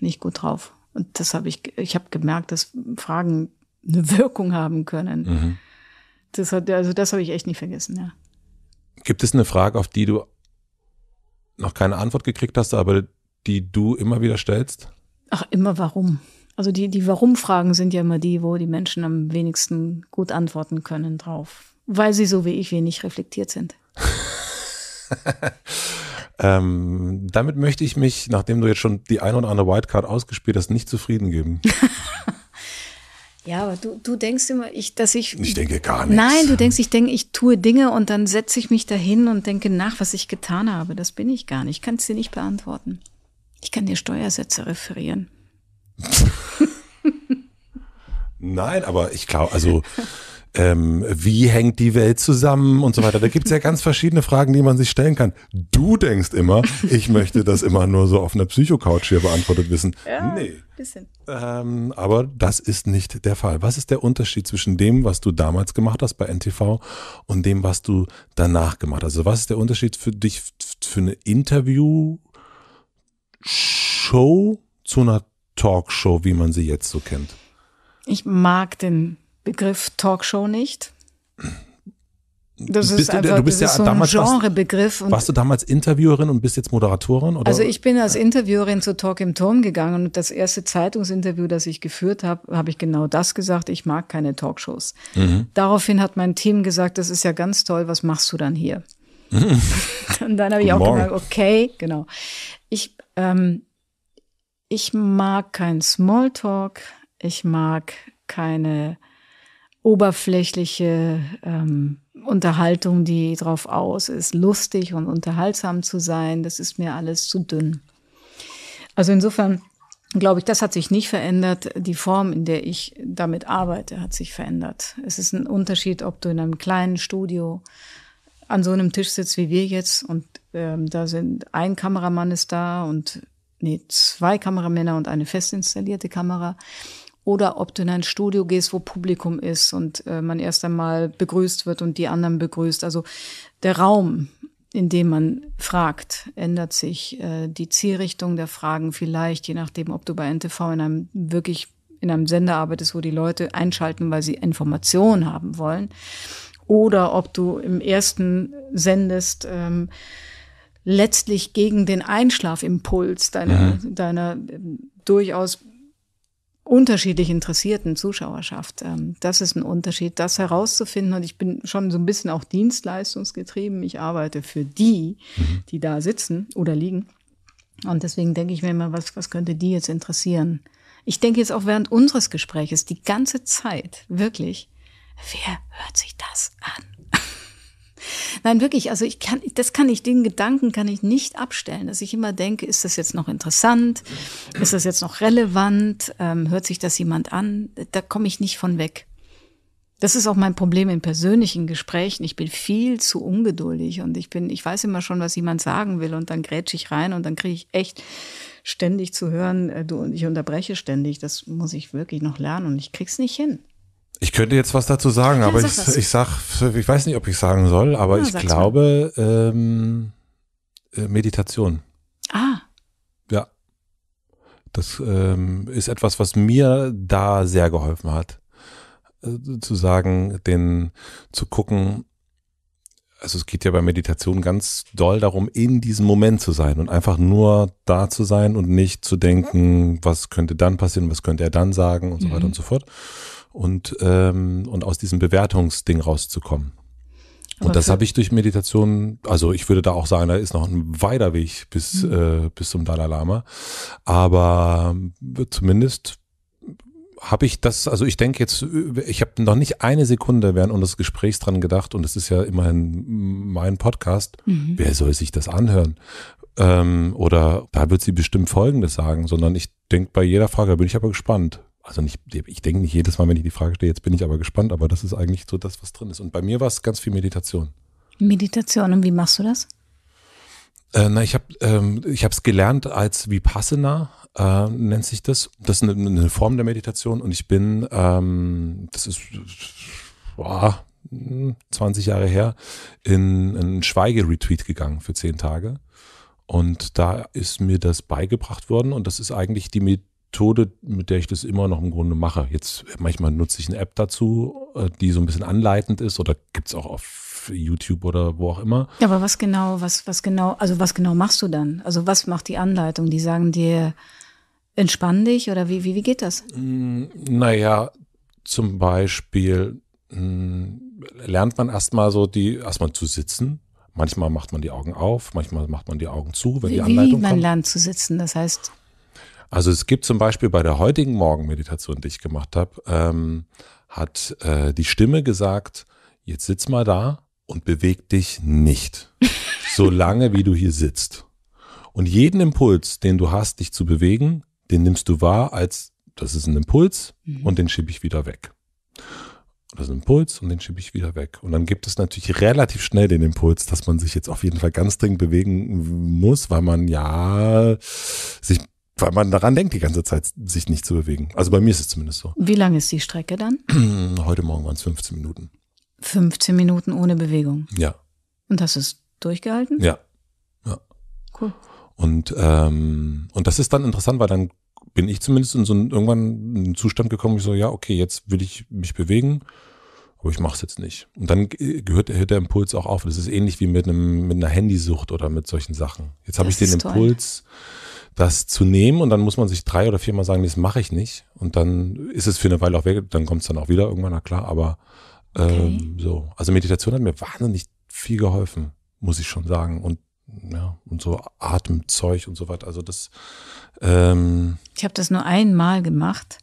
nicht gut drauf. Und das habe ich, ich habe gemerkt, dass Fragen eine Wirkung haben können. Mhm. Das hat, also das habe ich echt nicht vergessen, ja. Gibt es eine Frage, auf die du noch keine Antwort gekriegt hast, aber die du immer wieder stellst? Ach, immer warum? Also die, die Warum-Fragen sind ja immer die, wo die Menschen am wenigsten gut antworten können drauf, weil sie so wie ich wenig reflektiert sind. Ähm, damit möchte ich mich, nachdem du jetzt schon die ein oder andere Wildcard ausgespielt hast, nicht zufrieden geben. Ja, aber du, du denkst immer, ich, dass ich. Ich denke gar nichts. Nein, du denkst, ich denke, ich tue Dinge und dann setze ich mich dahin und denke nach, was ich getan habe. Das bin ich gar nicht. Ich kann es dir nicht beantworten. Ich kann dir Steuersätze referieren. Nein, aber ich glaube, also ähm, wie hängt die Welt zusammen und so weiter. Da gibt es ja ganz verschiedene Fragen, die man sich stellen kann. Du denkst immer, ich möchte das immer nur so auf einer Psychocouch hier beantwortet wissen. Ja, nee. Bisschen. Ähm, aber das ist nicht der Fall. Was ist der Unterschied zwischen dem, was du damals gemacht hast bei NTV und dem, was du danach gemacht hast? Also was ist der Unterschied für dich für eine Interview-Show zu einer Talkshow, wie man sie jetzt so kennt? Ich mag den Begriff Talkshow nicht. Das bist ist du, einfach, du bist ja so damals ein Genrebegriff. Warst, warst du damals Interviewerin und bist jetzt Moderatorin? Oder? Also ich bin als Interviewerin zu Talk im Turm gegangen und das erste Zeitungsinterview, das ich geführt habe, habe ich genau das gesagt, ich mag keine Talkshows. Mhm. Daraufhin hat mein Team gesagt, das ist ja ganz toll, was machst du dann hier? Mhm. und dann habe ich auch Morgen. gesagt, okay, genau. Ich, ähm, ich mag kein Smalltalk, ich mag keine oberflächliche ähm, Unterhaltung, die drauf aus ist, lustig und unterhaltsam zu sein, das ist mir alles zu dünn. Also insofern glaube ich, das hat sich nicht verändert. Die Form, in der ich damit arbeite, hat sich verändert. Es ist ein Unterschied, ob du in einem kleinen Studio an so einem Tisch sitzt wie wir jetzt und ähm, da sind ein Kameramann ist da und nee, zwei Kameramänner und eine fest installierte Kamera oder ob du in ein Studio gehst, wo Publikum ist und äh, man erst einmal begrüßt wird und die anderen begrüßt. Also der Raum, in dem man fragt, ändert sich. Äh, die Zielrichtung der Fragen vielleicht, je nachdem, ob du bei NTV in einem wirklich in einem Sender arbeitest, wo die Leute einschalten, weil sie Informationen haben wollen, oder ob du im ersten sendest. Ähm, letztlich gegen den Einschlafimpuls deiner, mhm. deiner ähm, durchaus unterschiedlich interessierten Zuschauerschaft. Ähm, das ist ein Unterschied, das herauszufinden. Und ich bin schon so ein bisschen auch dienstleistungsgetrieben. Ich arbeite für die, mhm. die da sitzen oder liegen. Und deswegen denke ich mir immer, was, was könnte die jetzt interessieren? Ich denke jetzt auch während unseres Gespräches die ganze Zeit, wirklich, wer hört sich das an? Nein, wirklich, also ich kann, das kann ich, den Gedanken kann ich nicht abstellen, dass ich immer denke, ist das jetzt noch interessant? Ist das jetzt noch relevant? Ähm, hört sich das jemand an? Da komme ich nicht von weg. Das ist auch mein Problem in persönlichen Gesprächen. Ich bin viel zu ungeduldig und ich bin, ich weiß immer schon, was jemand sagen will und dann grätsch ich rein und dann kriege ich echt ständig zu hören, äh, du und ich unterbreche ständig. Das muss ich wirklich noch lernen und ich krieg's nicht hin. Ich könnte jetzt was dazu sagen, ja, aber sag ich, ich, sag, ich weiß nicht, ob ich sagen soll, aber ja, ich glaube ähm, äh, Meditation. Ah. Ja. Das ähm, ist etwas, was mir da sehr geholfen hat. Äh, zu sagen, den zu gucken, also es geht ja bei Meditation ganz doll darum, in diesem Moment zu sein und einfach nur da zu sein und nicht zu denken, was könnte dann passieren, was könnte er dann sagen und so mhm. weiter und mhm. so fort und, ähm, und aus diesem Bewertungsding rauszukommen. Aber und das habe ich durch Meditation, also ich würde da auch sagen, da ist noch ein weiter Weg bis, mhm. äh, bis zum Dalai Lama. Aber äh, zumindest habe ich das, also ich denke jetzt, ich habe noch nicht eine Sekunde während unseres Gesprächs dran gedacht und es ist ja immerhin mein Podcast. Mhm. Wer soll sich das anhören? Ähm, oder da wird sie bestimmt Folgendes sagen, sondern ich denke bei jeder Frage, bin ich aber gespannt also nicht, ich denke nicht jedes Mal, wenn ich die Frage stehe, jetzt bin ich aber gespannt, aber das ist eigentlich so das, was drin ist. Und bei mir war es ganz viel Meditation. Meditation, und wie machst du das? Äh, na, ich habe ähm, es gelernt als Vipassana äh, nennt sich das. Das ist eine, eine Form der Meditation und ich bin ähm, das ist boah, 20 Jahre her in einen Schweigeretreat gegangen für 10 Tage und da ist mir das beigebracht worden und das ist eigentlich die Meditation. Methode, mit der ich das immer noch im Grunde mache. Jetzt manchmal nutze ich eine App dazu, äh, die so ein bisschen anleitend ist oder gibt's auch auf YouTube oder wo auch immer. Ja, aber was genau, was, was genau, also was genau machst du dann? Also was macht die Anleitung? Die sagen dir, entspann dich oder wie, wie, wie geht das? Mm, naja, zum Beispiel mh, mm, lernt man erstmal so die, erstmal zu sitzen, Manchmal macht man die Augen auf, manchmal macht man die Augen zu, wenn wie, die Anleitung wie man kommt. lernt zu sitzen, das heißt also es gibt zum Beispiel bei der heutigen Morgenmeditation, die ich gemacht habe, ähm, hat äh, die Stimme gesagt, jetzt sitz mal da und beweg dich nicht, solange wie du hier sitzt. Und jeden Impuls, den du hast, dich zu bewegen, den nimmst du wahr als, das ist ein Impuls mhm. und den schiebe ich wieder weg. Das ist ein Impuls und den schiebe ich wieder weg. Und dann gibt es natürlich relativ schnell den Impuls, dass man sich jetzt auf jeden Fall ganz dringend bewegen muss, weil man ja sich weil man daran denkt, die ganze Zeit sich nicht zu bewegen. Also bei mir ist es zumindest so. Wie lang ist die Strecke dann? Heute Morgen waren es 15 Minuten. 15 Minuten ohne Bewegung? Ja. Und hast du es durchgehalten? Ja. ja. Cool. Und, ähm, und das ist dann interessant, weil dann bin ich zumindest in so ein, irgendwann in einen Zustand gekommen, ich so, ja, okay, jetzt will ich mich bewegen, aber ich mache es jetzt nicht. Und dann gehört, der Impuls auch auf. Das ist ähnlich wie mit, einem, mit einer Handysucht oder mit solchen Sachen. Jetzt habe ich den Impuls. Toll das zu nehmen und dann muss man sich drei oder viermal sagen, das mache ich nicht. Und dann ist es für eine Weile auch weg, dann kommt es dann auch wieder irgendwann, na klar, aber ähm, okay. so. Also Meditation hat mir wahnsinnig viel geholfen, muss ich schon sagen. Und ja, und so Atemzeug und so weiter. Also das ähm Ich habe das nur einmal gemacht,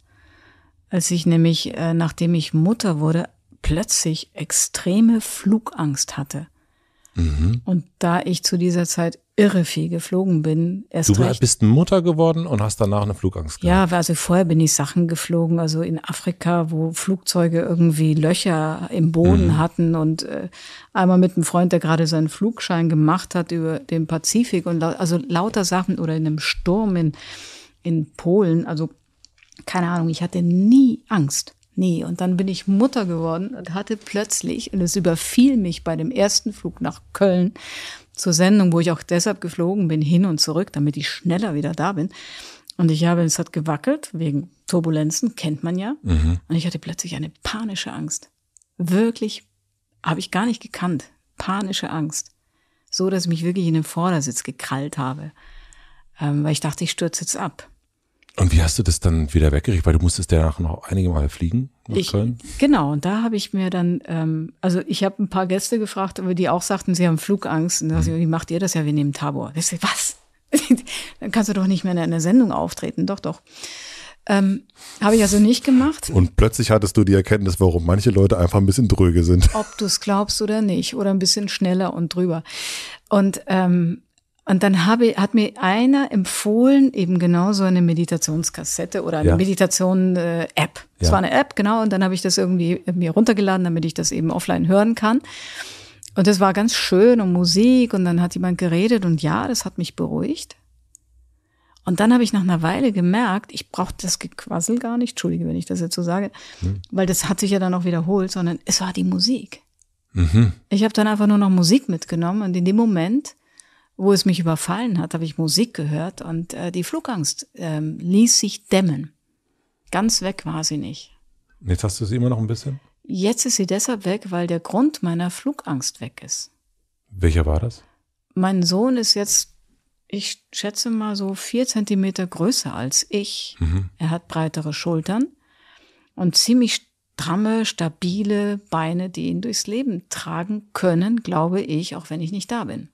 als ich nämlich, äh, nachdem ich Mutter wurde, plötzlich extreme Flugangst hatte. Mhm. Und da ich zu dieser Zeit irre viel geflogen bin, erst Du recht, bist Mutter geworden und hast danach eine Flugangst gehabt. Ja, also vorher bin ich Sachen geflogen, also in Afrika, wo Flugzeuge irgendwie Löcher im Boden mhm. hatten und äh, einmal mit einem Freund, der gerade seinen Flugschein gemacht hat über den Pazifik und also lauter Sachen oder in einem Sturm in, in Polen, also keine Ahnung, ich hatte nie Angst. Nee, und dann bin ich Mutter geworden und hatte plötzlich, und es überfiel mich bei dem ersten Flug nach Köln zur Sendung, wo ich auch deshalb geflogen bin, hin und zurück, damit ich schneller wieder da bin. Und ich habe, es hat gewackelt, wegen Turbulenzen, kennt man ja. Mhm. Und ich hatte plötzlich eine panische Angst. Wirklich, habe ich gar nicht gekannt. Panische Angst. So, dass ich mich wirklich in den Vordersitz gekrallt habe. Ähm, weil ich dachte, ich stürze jetzt ab. Und wie hast du das dann wieder weggekriegt? Weil du musstest danach noch einige Mal fliegen nach ich, Köln. Genau, und da habe ich mir dann, ähm, also ich habe ein paar Gäste gefragt, aber die auch sagten, sie haben Flugangst. Und da mhm. wie macht ihr das ja? Wir nehmen Tabor. Ich sag, was? dann kannst du doch nicht mehr in einer Sendung auftreten. Doch, doch. Ähm, habe ich also nicht gemacht. Und plötzlich hattest du die Erkenntnis, warum manche Leute einfach ein bisschen dröge sind. Ob du es glaubst oder nicht, oder ein bisschen schneller und drüber. Und ähm, und dann habe, hat mir einer empfohlen, eben genau so eine Meditationskassette oder eine ja. Meditation-App. Äh, Es ja. war eine App, genau. Und dann habe ich das irgendwie mir runtergeladen, damit ich das eben offline hören kann. Und es war ganz schön und Musik und dann hat jemand geredet und ja, das hat mich beruhigt. Und dann habe ich nach einer Weile gemerkt, ich brauche das Gequassel gar nicht, entschuldige, wenn ich das jetzt so sage, hm. weil das hat sich ja dann auch wiederholt, sondern es war die Musik. Mhm. Ich habe dann einfach nur noch Musik mitgenommen und in dem Moment wo es mich überfallen hat, habe ich Musik gehört und äh, die Flugangst ähm, ließ sich dämmen. Ganz weg war sie nicht. Jetzt hast du sie immer noch ein bisschen? Jetzt ist sie deshalb weg, weil der Grund meiner Flugangst weg ist. Welcher war das? Mein Sohn ist jetzt, ich schätze mal so vier Zentimeter größer als ich. Mhm. Er hat breitere Schultern und ziemlich stramme, stabile Beine, die ihn durchs Leben tragen können, glaube ich, auch wenn ich nicht da bin.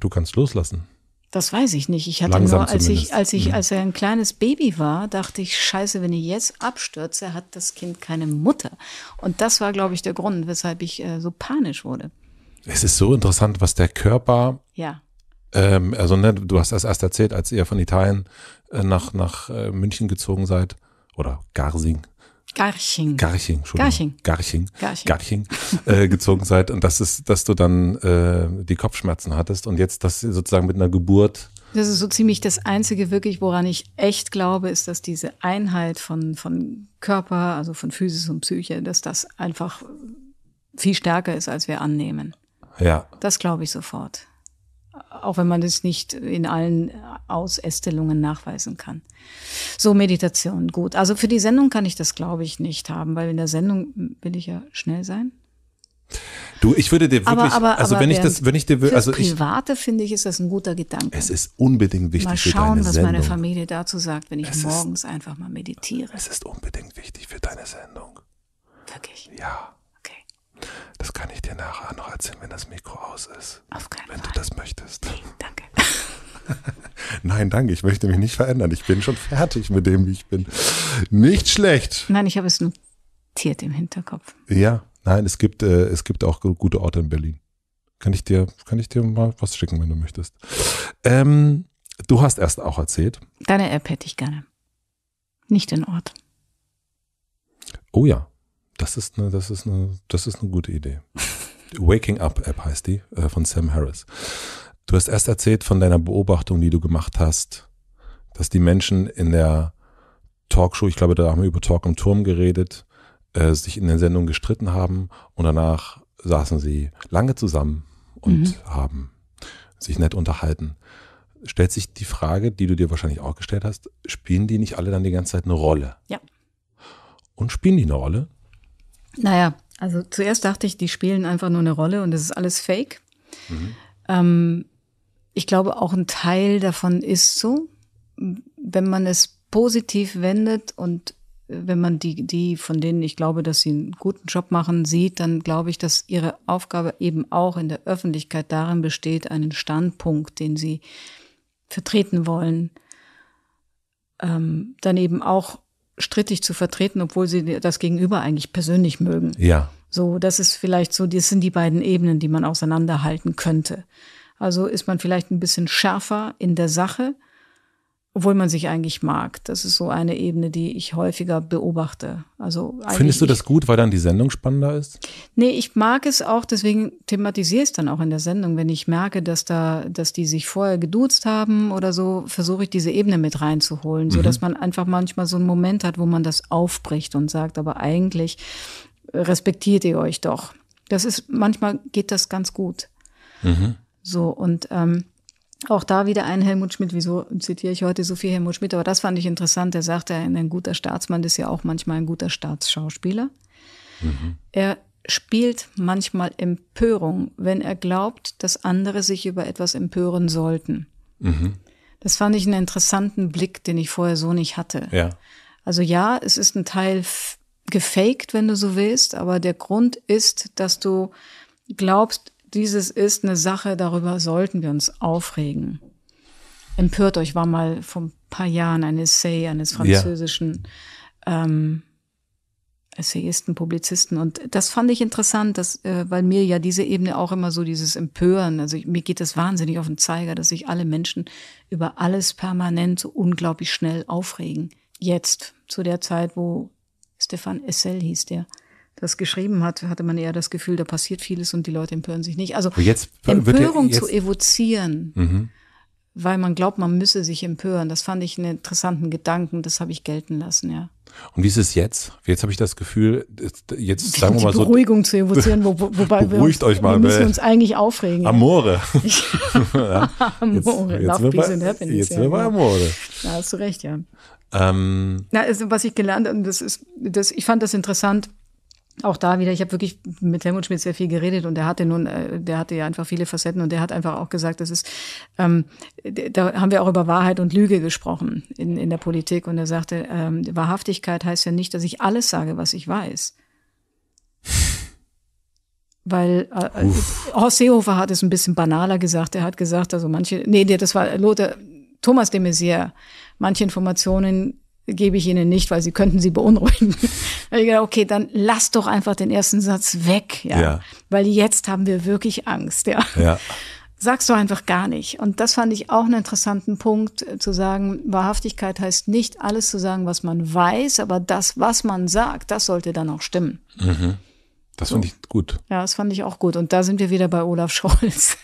Du kannst loslassen. Das weiß ich nicht. Ich hatte Langsam nur, als zumindest. ich, als ich, mhm. als er ein kleines Baby war, dachte ich, scheiße, wenn ich jetzt abstürze, hat das Kind keine Mutter. Und das war, glaube ich, der Grund, weshalb ich äh, so panisch wurde. Es ist so interessant, was der Körper. Ja. Ähm, also, ne, du hast das erst erzählt, als ihr von Italien äh, nach, nach äh, München gezogen seid. Oder Garsing, Garching. Garching, schon. Garching. Garching. Garching, Garching äh, gezogen seid und das ist, dass du dann äh, die Kopfschmerzen hattest und jetzt das sozusagen mit einer Geburt. Das ist so ziemlich das Einzige wirklich, woran ich echt glaube, ist, dass diese Einheit von, von Körper, also von Physis und Psyche, dass das einfach viel stärker ist, als wir annehmen. Ja. Das glaube ich sofort auch wenn man das nicht in allen Ausästelungen nachweisen kann. So, Meditation, gut. Also für die Sendung kann ich das, glaube ich, nicht haben, weil in der Sendung will ich ja schnell sein. Du, ich würde dir wirklich, aber, aber, also aber wenn ich das, wenn ich dir, also ich, private finde ich, ist das ein guter Gedanke. Es ist unbedingt wichtig mal schauen, für deine was meine Familie dazu sagt, wenn ich es morgens ist, einfach mal meditiere. Es ist unbedingt wichtig für deine Sendung. Wirklich? Ja. Das kann ich dir nachher noch erzählen, wenn das Mikro aus ist. Auf keinen wenn Fall. du das möchtest. Nee, danke. Nein, danke, ich möchte mich nicht verändern. Ich bin schon fertig mit dem, wie ich bin. Nicht schlecht. Nein, ich habe es notiert im Hinterkopf. Ja, nein, es gibt, äh, es gibt auch gute Orte in Berlin. Kann ich dir, kann ich dir mal was schicken, wenn du möchtest. Ähm, du hast erst auch erzählt. Deine App hätte ich gerne. Nicht den Ort. Oh ja, das ist eine, das ist eine, das ist eine gute Idee. Waking Up App heißt die, äh, von Sam Harris. Du hast erst erzählt von deiner Beobachtung, die du gemacht hast, dass die Menschen in der Talkshow, ich glaube, da haben wir über Talk im Turm geredet, äh, sich in den Sendungen gestritten haben und danach saßen sie lange zusammen und mhm. haben sich nett unterhalten. Stellt sich die Frage, die du dir wahrscheinlich auch gestellt hast, spielen die nicht alle dann die ganze Zeit eine Rolle? Ja. Und spielen die eine Rolle? Naja, also zuerst dachte ich, die spielen einfach nur eine Rolle und das ist alles fake. Mhm. Ähm, ich glaube, auch ein Teil davon ist so, wenn man es positiv wendet und äh, wenn man die, die, von denen ich glaube, dass sie einen guten Job machen, sieht, dann glaube ich, dass ihre Aufgabe eben auch in der Öffentlichkeit darin besteht, einen Standpunkt, den sie vertreten wollen, ähm, dann eben auch strittig zu vertreten, obwohl sie das Gegenüber eigentlich persönlich mögen. Ja. So, das ist vielleicht so, das sind die beiden Ebenen, die man auseinanderhalten könnte. Also ist man vielleicht ein bisschen schärfer in der Sache obwohl man sich eigentlich mag. Das ist so eine Ebene, die ich häufiger beobachte. Also Findest du das gut, weil dann die Sendung spannender ist? Nee, ich mag es auch, deswegen thematisiere ich es dann auch in der Sendung. Wenn ich merke, dass da, dass die sich vorher geduzt haben oder so, versuche ich diese Ebene mit reinzuholen, so mhm. dass man einfach manchmal so einen Moment hat, wo man das aufbricht und sagt, aber eigentlich respektiert ihr euch doch. Das ist, manchmal geht das ganz gut. Mhm. So, und ähm, auch da wieder ein Helmut Schmidt. Wieso zitiere ich heute so viel Helmut Schmidt? Aber das fand ich interessant. Er sagte, ein guter Staatsmann ist ja auch manchmal ein guter Staatsschauspieler. Mhm. Er spielt manchmal Empörung, wenn er glaubt, dass andere sich über etwas empören sollten. Mhm. Das fand ich einen interessanten Blick, den ich vorher so nicht hatte. Ja. Also ja, es ist ein Teil gefaked, wenn du so willst, aber der Grund ist, dass du glaubst, dieses ist eine Sache, darüber sollten wir uns aufregen. Empört euch war mal vor ein paar Jahren ein Essay eines französischen ja. ähm, Essayisten, Publizisten. Und das fand ich interessant, dass, äh, weil mir ja diese Ebene auch immer so dieses Empören, also ich, mir geht das wahnsinnig auf den Zeiger, dass sich alle Menschen über alles permanent so unglaublich schnell aufregen. Jetzt, zu der Zeit, wo Stefan Essel hieß der, das geschrieben hat, hatte man eher das Gefühl, da passiert vieles und die Leute empören sich nicht. Also jetzt, Empörung jetzt, zu evozieren, mhm. weil man glaubt, man müsse sich empören, das fand ich einen interessanten Gedanken, das habe ich gelten lassen, ja. Und wie ist es jetzt? Jetzt habe ich das Gefühl, jetzt sagen wir mal so. Beruhigung zu evozieren, wo, wobei beruhigt wir, uns, euch mal, wir müssen uns eigentlich aufregen. Amore. ja. Amore, jetzt, love, peace and happiness. Jetzt sind wir bei genau. Amore. Da hast du recht, ja. Ähm, Na, also, was ich gelernt habe, das ist, das, ich fand das interessant, auch da wieder, ich habe wirklich mit Helmut Schmidt sehr viel geredet und der hatte nun, äh, der hatte ja einfach viele Facetten und der hat einfach auch gesagt, das ist, ähm, da haben wir auch über Wahrheit und Lüge gesprochen in, in der Politik und er sagte, ähm, Wahrhaftigkeit heißt ja nicht, dass ich alles sage, was ich weiß. Weil äh, äh Horst Seehofer hat es ein bisschen banaler gesagt, er hat gesagt, also manche, nee, das war Lothar, Thomas de Maizière, manche Informationen gebe ich Ihnen nicht, weil Sie könnten sie beunruhigen. ich gedacht, okay, dann lass doch einfach den ersten Satz weg, ja. ja. Weil jetzt haben wir wirklich Angst, ja. ja. Sagst du einfach gar nicht. Und das fand ich auch einen interessanten Punkt, äh, zu sagen, Wahrhaftigkeit heißt nicht alles zu sagen, was man weiß, aber das, was man sagt, das sollte dann auch stimmen. Mhm. Das so. fand ich gut. Ja, das fand ich auch gut. Und da sind wir wieder bei Olaf Scholz,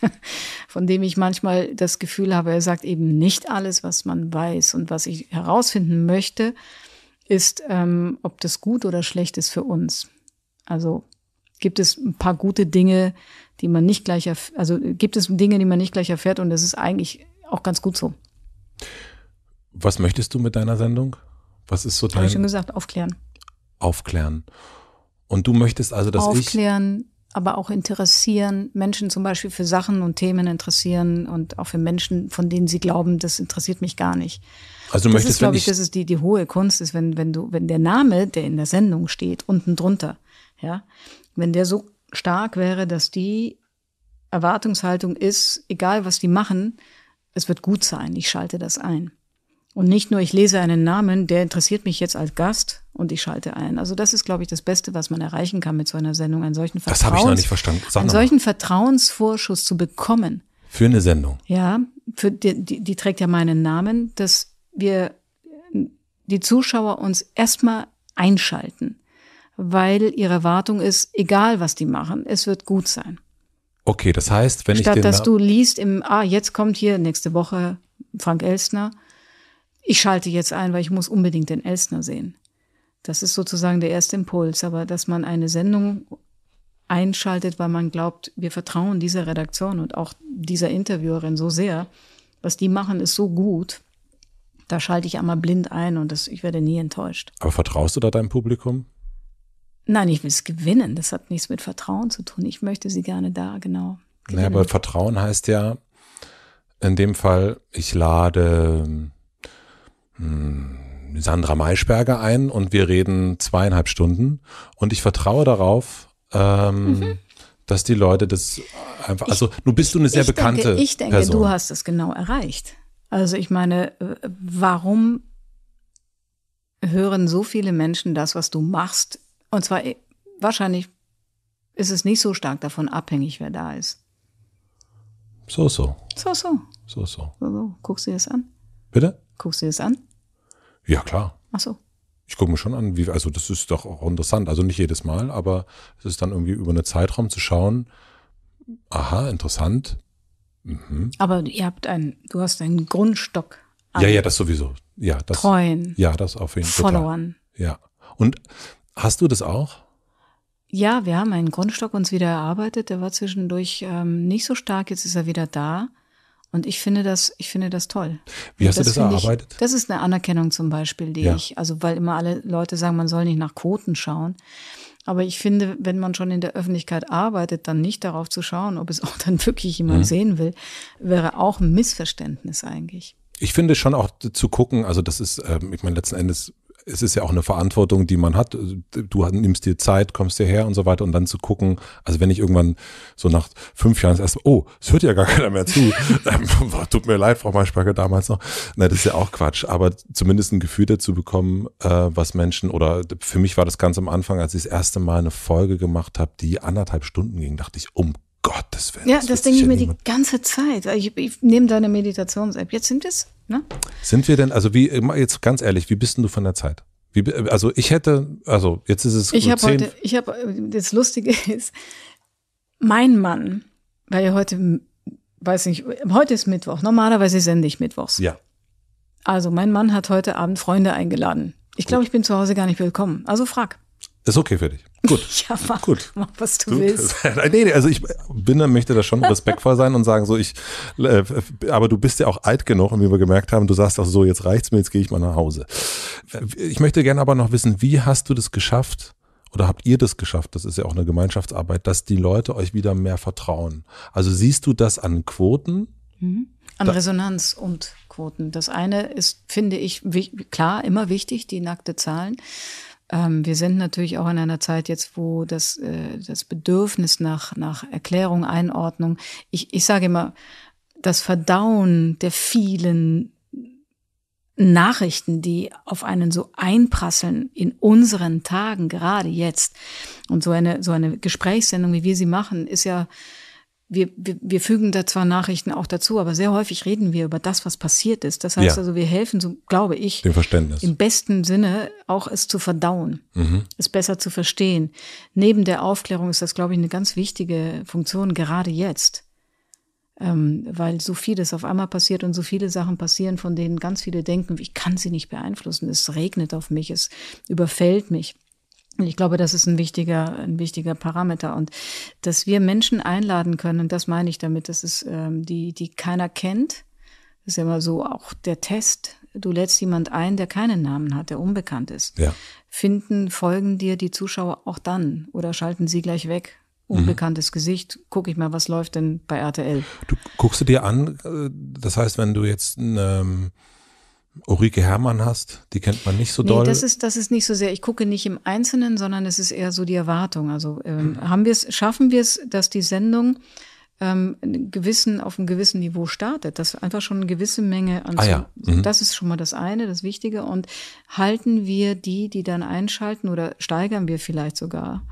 von dem ich manchmal das Gefühl habe, er sagt eben nicht alles, was man weiß. Und was ich herausfinden möchte, ist, ähm, ob das gut oder schlecht ist für uns. Also gibt es ein paar gute Dinge, die man nicht gleich, erfährt, also gibt es Dinge, die man nicht gleich erfährt. Und das ist eigentlich auch ganz gut so. Was möchtest du mit deiner Sendung? Was ist so dein? Habe ich schon gesagt, aufklären. Aufklären. Und du möchtest also, dass Aufklären, ich aber auch interessieren, Menschen zum Beispiel für Sachen und Themen interessieren und auch für Menschen, von denen sie glauben, das interessiert mich gar nicht. Also du das möchtest, ist, glaube ich, ich, das ist die, die hohe Kunst, ist, wenn, wenn du, wenn der Name, der in der Sendung steht, unten drunter, ja, wenn der so stark wäre, dass die Erwartungshaltung ist, egal was die machen, es wird gut sein, ich schalte das ein. Und nicht nur, ich lese einen Namen, der interessiert mich jetzt als Gast und ich schalte ein. Also das ist, glaube ich, das Beste, was man erreichen kann mit so einer Sendung, einen solchen, das Vertrauens, ich noch nicht verstanden. Sag einen solchen Vertrauensvorschuss zu bekommen. Für eine Sendung. Ja, für die, die, die trägt ja meinen Namen, dass wir die Zuschauer uns erstmal einschalten, weil ihre Erwartung ist, egal was die machen, es wird gut sein. Okay, das heißt, wenn Statt, ich. Statt dass du liest im, ah, jetzt kommt hier nächste Woche Frank Elstner ich schalte jetzt ein, weil ich muss unbedingt den Elstner sehen. Das ist sozusagen der erste Impuls. Aber dass man eine Sendung einschaltet, weil man glaubt, wir vertrauen dieser Redaktion und auch dieser Interviewerin so sehr, was die machen, ist so gut. Da schalte ich einmal blind ein und das, ich werde nie enttäuscht. Aber vertraust du da deinem Publikum? Nein, ich will es gewinnen. Das hat nichts mit Vertrauen zu tun. Ich möchte sie gerne da, genau. Gewinnen. Naja, aber Vertrauen heißt ja in dem Fall, ich lade hm, Sandra Maischberger ein und wir reden zweieinhalb Stunden und ich vertraue darauf, ähm, mhm. dass die Leute das einfach, also du bist du eine sehr ich bekannte denke, Ich denke, Person. du hast es genau erreicht. Also ich meine, äh, warum hören so viele Menschen das, was du machst? Und zwar eh, wahrscheinlich ist es nicht so stark davon abhängig, wer da ist. So, so. So, so. So, so. so, so. Guckst du dir das an? Bitte? Guckst du dir das an? Ja, klar. Ach so. Ich gucke mir schon an, wie, also das ist doch auch interessant. Also nicht jedes Mal, aber es ist dann irgendwie über einen Zeitraum zu schauen, aha, interessant. Mhm. Aber ihr habt einen, du hast einen Grundstock. An ja, ja, das sowieso. Ja, das. Treuen. Ja, das auf jeden Fall. Followern. Ja. Und hast du das auch? Ja, wir haben einen Grundstock uns wieder erarbeitet. Der war zwischendurch ähm, nicht so stark. Jetzt ist er wieder da. Und ich finde das, ich finde das toll. Wie hast das du das erarbeitet? Ich, das ist eine Anerkennung zum Beispiel, die ja. ich, also weil immer alle Leute sagen, man soll nicht nach Quoten schauen. Aber ich finde, wenn man schon in der Öffentlichkeit arbeitet, dann nicht darauf zu schauen, ob es auch dann wirklich jemand mhm. sehen will, wäre auch ein Missverständnis eigentlich. Ich finde schon auch zu gucken, also das ist, ähm, ich meine, letzten Endes es ist ja auch eine Verantwortung, die man hat. Du nimmst dir Zeit, kommst dir her und so weiter und dann zu gucken, also wenn ich irgendwann so nach fünf Jahren erst, oh, es hört ja gar keiner mehr zu. ähm, tut mir leid, Frau Maischberger damals noch. Na, das ist ja auch Quatsch. Aber zumindest ein Gefühl dazu bekommen, äh, was Menschen, oder für mich war das ganz am Anfang, als ich das erste Mal eine Folge gemacht habe, die anderthalb Stunden ging, dachte ich, um Gottes Willen. Ja, das, das denke ich mir niemand. die ganze Zeit. Ich, ich nehme deine Meditations-App. Jetzt sind es Ne? Sind wir denn, also wie, jetzt ganz ehrlich, wie bist denn du von der Zeit? Wie, also ich hätte, also jetzt ist es. Ich habe heute, ich habe, das Lustige ist, mein Mann, weil ja heute, weiß nicht, heute ist Mittwoch, normalerweise sende ich Mittwochs. Ja. Also mein Mann hat heute Abend Freunde eingeladen. Ich glaube, ich bin zu Hause gar nicht willkommen. Also frag. Ist okay für dich. Gut. Ja, mach, Gut. mach was du, du willst. nee, also ich bin, möchte da schon respektvoll sein und sagen, so ich, äh, aber du bist ja auch alt genug und wie wir gemerkt haben, du sagst auch so, jetzt reicht's mir, jetzt gehe ich mal nach Hause. Äh, ich möchte gerne aber noch wissen, wie hast du das geschafft oder habt ihr das geschafft, das ist ja auch eine Gemeinschaftsarbeit, dass die Leute euch wieder mehr vertrauen? Also siehst du das an Quoten? Mhm. An da Resonanz und Quoten. Das eine ist, finde ich, klar, immer wichtig, die nackte Zahlen. Ähm, wir sind natürlich auch in einer Zeit jetzt, wo das, äh, das Bedürfnis nach, nach Erklärung, Einordnung, ich, ich sage immer, das Verdauen der vielen Nachrichten, die auf einen so einprasseln in unseren Tagen, gerade jetzt. Und so eine, so eine Gesprächssendung, wie wir sie machen, ist ja wir, wir, wir fügen da zwar Nachrichten auch dazu, aber sehr häufig reden wir über das, was passiert ist. Das heißt ja. also, wir helfen, so glaube ich, dem Verständnis. im besten Sinne auch es zu verdauen, mhm. es besser zu verstehen. Neben der Aufklärung ist das, glaube ich, eine ganz wichtige Funktion, gerade jetzt. Ähm, weil so vieles auf einmal passiert und so viele Sachen passieren, von denen ganz viele denken, ich kann sie nicht beeinflussen, es regnet auf mich, es überfällt mich ich glaube, das ist ein wichtiger, ein wichtiger Parameter. Und dass wir Menschen einladen können, das meine ich damit, das ist ähm, die, die keiner kennt. Das ist ja immer so auch der Test. Du lädst jemand ein, der keinen Namen hat, der unbekannt ist. Ja. Finden, folgen dir die Zuschauer auch dann oder schalten sie gleich weg, mhm. unbekanntes mhm. Gesicht, gucke ich mal, was läuft denn bei RTL. Du guckst du dir an, äh, das heißt, wenn du jetzt ähm, Ulrike Hermann hast, die kennt man nicht so nee, doll. Das ist, das ist nicht so sehr, ich gucke nicht im Einzelnen, sondern es ist eher so die Erwartung. Also ähm, hm. haben wir es, schaffen wir es, dass die Sendung ähm, gewissen, auf einem gewissen Niveau startet, dass einfach schon eine gewisse Menge an ah, ja. mhm. das ist schon mal das eine, das Wichtige. Und halten wir die, die dann einschalten oder steigern wir vielleicht sogar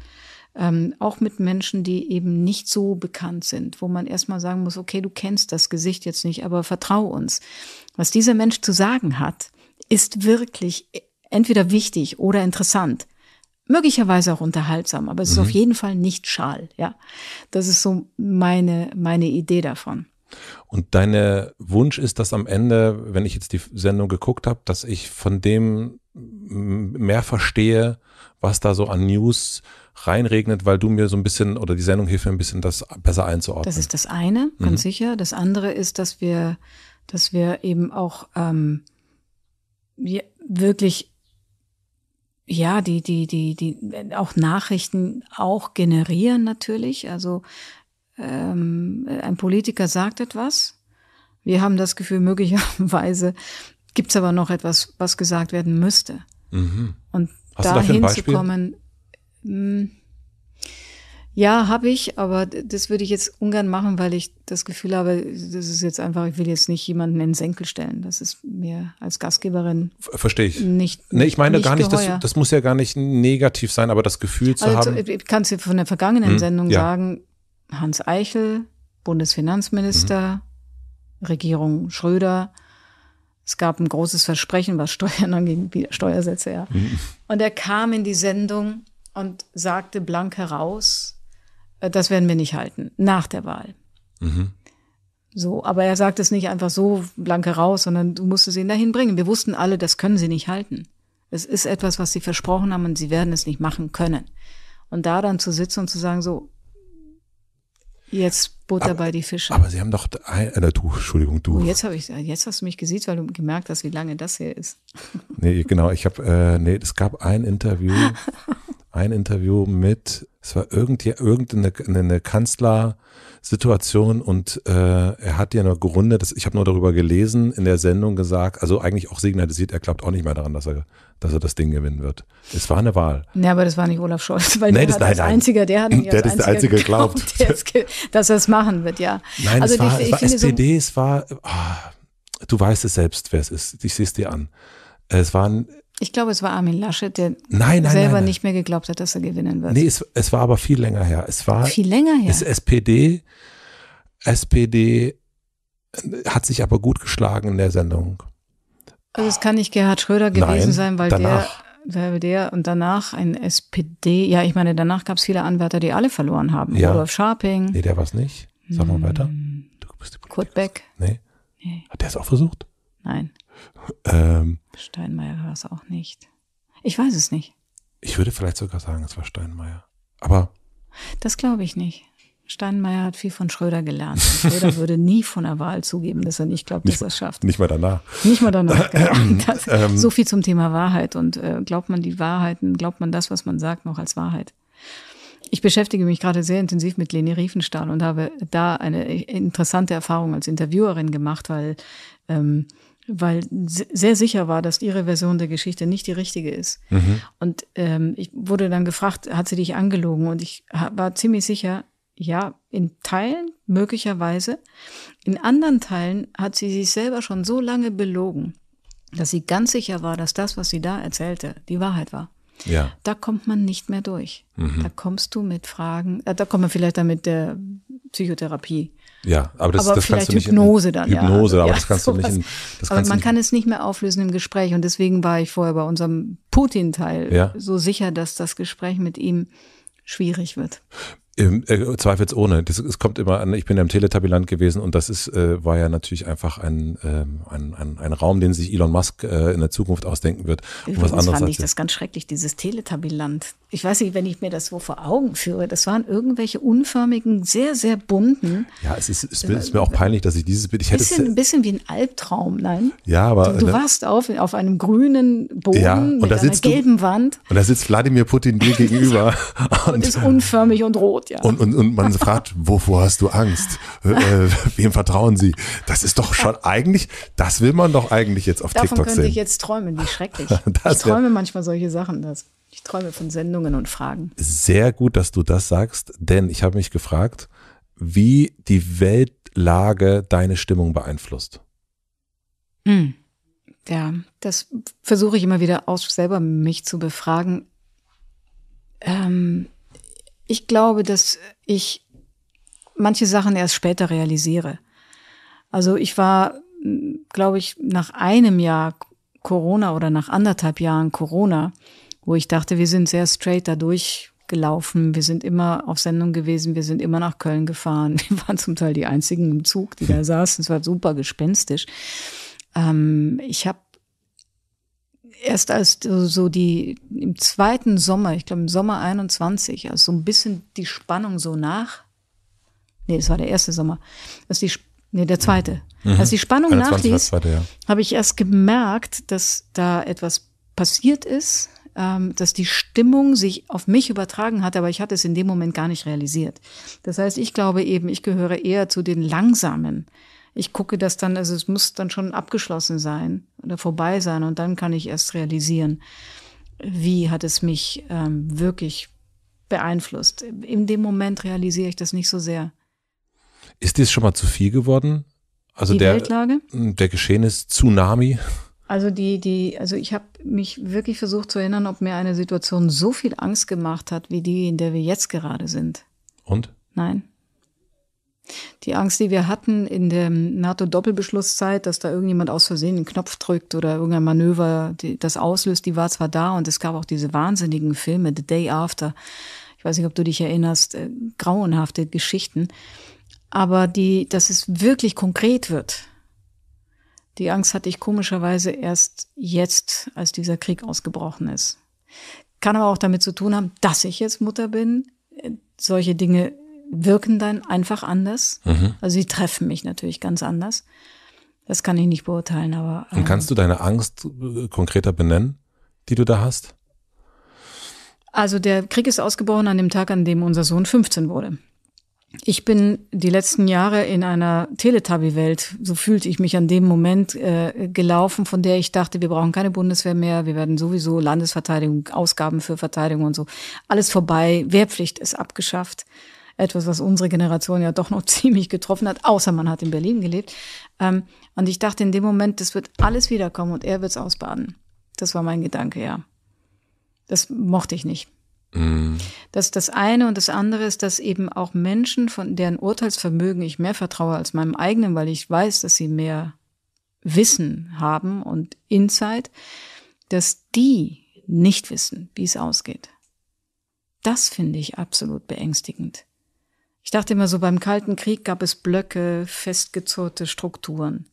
ähm, auch mit Menschen, die eben nicht so bekannt sind, wo man erstmal sagen muss, okay, du kennst das Gesicht jetzt nicht, aber vertrau uns was dieser Mensch zu sagen hat, ist wirklich entweder wichtig oder interessant. Möglicherweise auch unterhaltsam, aber es mhm. ist auf jeden Fall nicht schal, ja. Das ist so meine, meine Idee davon. Und deine Wunsch ist, dass am Ende, wenn ich jetzt die Sendung geguckt habe, dass ich von dem mehr verstehe, was da so an News reinregnet, weil du mir so ein bisschen oder die Sendung hilft mir ein bisschen, das besser einzuordnen. Das ist das eine, ganz mhm. sicher. Das andere ist, dass wir dass wir eben auch ähm, wirklich ja die die die die auch Nachrichten auch generieren natürlich. Also ähm, ein Politiker sagt etwas. Wir haben das Gefühl, möglicherweise gibt's aber noch etwas, was gesagt werden müsste. Mhm. Und Hast dahin zu kommen. Mh, hm, ja, habe ich, aber das würde ich jetzt ungern machen, weil ich das Gefühl habe, das ist jetzt einfach, ich will jetzt nicht jemanden in den Senkel stellen. Das ist mir als Gastgeberin. Verstehe ich. Nicht, nee, ich meine nicht gar nicht, das, das, muss ja gar nicht negativ sein, aber das Gefühl zu also, haben. Ich äh, äh, kann es dir von der vergangenen hm, Sendung ja. sagen, Hans Eichel, Bundesfinanzminister, mhm. Regierung Schröder, es gab ein großes Versprechen, was Steuern angeht, Steuersätze, ja. Mhm. Und er kam in die Sendung und sagte blank heraus, äh, das werden wir nicht halten, nach der Wahl. Mhm. So, aber er sagt es nicht einfach so blanke raus, sondern du musst es ihnen dahin bringen. Wir wussten alle, das können sie nicht halten. Es ist etwas, was sie versprochen haben und sie werden es nicht machen können. Und da dann zu sitzen und zu sagen, so, jetzt Butter aber, bei die Fische. Aber sie haben doch, äh, du, Entschuldigung, du. Oh, jetzt hab ich, äh, jetzt hast du mich gesehen, weil du gemerkt hast, wie lange das hier ist. nee, genau, ich habe, äh, nee, es gab ein Interview, ein Interview mit es war irgendwie, irgendeine eine Kanzlersituation und äh, er hat ja eine Runde, das, ich habe nur darüber gelesen, in der Sendung gesagt, also eigentlich auch signalisiert, er glaubt auch nicht mehr daran, dass er, dass er das Ding gewinnen wird. Es war eine Wahl. Ja, aber das war nicht Olaf Scholz, weil nee, der das, hat nein, als nein. einziger, der hat der als ist der einzige geglaubt, dass er es machen wird, ja. Nein, also es, war, die, es war SPD, so es war, oh, du weißt es selbst, wer es ist. Ich sehe es dir an. Es waren ich glaube, es war Armin Laschet, der nein, nein, selber nein, nicht mehr geglaubt hat, dass er gewinnen wird. Nee, es, es, war aber viel länger her. Es war viel länger her. Es SPD, SPD hat sich aber gut geschlagen in der Sendung. Also es kann nicht Gerhard Schröder gewesen sein, weil danach. der, weil der und danach ein SPD. Ja, ich meine, danach gab es viele Anwärter, die alle verloren haben. Ja. Rudolf Scharping. Nee, der war es nicht. Sag mal hm. weiter. Du bist die Kurt Beck. Nee. nee. Hat der es auch versucht? Nein. Ähm, Steinmeier war es auch nicht. Ich weiß es nicht. Ich würde vielleicht sogar sagen, es war Steinmeier. Aber. Das glaube ich nicht. Steinmeier hat viel von Schröder gelernt. Schröder würde nie von der Wahl zugeben, dass er nicht glaubt, nicht, dass er es schafft. Nicht mal danach. Nicht mal danach. Genau. Ähm, das, ähm, so viel zum Thema Wahrheit. Und äh, glaubt man die Wahrheiten, glaubt man das, was man sagt, noch als Wahrheit? Ich beschäftige mich gerade sehr intensiv mit Leni Riefenstahl und habe da eine interessante Erfahrung als Interviewerin gemacht, weil ähm, weil sehr sicher war, dass ihre Version der Geschichte nicht die richtige ist. Mhm. Und ähm, ich wurde dann gefragt, hat sie dich angelogen? Und ich war ziemlich sicher, ja, in Teilen möglicherweise. In anderen Teilen hat sie sich selber schon so lange belogen, dass sie ganz sicher war, dass das, was sie da erzählte, die Wahrheit war. Ja. Da kommt man nicht mehr durch. Mhm. Da kommst du mit Fragen, äh, da kommt man vielleicht dann mit der Psychotherapie ja, aber das, aber das vielleicht kannst du nicht Hypnose in, dann. Hypnose, ja. aber ja, das kannst sowas. du nicht. In, das aber man nicht kann es nicht mehr auflösen im Gespräch und deswegen war ich vorher bei unserem Putin-Teil ja. so sicher, dass das Gespräch mit ihm schwierig wird. Ähm, äh, zweifelsohne. Das, es kommt immer an, ich bin ja im Teletabiland gewesen und das ist, äh, war ja natürlich einfach ein, ähm, ein, ein, ein Raum, den sich Elon Musk äh, in der Zukunft ausdenken wird. Und was anderes fand ich das ganz schrecklich, dieses Teletabiland. Ich weiß nicht, wenn ich mir das so vor Augen führe, das waren irgendwelche unförmigen, sehr, sehr bunten. Ja, es ist, es äh, ist mir auch peinlich, dass ich dieses Bild, ich hätte es, Ein bisschen wie ein Albtraum, nein? Ja, aber. Du, du ne, warst auf, auf einem grünen Boden ja, mit einer gelben du, Wand. Und da sitzt Wladimir Putin dir gegenüber. und, und ist unförmig und rot ja. Und, und, und man fragt, wovor hast du Angst? Äh, äh, wem vertrauen sie? Das ist doch schon eigentlich, das will man doch eigentlich jetzt auf Davon TikTok sehen. Davon könnte ich jetzt träumen, wie schrecklich. ich träume manchmal solche Sachen. Das, ich träume von Sendungen und Fragen. Sehr gut, dass du das sagst, denn ich habe mich gefragt, wie die Weltlage deine Stimmung beeinflusst. Mhm. Ja, das versuche ich immer wieder aus, selber mich zu befragen. Ähm, ich glaube, dass ich manche Sachen erst später realisiere. Also ich war, glaube ich, nach einem Jahr Corona oder nach anderthalb Jahren Corona, wo ich dachte, wir sind sehr straight dadurch gelaufen, wir sind immer auf Sendung gewesen, wir sind immer nach Köln gefahren, wir waren zum Teil die einzigen im Zug, die da saßen, es war super gespenstisch. Ähm, ich habe erst als so die im zweiten Sommer, ich glaube im Sommer 21, als so ein bisschen die Spannung so nach. Nee, das war der erste Sommer. Als die, nee, der zweite. Mhm. Als die Spannung nachließ, ja. habe ich erst gemerkt, dass da etwas passiert ist, ähm, dass die Stimmung sich auf mich übertragen hat, aber ich hatte es in dem Moment gar nicht realisiert. Das heißt, ich glaube eben, ich gehöre eher zu den Langsamen ich gucke das dann, also es muss dann schon abgeschlossen sein oder vorbei sein und dann kann ich erst realisieren, wie hat es mich ähm, wirklich beeinflusst. In dem Moment realisiere ich das nicht so sehr. Ist dies schon mal zu viel geworden? Also die der Weltlage? der Geschehen ist Tsunami. Also die die also ich habe mich wirklich versucht zu erinnern, ob mir eine Situation so viel Angst gemacht hat wie die, in der wir jetzt gerade sind. Und? Nein die Angst, die wir hatten in der NATO-Doppelbeschlusszeit, dass da irgendjemand aus Versehen einen Knopf drückt oder irgendein Manöver die, das auslöst, die war zwar da und es gab auch diese wahnsinnigen Filme, The Day After. Ich weiß nicht, ob du dich erinnerst, äh, grauenhafte Geschichten. Aber die, dass es wirklich konkret wird. Die Angst hatte ich komischerweise erst jetzt, als dieser Krieg ausgebrochen ist. Kann aber auch damit zu tun haben, dass ich jetzt Mutter bin. Äh, solche Dinge wirken dann einfach anders. Mhm. Also sie treffen mich natürlich ganz anders. Das kann ich nicht beurteilen, aber. Ähm, Und kannst du deine Angst äh, konkreter benennen, die du da hast? Also der Krieg ist ausgebrochen an dem Tag, an dem unser Sohn 15 wurde. Ich bin die letzten Jahre in einer Teletubby-Welt, so fühlte ich mich an dem Moment äh, gelaufen, von der ich dachte, wir brauchen keine Bundeswehr mehr, wir werden sowieso Landesverteidigung, Ausgaben für Verteidigung und so. Alles vorbei, Wehrpflicht ist abgeschafft etwas, was unsere Generation ja doch noch ziemlich getroffen hat, außer man hat in Berlin gelebt. Ähm, und ich dachte in dem Moment, das wird alles wiederkommen und er wird es ausbaden. Das war mein Gedanke, ja. Das mochte ich nicht. Mhm. Das ist das eine und das andere ist, dass eben auch Menschen, von deren Urteilsvermögen ich mehr vertraue als meinem eigenen, weil ich weiß, dass sie mehr Wissen haben und Insight, dass die nicht wissen, wie es ausgeht. Das finde ich absolut beängstigend. Ich dachte immer so, beim Kalten Krieg gab es Blöcke, festgezurrte Strukturen.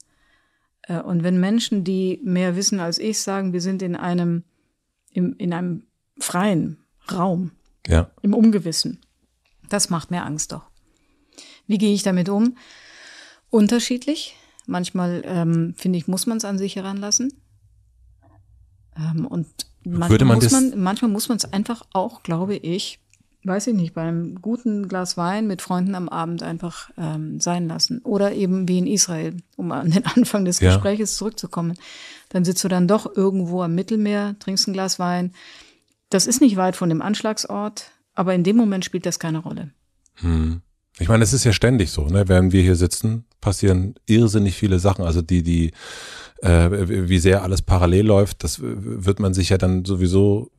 Äh, und wenn Menschen, die mehr wissen als ich, sagen, wir sind in einem, im, in einem freien Raum, ja. im Ungewissen, das macht mir Angst doch. Wie gehe ich damit um? Unterschiedlich. Manchmal, ähm, finde ich, muss man es an sich heranlassen. Ähm, und manchmal, man muss man, manchmal muss man es einfach auch, glaube ich, weiß ich nicht, bei einem guten Glas Wein mit Freunden am Abend einfach ähm, sein lassen. Oder eben wie in Israel, um an den Anfang des ja. Gespräches zurückzukommen. Dann sitzt du dann doch irgendwo am Mittelmeer, trinkst ein Glas Wein. Das ist nicht weit von dem Anschlagsort, aber in dem Moment spielt das keine Rolle. Hm. Ich meine, es ist ja ständig so, ne? Während wir hier sitzen, passieren irrsinnig viele Sachen. Also die, die äh, wie sehr alles parallel läuft, das wird man sich ja dann sowieso,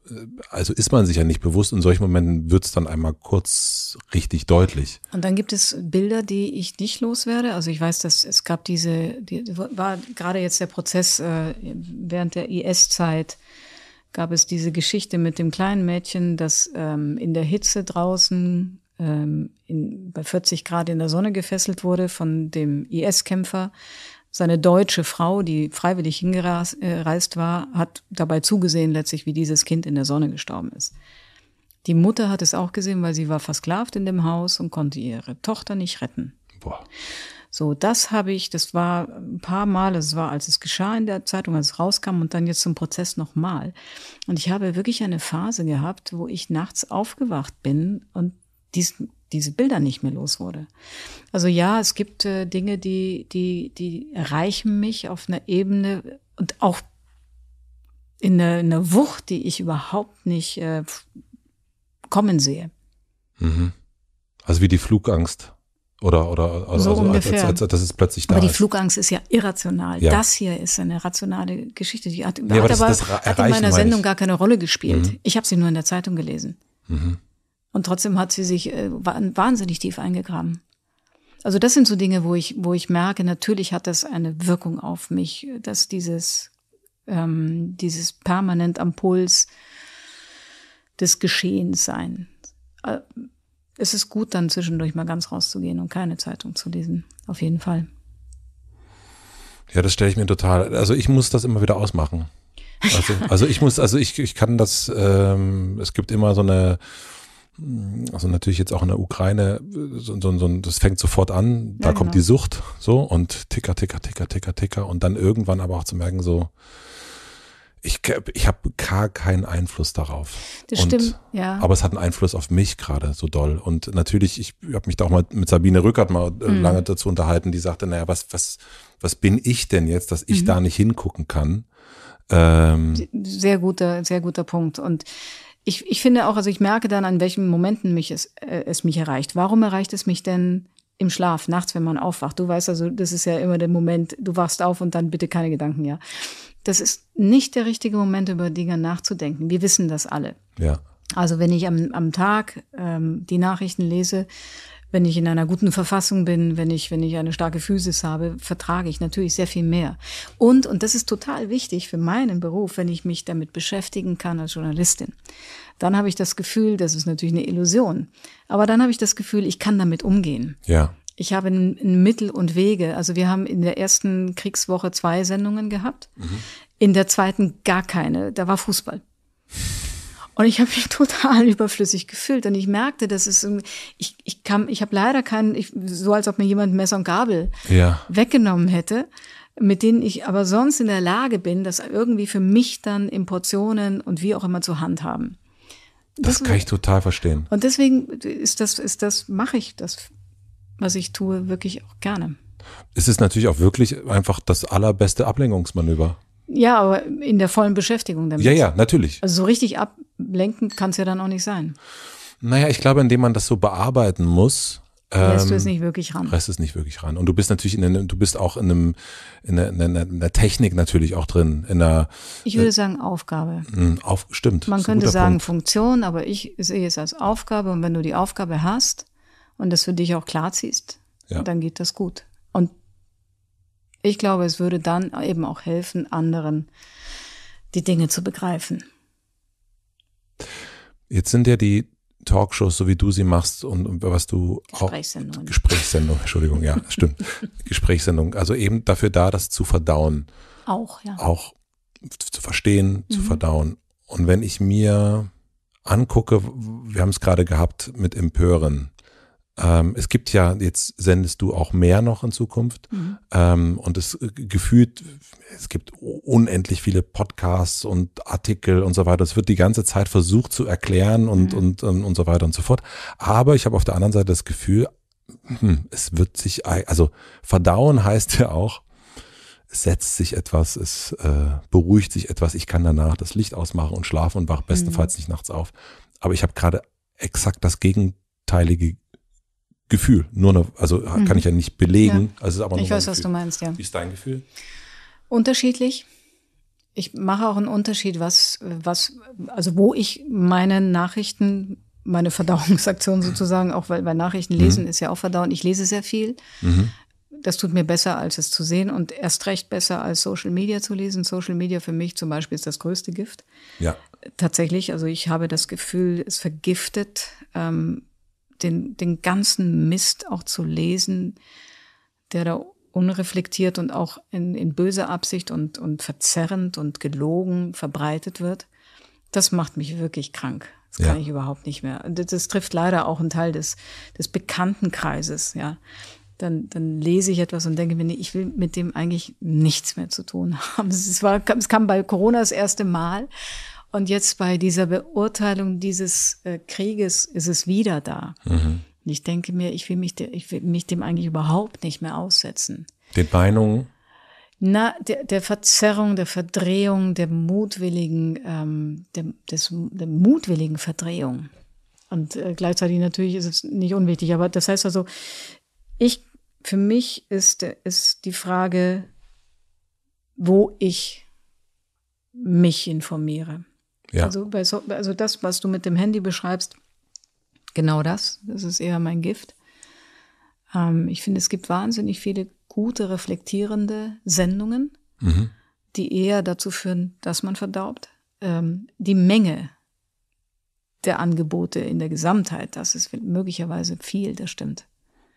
also ist man sich ja nicht bewusst. In solchen Momenten wird es dann einmal kurz richtig deutlich. Und dann gibt es Bilder, die ich nicht loswerde. Also ich weiß, dass es gab diese, die, war gerade jetzt der Prozess äh, während der IS-Zeit gab es diese Geschichte mit dem kleinen Mädchen, das ähm, in der Hitze draußen ähm, in, bei 40 Grad in der Sonne gefesselt wurde von dem IS-Kämpfer seine deutsche Frau, die freiwillig hingereist äh, war, hat dabei zugesehen letztlich, wie dieses Kind in der Sonne gestorben ist. Die Mutter hat es auch gesehen, weil sie war versklavt in dem Haus und konnte ihre Tochter nicht retten. Boah. So, das habe ich, das war ein paar Mal, es war, als es geschah in der Zeitung, als es rauskam und dann jetzt zum Prozess nochmal. Und ich habe wirklich eine Phase gehabt, wo ich nachts aufgewacht bin und diesen diese Bilder nicht mehr los wurde. Also ja, es gibt äh, Dinge, die, die, die erreichen mich auf einer Ebene und auch in einer eine Wucht, die ich überhaupt nicht äh, kommen sehe. Mhm. Also wie die Flugangst. Oder, oder, oder also, so also ungefähr. Als, als, als, dass es plötzlich da aber die ist. Flugangst ist ja irrational. Ja. Das hier ist eine rationale Geschichte. Die hat, nee, hat aber, das, das hat in meiner Sendung gar keine Rolle gespielt. Mhm. Ich habe sie nur in der Zeitung gelesen. Mhm. Und trotzdem hat sie sich äh, wahnsinnig tief eingegraben. Also das sind so Dinge, wo ich, wo ich merke, natürlich hat das eine Wirkung auf mich, dass dieses, ähm, dieses permanent am Puls des Geschehens sein. Äh, es ist gut, dann zwischendurch mal ganz rauszugehen und keine Zeitung zu lesen. Auf jeden Fall. Ja, das stelle ich mir total. Also ich muss das immer wieder ausmachen. Also, also ich muss, also ich, ich kann das, ähm, es gibt immer so eine also natürlich jetzt auch in der Ukraine, so, so, so, das fängt sofort an, da ja, kommt genau. die Sucht so und ticker, ticker, ticker, ticker, ticker und dann irgendwann aber auch zu merken, so, ich, ich habe gar keinen Einfluss darauf. Das und, stimmt, ja. Aber es hat einen Einfluss auf mich gerade so doll. Und natürlich, ich habe mich da auch mal mit Sabine Rückert mal äh, mhm. lange dazu unterhalten, die sagte, naja, was, was, was bin ich denn jetzt, dass ich mhm. da nicht hingucken kann? Ähm, sehr guter, sehr guter Punkt. Und ich, ich finde auch, also ich merke dann, an welchen Momenten mich es, äh, es mich erreicht. Warum erreicht es mich denn im Schlaf, nachts, wenn man aufwacht? Du weißt also, das ist ja immer der Moment, du wachst auf und dann bitte keine Gedanken, ja. Das ist nicht der richtige Moment, über Dinge nachzudenken. Wir wissen das alle. Ja. Also wenn ich am, am Tag ähm, die Nachrichten lese, wenn ich in einer guten Verfassung bin, wenn ich, wenn ich eine starke Physis habe, vertrage ich natürlich sehr viel mehr. Und, und das ist total wichtig für meinen Beruf, wenn ich mich damit beschäftigen kann als Journalistin. Dann habe ich das Gefühl, das ist natürlich eine Illusion, aber dann habe ich das Gefühl, ich kann damit umgehen. Ja. Ich habe ein, Mittel und Wege. Also wir haben in der ersten Kriegswoche zwei Sendungen gehabt, mhm. in der zweiten gar keine. Da war Fußball. Und ich habe mich total überflüssig gefühlt. Und ich merkte, dass es, ich, ich kam, ich habe leider keinen, ich, so als ob mir jemand Messer und Gabel ja. weggenommen hätte, mit denen ich aber sonst in der Lage bin, das irgendwie für mich dann in Portionen und wie auch immer zu handhaben. Das, das kann ich total verstehen. Und deswegen ist das, ist das, mache ich das, was ich tue, wirklich auch gerne. Es ist natürlich auch wirklich einfach das allerbeste Ablenkungsmanöver. Ja, aber in der vollen Beschäftigung damit. Ja, ja, natürlich. Also so richtig ab, lenken kann es ja dann auch nicht sein. Naja, ich glaube, indem man das so bearbeiten muss, Lässt ähm, du es ähm, nicht wirklich ran. Lässt es nicht wirklich ran. Und du bist natürlich in einem, du bist auch in einem, in einer, in einer Technik natürlich auch drin, in einer. Ich würde äh, sagen Aufgabe. Mhm, auf, stimmt. Man könnte sagen Punkt. Funktion, aber ich sehe es als Aufgabe. Und wenn du die Aufgabe hast und das für dich auch klar ziehst, ja. dann geht das gut. Und ich glaube, es würde dann eben auch helfen, anderen die Dinge zu begreifen. Jetzt sind ja die Talkshows, so wie du sie machst und, und was du Gesprächssendung. auch Gesprächssendung, Entschuldigung, ja, stimmt. Gesprächssendung, also eben dafür da, das zu verdauen. Auch, ja. Auch zu verstehen, mhm. zu verdauen. Und wenn ich mir angucke, wir haben es gerade gehabt mit Empören, ähm, es gibt ja, jetzt sendest du auch mehr noch in Zukunft. Mhm. Ähm, und es äh, gefühlt, es gibt unendlich viele Podcasts und Artikel und so weiter. Es wird die ganze Zeit versucht zu erklären und, mhm. und, und, und so weiter und so fort. Aber ich habe auf der anderen Seite das Gefühl, hm, es wird sich, also verdauen heißt ja auch, es setzt sich etwas, es äh, beruhigt sich etwas. Ich kann danach das Licht ausmachen und schlafen und wach mhm. bestenfalls mhm. nicht nachts auf. Aber ich habe gerade exakt das gegenteilige Gefühl. Nur noch, also mhm. kann ich ja nicht belegen. Ja. Also ist aber nur ich weiß, was du meinst, ja. Wie ist dein Gefühl? Unterschiedlich. Ich mache auch einen Unterschied, was, was, also wo ich meine Nachrichten, meine Verdauungsaktion sozusagen, auch weil, bei Nachrichten mhm. lesen mhm. ist ja auch verdauen. Ich lese sehr viel. Mhm. Das tut mir besser, als es zu sehen und erst recht besser, als Social Media zu lesen. Social Media für mich zum Beispiel ist das größte Gift. Ja. Tatsächlich, also ich habe das Gefühl, es vergiftet ähm, den, den ganzen Mist auch zu lesen, der da unreflektiert und auch in, in böser Absicht und, und verzerrend und gelogen verbreitet wird, das macht mich wirklich krank. Das kann ja. ich überhaupt nicht mehr. Das, das, trifft leider auch einen Teil des, des Bekanntenkreises, ja. Dann, dann lese ich etwas und denke mir, nee, ich will mit dem eigentlich nichts mehr zu tun haben. Es, war, es kam bei Corona das erste Mal und jetzt bei dieser Beurteilung dieses äh, Krieges ist es wieder da. Mhm. Und ich denke mir, ich will, mich de, ich will mich dem eigentlich überhaupt nicht mehr aussetzen. Den Beinungen? Na, der, der Verzerrung, der Verdrehung, der mutwilligen, ähm, der, des, der mutwilligen Verdrehung. Und äh, gleichzeitig natürlich ist es nicht unwichtig. Aber das heißt also, ich, für mich ist, ist die Frage, wo ich mich informiere. Ja. Also, so also das, was du mit dem Handy beschreibst, genau das, das ist eher mein Gift. Ähm, ich finde, es gibt wahnsinnig viele gute, reflektierende Sendungen, mhm. die eher dazu führen, dass man verdaubt. Ähm, die Menge der Angebote in der Gesamtheit, das ist möglicherweise viel, das stimmt.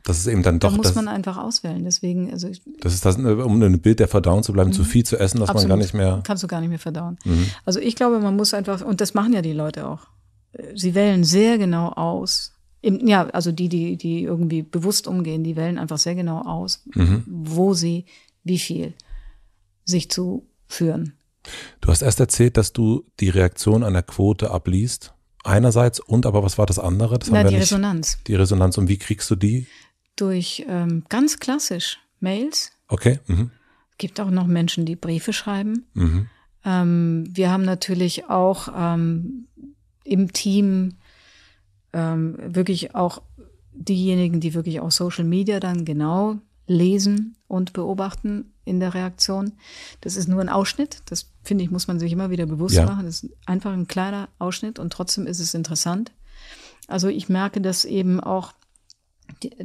Das ist eben dann doch. Da muss das, man einfach auswählen. Deswegen, also ich, das ist das, äh, um ein Bild der Verdauung zu bleiben, zu mhm. viel zu essen, dass absolut. man gar nicht mehr. Kannst du gar nicht mehr verdauen. Mhm. Also ich glaube, man muss einfach, und das machen ja die Leute auch. Sie wählen sehr genau aus. Im, ja, also die, die, die irgendwie bewusst umgehen, die wählen einfach sehr genau aus, mhm. wo sie wie viel sich zuführen. Du hast erst erzählt, dass du die Reaktion einer Quote abliest einerseits und aber was war das andere? Das Na, die nicht, Resonanz. Die Resonanz und wie kriegst du die? durch ähm, ganz klassisch Mails. Okay. Mhm. Es gibt auch noch Menschen, die Briefe schreiben. Mhm. Ähm, wir haben natürlich auch ähm, im Team ähm, wirklich auch diejenigen, die wirklich auch Social Media dann genau lesen und beobachten in der Reaktion. Das ist nur ein Ausschnitt. Das finde ich, muss man sich immer wieder bewusst ja. machen. Das ist einfach ein kleiner Ausschnitt und trotzdem ist es interessant. Also ich merke, dass eben auch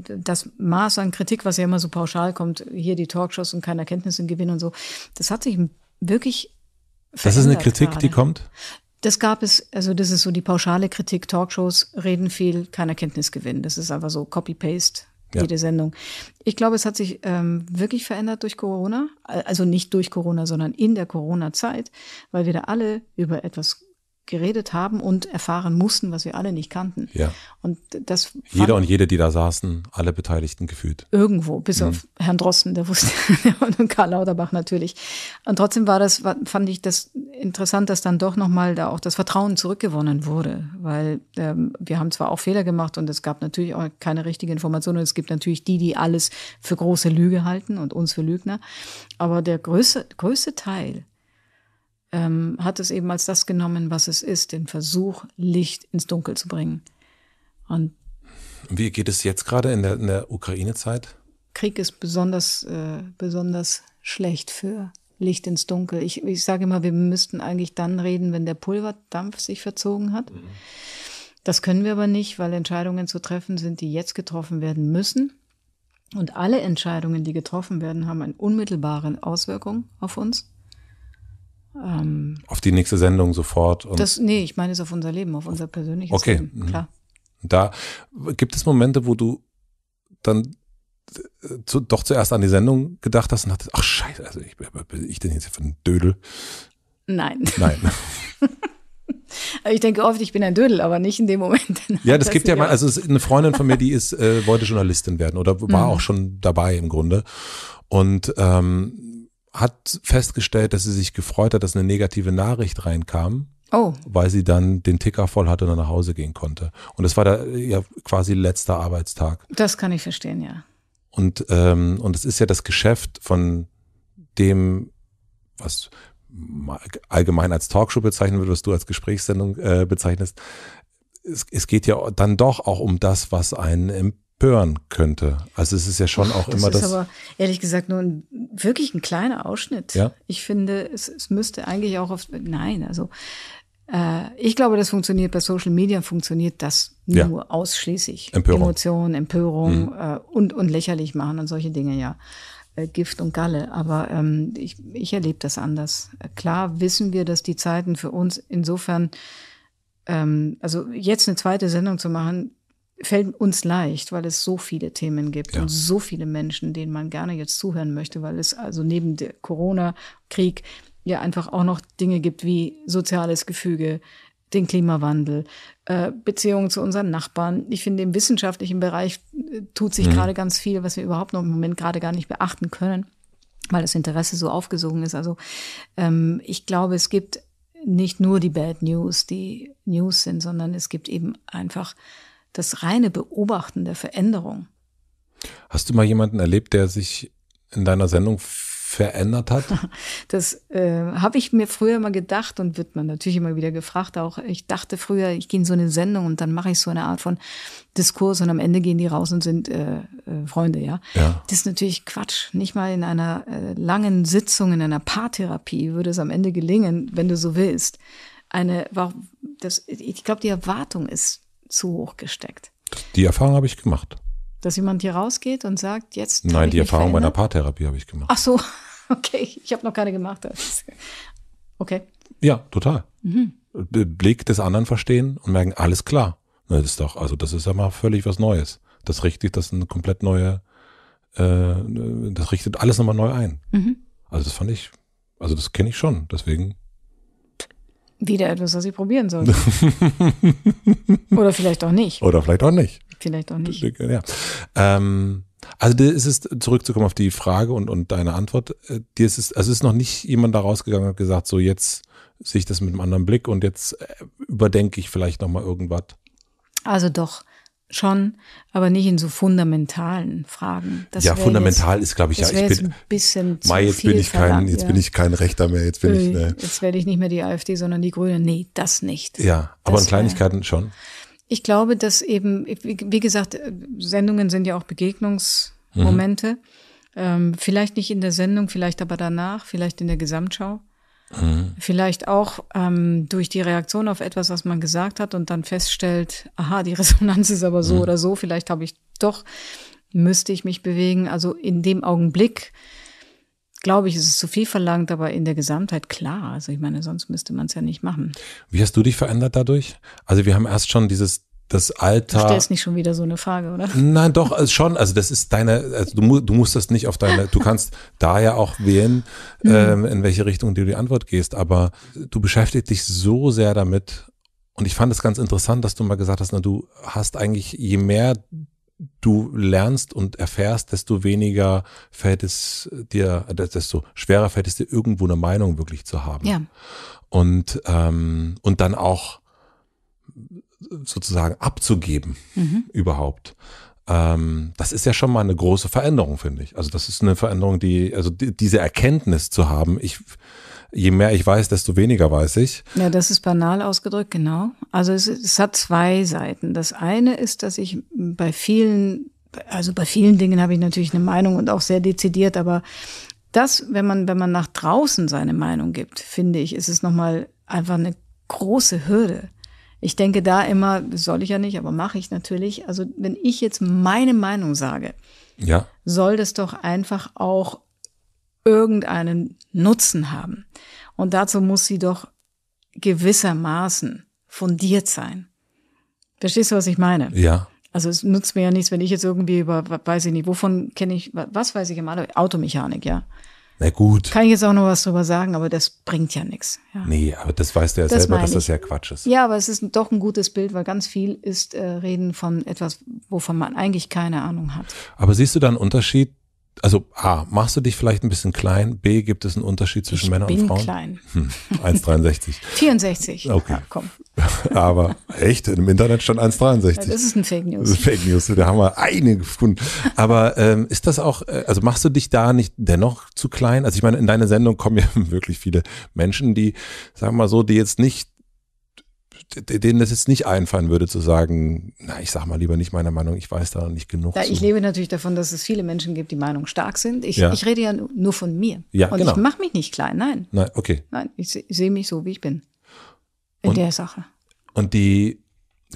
das Maß an Kritik, was ja immer so pauschal kommt, hier die Talkshows und keine Erkenntnisse Gewinn und so, das hat sich wirklich das ist eine Kritik, gerade. die kommt? Das gab es, also das ist so die pauschale Kritik, Talkshows reden viel, kein Erkenntnisgewinn. Das ist einfach so Copy-Paste, ja. jede Sendung. Ich glaube, es hat sich ähm, wirklich verändert durch Corona, also nicht durch Corona, sondern in der Corona-Zeit, weil wir da alle über etwas geredet haben und erfahren mussten, was wir alle nicht kannten. Ja. Und das jeder und jede, die da saßen, alle Beteiligten gefühlt. Irgendwo, bis mhm. auf Herrn Drosten, der wusste und Karl Lauterbach natürlich. Und trotzdem war das, fand ich das interessant, dass dann doch nochmal da auch das Vertrauen zurückgewonnen wurde, weil ähm, wir haben zwar auch Fehler gemacht und es gab natürlich auch keine richtige Information und es gibt natürlich die, die alles für große Lüge halten und uns für Lügner, aber der größte größte Teil ähm, hat es eben als das genommen, was es ist, den Versuch, Licht ins Dunkel zu bringen. Und wie geht es jetzt gerade in der, in der Ukraine-Zeit? Krieg ist besonders, äh, besonders schlecht für Licht ins Dunkel. Ich, ich sage immer, wir müssten eigentlich dann reden, wenn der Pulverdampf sich verzogen hat. Mhm. Das können wir aber nicht, weil Entscheidungen zu treffen sind, die jetzt getroffen werden müssen. Und alle Entscheidungen, die getroffen werden, haben eine unmittelbare Auswirkung auf uns. Ähm, auf die nächste Sendung sofort. Und das, nee, ich meine es auf unser Leben, auf unser persönliches okay. Leben. Okay, mhm. klar. Da gibt es Momente, wo du dann äh, zu, doch zuerst an die Sendung gedacht hast und dachtest, ach scheiße, also ich, bin ich denn jetzt hier für ein Dödel? Nein. Nein. ich denke oft, ich bin ein Dödel, aber nicht in dem Moment. ja, das, das gibt ja mal, also eine Freundin von mir, die ist, äh, wollte Journalistin werden oder war mhm. auch schon dabei im Grunde. Und ähm, hat festgestellt, dass sie sich gefreut hat, dass eine negative Nachricht reinkam. Oh. Weil sie dann den Ticker voll hatte und dann nach Hause gehen konnte. Und das war der ja quasi letzter Arbeitstag. Das kann ich verstehen, ja. Und ähm, und es ist ja das Geschäft von dem, was allgemein als Talkshow bezeichnen wird, was du als Gesprächssendung äh, bezeichnest. Es, es geht ja dann doch auch um das, was einen im empören könnte. Also es ist ja schon auch das immer das. Das ist aber ehrlich gesagt nur ein, wirklich ein kleiner Ausschnitt. Ja? Ich finde, es, es müsste eigentlich auch auf. Nein, also äh, ich glaube, das funktioniert bei Social Media, funktioniert das nur ja. ausschließlich. Empörung. Emotionen, Empörung mhm. äh, und, und lächerlich machen und solche Dinge, ja. Äh, Gift und Galle, aber ähm, ich, ich erlebe das anders. Äh, klar wissen wir, dass die Zeiten für uns insofern ähm, also jetzt eine zweite Sendung zu machen, fällt uns leicht, weil es so viele Themen gibt ja. und so viele Menschen, denen man gerne jetzt zuhören möchte, weil es also neben der Corona-Krieg ja einfach auch noch Dinge gibt wie soziales Gefüge, den Klimawandel, äh, Beziehungen zu unseren Nachbarn. Ich finde, im wissenschaftlichen Bereich äh, tut sich mhm. gerade ganz viel, was wir überhaupt noch im Moment gerade gar nicht beachten können, weil das Interesse so aufgesogen ist. Also ähm, ich glaube, es gibt nicht nur die Bad News, die News sind, sondern es gibt eben einfach das reine Beobachten der Veränderung. Hast du mal jemanden erlebt, der sich in deiner Sendung verändert hat? Das äh, habe ich mir früher immer gedacht und wird man natürlich immer wieder gefragt. Auch ich dachte früher, ich gehe in so eine Sendung und dann mache ich so eine Art von Diskurs und am Ende gehen die raus und sind äh, äh, Freunde, ja? ja? Das ist natürlich Quatsch. Nicht mal in einer äh, langen Sitzung, in einer Paartherapie würde es am Ende gelingen, wenn du so willst. Eine, warum, das, ich glaube, die Erwartung ist zu hoch gesteckt. Die Erfahrung habe ich gemacht. Dass jemand hier rausgeht und sagt, jetzt. Nein, die Erfahrung verändert. bei einer Paartherapie habe ich gemacht. Ach so, okay. Ich habe noch keine gemacht. Okay. Ja, total. Mhm. Blick des anderen verstehen und merken, alles klar. Das ist doch, also das ist ja mal völlig was Neues. Das richtet, das eine komplett neue, äh, äh, das richtet alles nochmal neu ein. Mhm. Also das fand ich, also das kenne ich schon. Deswegen wieder etwas, was ich probieren sollte. Oder vielleicht auch nicht. Oder vielleicht auch nicht. Vielleicht auch nicht. Ja. Ähm, also dir ist es, zurückzukommen auf die Frage und, und deine Antwort, äh, dir ist es, also ist noch nicht jemand da rausgegangen und gesagt, so jetzt sehe ich das mit einem anderen Blick und jetzt äh, überdenke ich vielleicht nochmal irgendwas. Also doch schon, aber nicht in so fundamentalen Fragen. Das ja, fundamental jetzt, ist, glaube ich, ja. Ich bin ein bisschen zu Mai, jetzt bin ich kein, jetzt ja. bin ich kein Rechter mehr. Jetzt bin Öl, ich. Ne. Jetzt werde ich nicht mehr die AfD, sondern die Grüne. Nee, das nicht. Ja, aber das in Kleinigkeiten wär, schon. Ich glaube, dass eben, wie gesagt, äh, Sendungen sind ja auch Begegnungsmomente. Mhm. Ähm, vielleicht nicht in der Sendung, vielleicht aber danach, vielleicht in der Gesamtschau. Mhm. Vielleicht auch ähm, durch die Reaktion auf etwas, was man gesagt hat und dann feststellt, aha, die Resonanz ist aber so mhm. oder so, vielleicht habe ich doch, müsste ich mich bewegen. Also in dem Augenblick, glaube ich, ist es zu viel verlangt, aber in der Gesamtheit klar. Also ich meine, sonst müsste man es ja nicht machen. Wie hast du dich verändert dadurch? Also wir haben erst schon dieses das Alter. Du stellst nicht schon wieder so eine Frage, oder? Nein, doch, also schon. Also das ist deine, also du, du musst das nicht auf deine, du kannst da ja auch wählen, mhm. ähm, in welche Richtung du die Antwort gehst, aber du beschäftigst dich so sehr damit. Und ich fand es ganz interessant, dass du mal gesagt hast, na, du hast eigentlich, je mehr du lernst und erfährst, desto weniger fällt es dir, desto schwerer fällt es dir, irgendwo eine Meinung wirklich zu haben. Ja. Und, ähm, und dann auch sozusagen abzugeben mhm. überhaupt. Ähm, das ist ja schon mal eine große Veränderung, finde ich. Also das ist eine Veränderung, die, also die, diese Erkenntnis zu haben, ich, je mehr ich weiß, desto weniger weiß ich. Ja, das ist banal ausgedrückt, genau. Also es, es hat zwei Seiten. Das eine ist, dass ich bei vielen, also bei vielen Dingen habe ich natürlich eine Meinung und auch sehr dezidiert, aber das, wenn man, wenn man nach draußen seine Meinung gibt, finde ich, ist es nochmal einfach eine große Hürde. Ich denke da immer, soll ich ja nicht, aber mache ich natürlich. Also wenn ich jetzt meine Meinung sage, ja. soll das doch einfach auch irgendeinen Nutzen haben. Und dazu muss sie doch gewissermaßen fundiert sein. Verstehst du, was ich meine? Ja. Also es nutzt mir ja nichts, wenn ich jetzt irgendwie über, weiß ich nicht, wovon kenne ich, was weiß ich im Auto, Automechanik, ja. Na gut. Kann ich jetzt auch noch was drüber sagen, aber das bringt ja nichts. Ja. Nee, aber das weißt du ja das selber, dass ich. das ja Quatsch ist. Ja, aber es ist doch ein gutes Bild, weil ganz viel ist äh, Reden von etwas, wovon man eigentlich keine Ahnung hat. Aber siehst du da einen Unterschied also A, machst du dich vielleicht ein bisschen klein? B, gibt es einen Unterschied zwischen ich Männern und Frauen? Ich bin klein. Hm, 1,63. 64. Okay. Ja, komm. Aber echt, im Internet stand 1,63. Ja, das ist ein Fake News. Das ist Fake News, da haben wir einige gefunden. Aber ähm, ist das auch, äh, also machst du dich da nicht dennoch zu klein? Also ich meine, in deine Sendung kommen ja wirklich viele Menschen, die, sagen wir mal so, die jetzt nicht denen das jetzt nicht einfallen würde, zu sagen, na, ich sag mal lieber nicht meine Meinung, ich weiß da nicht genug. Ja, ich lebe natürlich davon, dass es viele Menschen gibt, die Meinung stark sind. Ich, ja. ich rede ja nur von mir. Ja, und genau. ich mache mich nicht klein, nein. Nein, okay. Nein, ich sehe mich so, wie ich bin. In und, der Sache. Und die,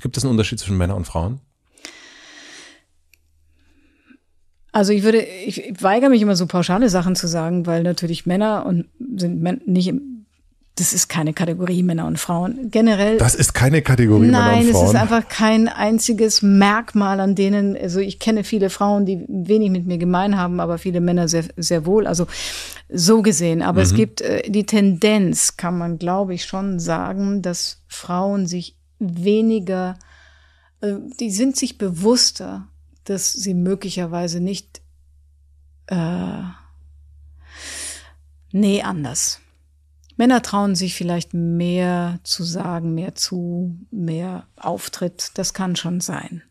gibt es einen Unterschied zwischen Männern und Frauen? Also ich würde, ich weigere mich immer so pauschale Sachen zu sagen, weil natürlich Männer und sind nicht das ist keine Kategorie Männer und Frauen. Generell. Das ist keine Kategorie nein, Männer und Frauen. Nein, es ist einfach kein einziges Merkmal, an denen, also ich kenne viele Frauen, die wenig mit mir gemein haben, aber viele Männer sehr, sehr wohl. Also so gesehen. Aber mhm. es gibt äh, die Tendenz, kann man glaube ich schon sagen, dass Frauen sich weniger, äh, die sind sich bewusster, dass sie möglicherweise nicht, äh, nee, anders Männer trauen sich vielleicht mehr zu sagen, mehr zu, mehr Auftritt. Das kann schon sein.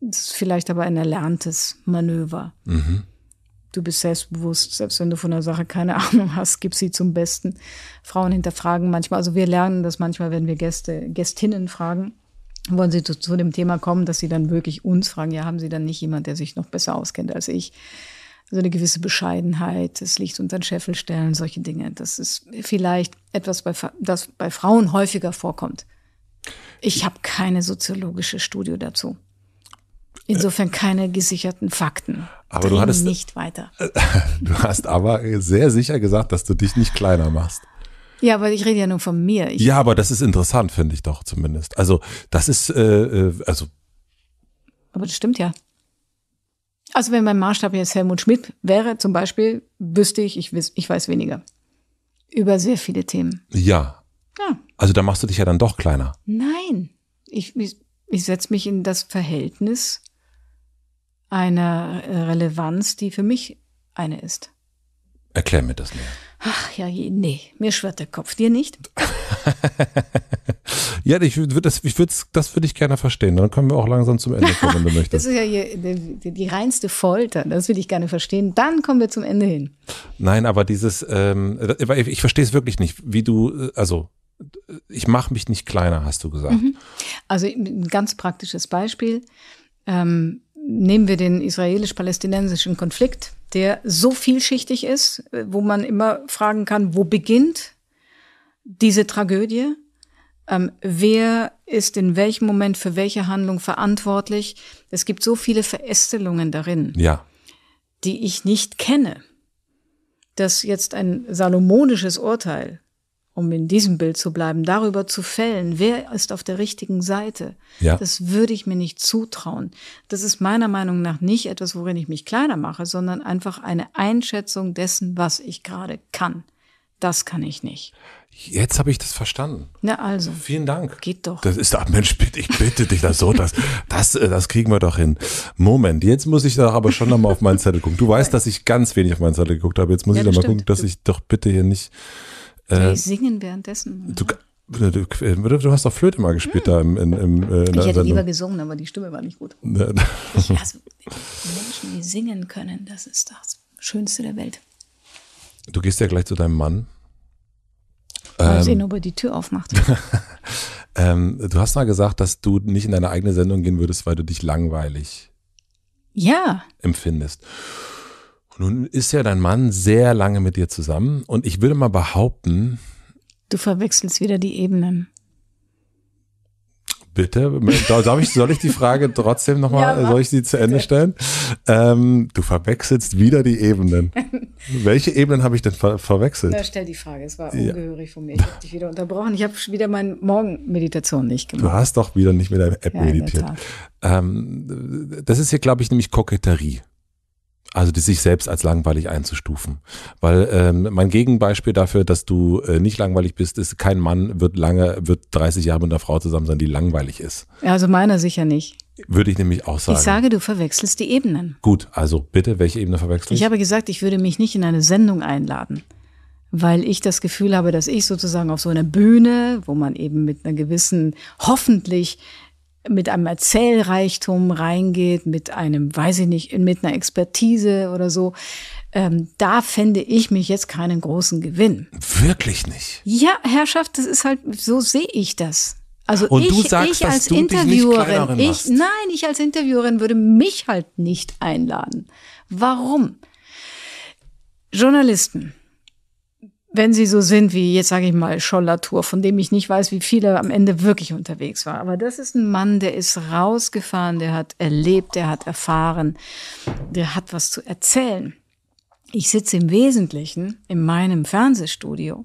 Das ist vielleicht aber ein erlerntes Manöver. Mhm. Du bist selbstbewusst, selbst wenn du von der Sache keine Ahnung hast, gib sie zum Besten. Frauen hinterfragen manchmal, also wir lernen das manchmal, wenn wir Gäste, Gästinnen fragen, wollen sie zu, zu dem Thema kommen, dass sie dann wirklich uns fragen, ja, haben sie dann nicht jemand, der sich noch besser auskennt als ich? Also eine gewisse Bescheidenheit, das Licht unter den Scheffel stellen, solche Dinge. Das ist vielleicht etwas, das bei Frauen häufiger vorkommt. Ich habe keine soziologische Studie dazu. Insofern keine gesicherten Fakten. Aber du hattest nicht weiter. Du hast aber sehr sicher gesagt, dass du dich nicht kleiner machst. Ja, aber ich rede ja nur von mir. Ich ja, aber das ist interessant, finde ich doch zumindest. Also das ist äh, äh also. Aber das stimmt ja. Also wenn mein Maßstab jetzt Helmut Schmidt wäre, zum Beispiel, wüsste ich, ich, wiss, ich weiß weniger. Über sehr viele Themen. Ja. ja. Also da machst du dich ja dann doch kleiner. Nein. Ich, ich, ich setze mich in das Verhältnis einer äh, Relevanz, die für mich eine ist. Erklär mir das näher. Ach ja, nee, mir schwirrt der Kopf, dir nicht. ja, ich würde das, ich würde das würde ich gerne verstehen. Dann können wir auch langsam zum Ende kommen, wenn du möchtest. Das ist ja hier die, die reinste Folter. Das würde ich gerne verstehen. Dann kommen wir zum Ende hin. Nein, aber dieses, ähm, ich verstehe es wirklich nicht, wie du, äh, also ich mache mich nicht kleiner, hast du gesagt. Mhm. Also ein ganz praktisches Beispiel. Ähm, nehmen wir den israelisch-palästinensischen Konflikt, der so vielschichtig ist, äh, wo man immer fragen kann, wo beginnt diese Tragödie? Ähm, wer ist in welchem Moment für welche Handlung verantwortlich? Es gibt so viele Verästelungen darin, ja. die ich nicht kenne, dass jetzt ein salomonisches Urteil, um in diesem Bild zu bleiben, darüber zu fällen, wer ist auf der richtigen Seite, ja. das würde ich mir nicht zutrauen. Das ist meiner Meinung nach nicht etwas, worin ich mich kleiner mache, sondern einfach eine Einschätzung dessen, was ich gerade kann. Das kann ich nicht. Jetzt habe ich das verstanden. Na also. Vielen Dank. Geht doch. Das ist, ach Mensch, bitte, ich bitte dich, das so, das, das, das kriegen wir doch hin. Moment, jetzt muss ich doch aber schon nochmal auf meinen Zettel gucken. Du weißt, dass ich ganz wenig auf meinen Zettel geguckt habe. Jetzt muss ja, ich nochmal gucken, dass ich doch bitte hier nicht. Äh, singen währenddessen. Du, äh, Du, du, hast doch Flöte mal gespielt hm. da im, im, im äh, Ich hätte Sendung. lieber gesungen, aber die Stimme war nicht gut. ich hasse Menschen, die singen können. Das ist das Schönste der Welt. Du gehst ja gleich zu deinem Mann. Mal ähm, sehen, ob er die Tür aufmacht. ähm, du hast mal gesagt, dass du nicht in deine eigene Sendung gehen würdest, weil du dich langweilig ja. empfindest. Nun ist ja dein Mann sehr lange mit dir zusammen und ich würde mal behaupten. Du verwechselst wieder die Ebenen. Bitte? Darf ich, soll ich die Frage trotzdem nochmal, ja, soll ich sie zu Ende stellen? Ähm, du verwechselst wieder die Ebenen. Welche Ebenen habe ich denn ver verwechselt? Na, stell die Frage, es war ungehörig von mir. Ich habe dich wieder unterbrochen. Ich habe wieder meine Morgenmeditation nicht gemacht. Du hast doch wieder nicht mit deiner App ja, meditiert. Ähm, das ist hier, glaube ich, nämlich Koketterie. Also die sich selbst als langweilig einzustufen. Weil ähm, mein Gegenbeispiel dafür, dass du äh, nicht langweilig bist, ist, kein Mann wird lange, wird 30 Jahre mit einer Frau zusammen sein, die langweilig ist. Also meiner sicher nicht. Würde ich nämlich auch sagen. Ich sage, du verwechselst die Ebenen. Gut, also bitte, welche Ebene verwechselst du? Ich habe gesagt, ich würde mich nicht in eine Sendung einladen, weil ich das Gefühl habe, dass ich sozusagen auf so einer Bühne, wo man eben mit einer gewissen, hoffentlich mit einem Erzählreichtum reingeht, mit einem, weiß ich nicht, mit einer Expertise oder so. Ähm, da fände ich mich jetzt keinen großen Gewinn. Wirklich nicht. Ja, Herrschaft, das ist halt, so sehe ich das. Also und ich, du sagst, ich als Interviewerin, ich, nein, ich als Interviewerin würde mich halt nicht einladen. Warum? Journalisten wenn sie so sind wie, jetzt sage ich mal, Schollatur, von dem ich nicht weiß, wie viele am Ende wirklich unterwegs war. Aber das ist ein Mann, der ist rausgefahren, der hat erlebt, der hat erfahren, der hat was zu erzählen. Ich sitze im Wesentlichen in meinem Fernsehstudio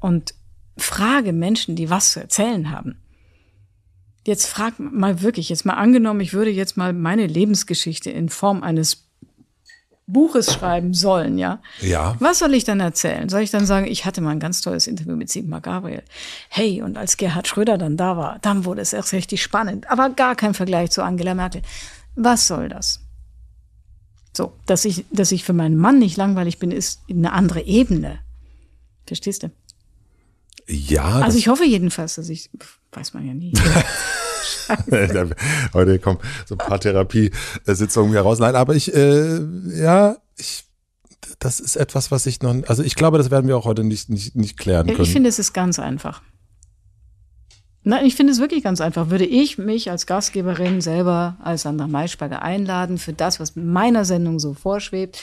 und frage Menschen, die was zu erzählen haben. Jetzt frag mal wirklich, jetzt mal angenommen, ich würde jetzt mal meine Lebensgeschichte in Form eines Buches schreiben sollen, ja? Ja. Was soll ich dann erzählen? Soll ich dann sagen, ich hatte mal ein ganz tolles Interview mit Sigmar Gabriel? Hey, und als Gerhard Schröder dann da war, dann wurde es erst richtig spannend. Aber gar kein Vergleich zu Angela Merkel. Was soll das? So, dass ich, dass ich für meinen Mann nicht langweilig bin, ist eine andere Ebene. Verstehst du? Ja. Also ich hoffe jedenfalls, dass ich, weiß man ja nie. Heute kommen so ein paar Therapiesitzungen wieder raus. Nein, aber ich, äh, ja, ich, das ist etwas, was ich noch, also ich glaube, das werden wir auch heute nicht, nicht, nicht klären können. Ich finde, es ist ganz einfach. Nein, ich finde es wirklich ganz einfach. Würde ich mich als Gastgeberin selber als Sandra Maischberger einladen für das, was meiner Sendung so vorschwebt,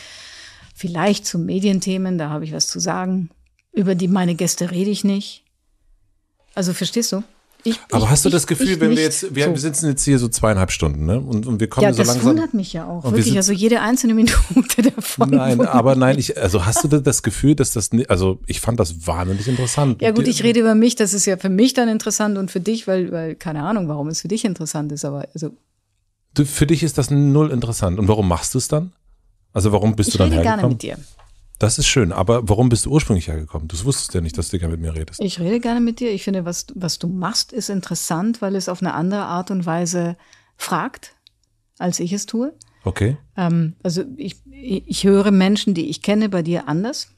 vielleicht zu Medienthemen, da habe ich was zu sagen. Über die meine Gäste rede ich nicht. Also verstehst du? Ich, aber ich, hast du das Gefühl, ich, wenn wir jetzt, wir so. sitzen jetzt hier so zweieinhalb Stunden, ne? Und, und wir kommen ja, so langsam. Das wundert mich ja auch, wirklich. Also jede einzelne Minute davon. Nein, aber nein, ich, also hast du das Gefühl, dass das, also ich fand das wahnsinnig interessant. Ja, gut, ich rede über mich, das ist ja für mich dann interessant und für dich, weil, weil keine Ahnung, warum es für dich interessant ist, aber also. Du, für dich ist das null interessant. Und warum machst du es dann? Also warum bist ich du dann hergekommen? Ich rede gerne mit dir. Das ist schön, aber warum bist du ursprünglich hergekommen? Du wusstest ja nicht, dass du gerne mit mir redest. Ich rede gerne mit dir. Ich finde, was, was du machst, ist interessant, weil es auf eine andere Art und Weise fragt, als ich es tue. Okay. Ähm, also ich, ich höre Menschen, die ich kenne, bei dir anders,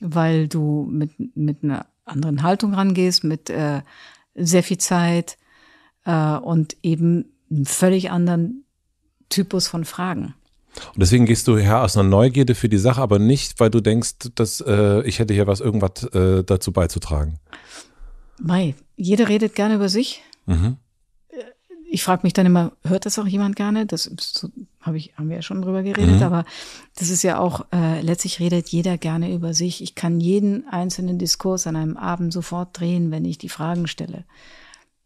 weil du mit, mit einer anderen Haltung rangehst, mit äh, sehr viel Zeit äh, und eben einen völlig anderen Typus von Fragen. Und deswegen gehst du her aus einer Neugierde für die Sache, aber nicht, weil du denkst, dass äh, ich hätte hier was irgendwas äh, dazu beizutragen. Mai, jeder redet gerne über sich. Mhm. Äh, ich frage mich dann immer, hört das auch jemand gerne? Das so, hab ich, haben wir ja schon drüber geredet, mhm. aber das ist ja auch, äh, letztlich redet jeder gerne über sich. Ich kann jeden einzelnen Diskurs an einem Abend sofort drehen, wenn ich die Fragen stelle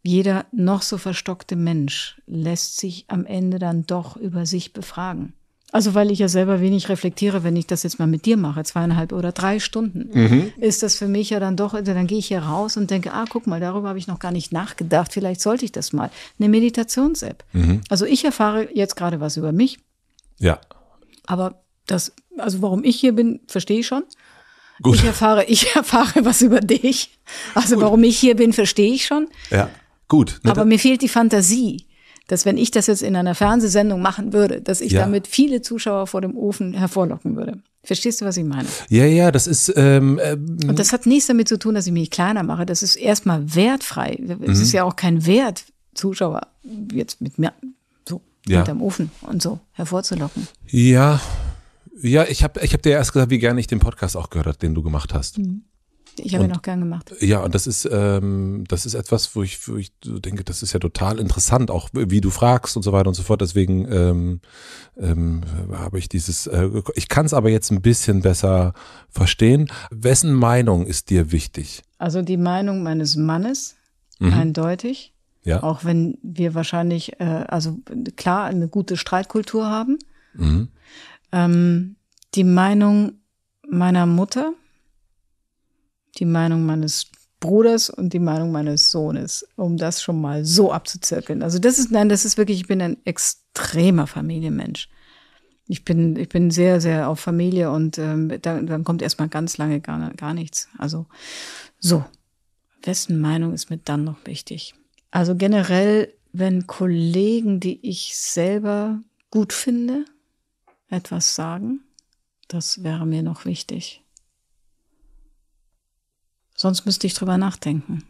jeder noch so verstockte Mensch lässt sich am Ende dann doch über sich befragen. Also weil ich ja selber wenig reflektiere, wenn ich das jetzt mal mit dir mache, zweieinhalb oder drei Stunden, mhm. ist das für mich ja dann doch, also, dann gehe ich hier raus und denke, ah, guck mal, darüber habe ich noch gar nicht nachgedacht, vielleicht sollte ich das mal. Eine Meditations-App. Mhm. Also ich erfahre jetzt gerade was über mich. Ja. Aber das, also warum ich hier bin, verstehe ich schon. Gut. Ich erfahre, ich erfahre was über dich. Also Gut. warum ich hier bin, verstehe ich schon. Ja. Gut. Ne? Aber mir fehlt die Fantasie dass wenn ich das jetzt in einer Fernsehsendung machen würde, dass ich ja. damit viele Zuschauer vor dem Ofen hervorlocken würde. Verstehst du, was ich meine? Ja, ja, das ist. Ähm, ähm und das hat nichts damit zu tun, dass ich mich kleiner mache. Das ist erstmal wertfrei. Es ist mhm. ja auch kein Wert, Zuschauer jetzt mit mir so ja. hinterm Ofen und so hervorzulocken. Ja, ja, ich habe ich hab dir erst gesagt, wie gerne ich den Podcast auch gehört habe, den du gemacht hast. Mhm. Ich habe ihn auch gern gemacht. Ja, und das ist, ähm, das ist etwas, wo ich, wo ich denke, das ist ja total interessant, auch wie du fragst und so weiter und so fort. Deswegen ähm, ähm, habe ich dieses, äh, ich kann es aber jetzt ein bisschen besser verstehen. Wessen Meinung ist dir wichtig? Also die Meinung meines Mannes, mhm. eindeutig. Ja. Auch wenn wir wahrscheinlich, äh, also klar, eine gute Streitkultur haben. Mhm. Ähm, die Meinung meiner Mutter die Meinung meines Bruders und die Meinung meines Sohnes, um das schon mal so abzuzirkeln. Also das ist, nein, das ist wirklich, ich bin ein extremer Familienmensch. Ich bin, ich bin sehr, sehr auf Familie und ähm, dann, dann kommt erstmal ganz lange gar, gar nichts. Also so, wessen Meinung ist mir dann noch wichtig? Also generell, wenn Kollegen, die ich selber gut finde, etwas sagen, das wäre mir noch wichtig. Sonst müsste ich drüber nachdenken.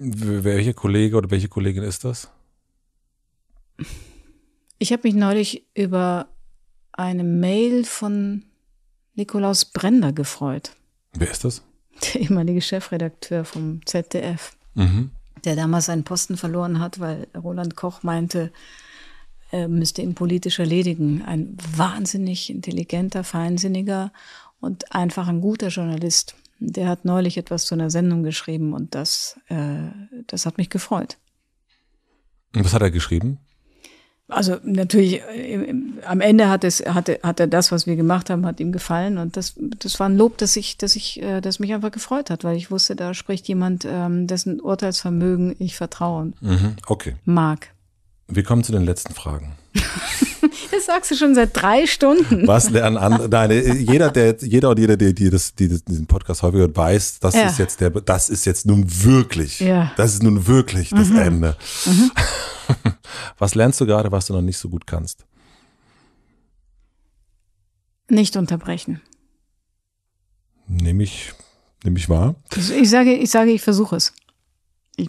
Welcher Kollege oder welche Kollegin ist das? Ich habe mich neulich über eine Mail von Nikolaus Brender gefreut. Wer ist das? Der ehemalige Chefredakteur vom ZDF, mhm. der damals seinen Posten verloren hat, weil Roland Koch meinte, er müsste ihn politisch erledigen. Ein wahnsinnig intelligenter, feinsinniger und einfach ein guter Journalist der hat neulich etwas zu einer Sendung geschrieben und das, äh, das hat mich gefreut. Und was hat er geschrieben? Also natürlich, äh, am Ende hat, es, hat, er, hat er das, was wir gemacht haben, hat ihm gefallen. Und das, das war ein Lob, dass ich, dass ich, äh, das mich einfach gefreut hat, weil ich wusste, da spricht jemand, ähm, dessen Urteilsvermögen ich vertrauen mhm, okay. mag. Wir kommen zu den letzten Fragen. Das sagst du schon seit drei Stunden. Was lernen andere? Nein, äh, jeder, der, jeder und jeder, der, die, das, die diesen Podcast häufig hört, weiß, das ja. ist jetzt der, das ist jetzt nun wirklich, ja. das ist nun wirklich das mhm. Ende. Mhm. Was lernst du gerade, was du noch nicht so gut kannst? Nicht unterbrechen. Nehme ich, nehme ich wahr? Ich, ich sage, ich sage, ich versuche es. Ich.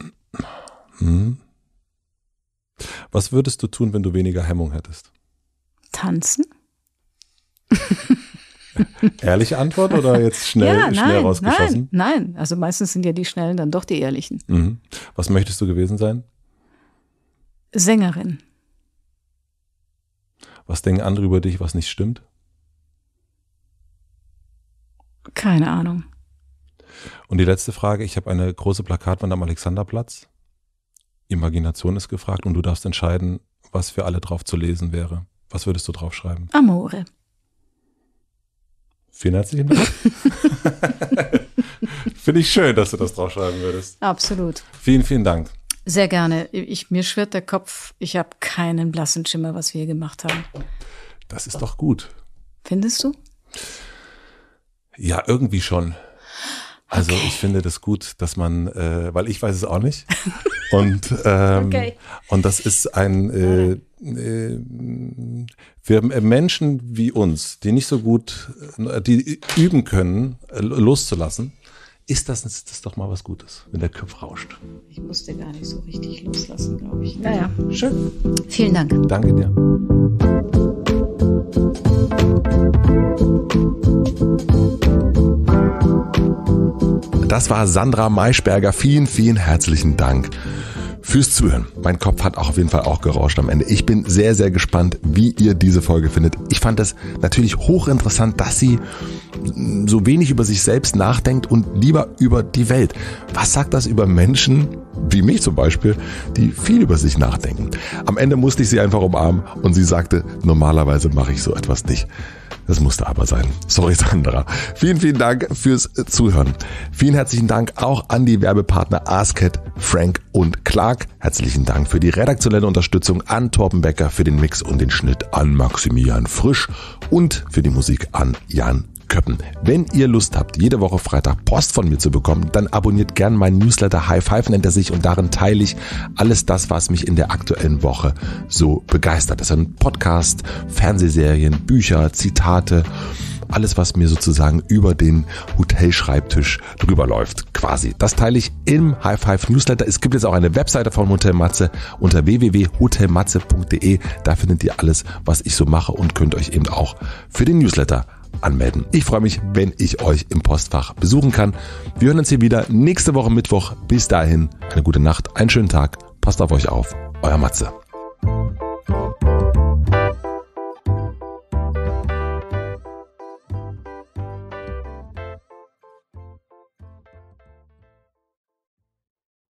Hm. Was würdest du tun, wenn du weniger Hemmung hättest? Tanzen. Ehrliche Antwort oder jetzt schnell, ja, nein, schnell rausgeschossen? Nein, nein, also meistens sind ja die Schnellen dann doch die Ehrlichen. Mhm. Was möchtest du gewesen sein? Sängerin. Was denken andere über dich, was nicht stimmt? Keine Ahnung. Und die letzte Frage, ich habe eine große Plakatwand am Alexanderplatz. Imagination ist gefragt und du darfst entscheiden, was für alle drauf zu lesen wäre. Was würdest du draufschreiben? Amore. Vielen herzlichen Dank. Finde ich schön, dass du das draufschreiben würdest. Absolut. Vielen, vielen Dank. Sehr gerne. Ich, mir schwirrt der Kopf. Ich habe keinen blassen Schimmer, was wir gemacht haben. Das ist doch gut. Findest du? Ja, irgendwie schon. Also okay. ich finde das gut, dass man, äh, weil ich weiß es auch nicht. Und, ähm, okay. und das ist ein, äh, äh, für äh, Menschen wie uns, die nicht so gut, äh, die üben können, äh, loszulassen, ist das, ist das doch mal was Gutes, wenn der Kopf rauscht. Ich musste gar nicht so richtig loslassen, glaube ich. Naja, schön. Vielen Dank. Danke dir. Musik das war Sandra Maischberger. Vielen, vielen herzlichen Dank fürs Zuhören. Mein Kopf hat auch auf jeden Fall auch gerauscht am Ende. Ich bin sehr, sehr gespannt, wie ihr diese Folge findet. Ich fand es natürlich hochinteressant, dass sie so wenig über sich selbst nachdenkt und lieber über die Welt. Was sagt das über Menschen wie mich zum Beispiel, die viel über sich nachdenken? Am Ende musste ich sie einfach umarmen und sie sagte, normalerweise mache ich so etwas nicht. Das musste aber sein. Sorry, Sandra. Vielen, vielen Dank fürs Zuhören. Vielen herzlichen Dank auch an die Werbepartner Asket, Frank und Clark. Herzlichen Dank für die redaktionelle Unterstützung an Torben Becker, für den Mix und den Schnitt an Maximilian Frisch und für die Musik an Jan Köppen. Wenn ihr Lust habt, jede Woche Freitag Post von mir zu bekommen, dann abonniert gern meinen Newsletter High Five nennt er sich und darin teile ich alles das, was mich in der aktuellen Woche so begeistert. Das sind Podcasts, Fernsehserien, Bücher, Zitate, alles, was mir sozusagen über den Hotelschreibtisch drüber läuft, quasi. Das teile ich im High Five Newsletter. Es gibt jetzt auch eine Webseite von Hotel Matze unter www.hotelmatze.de. Da findet ihr alles, was ich so mache und könnt euch eben auch für den Newsletter anmelden. Ich freue mich, wenn ich euch im Postfach besuchen kann. Wir hören uns hier wieder nächste Woche Mittwoch. Bis dahin, eine gute Nacht, einen schönen Tag. Passt auf euch auf. Euer Matze.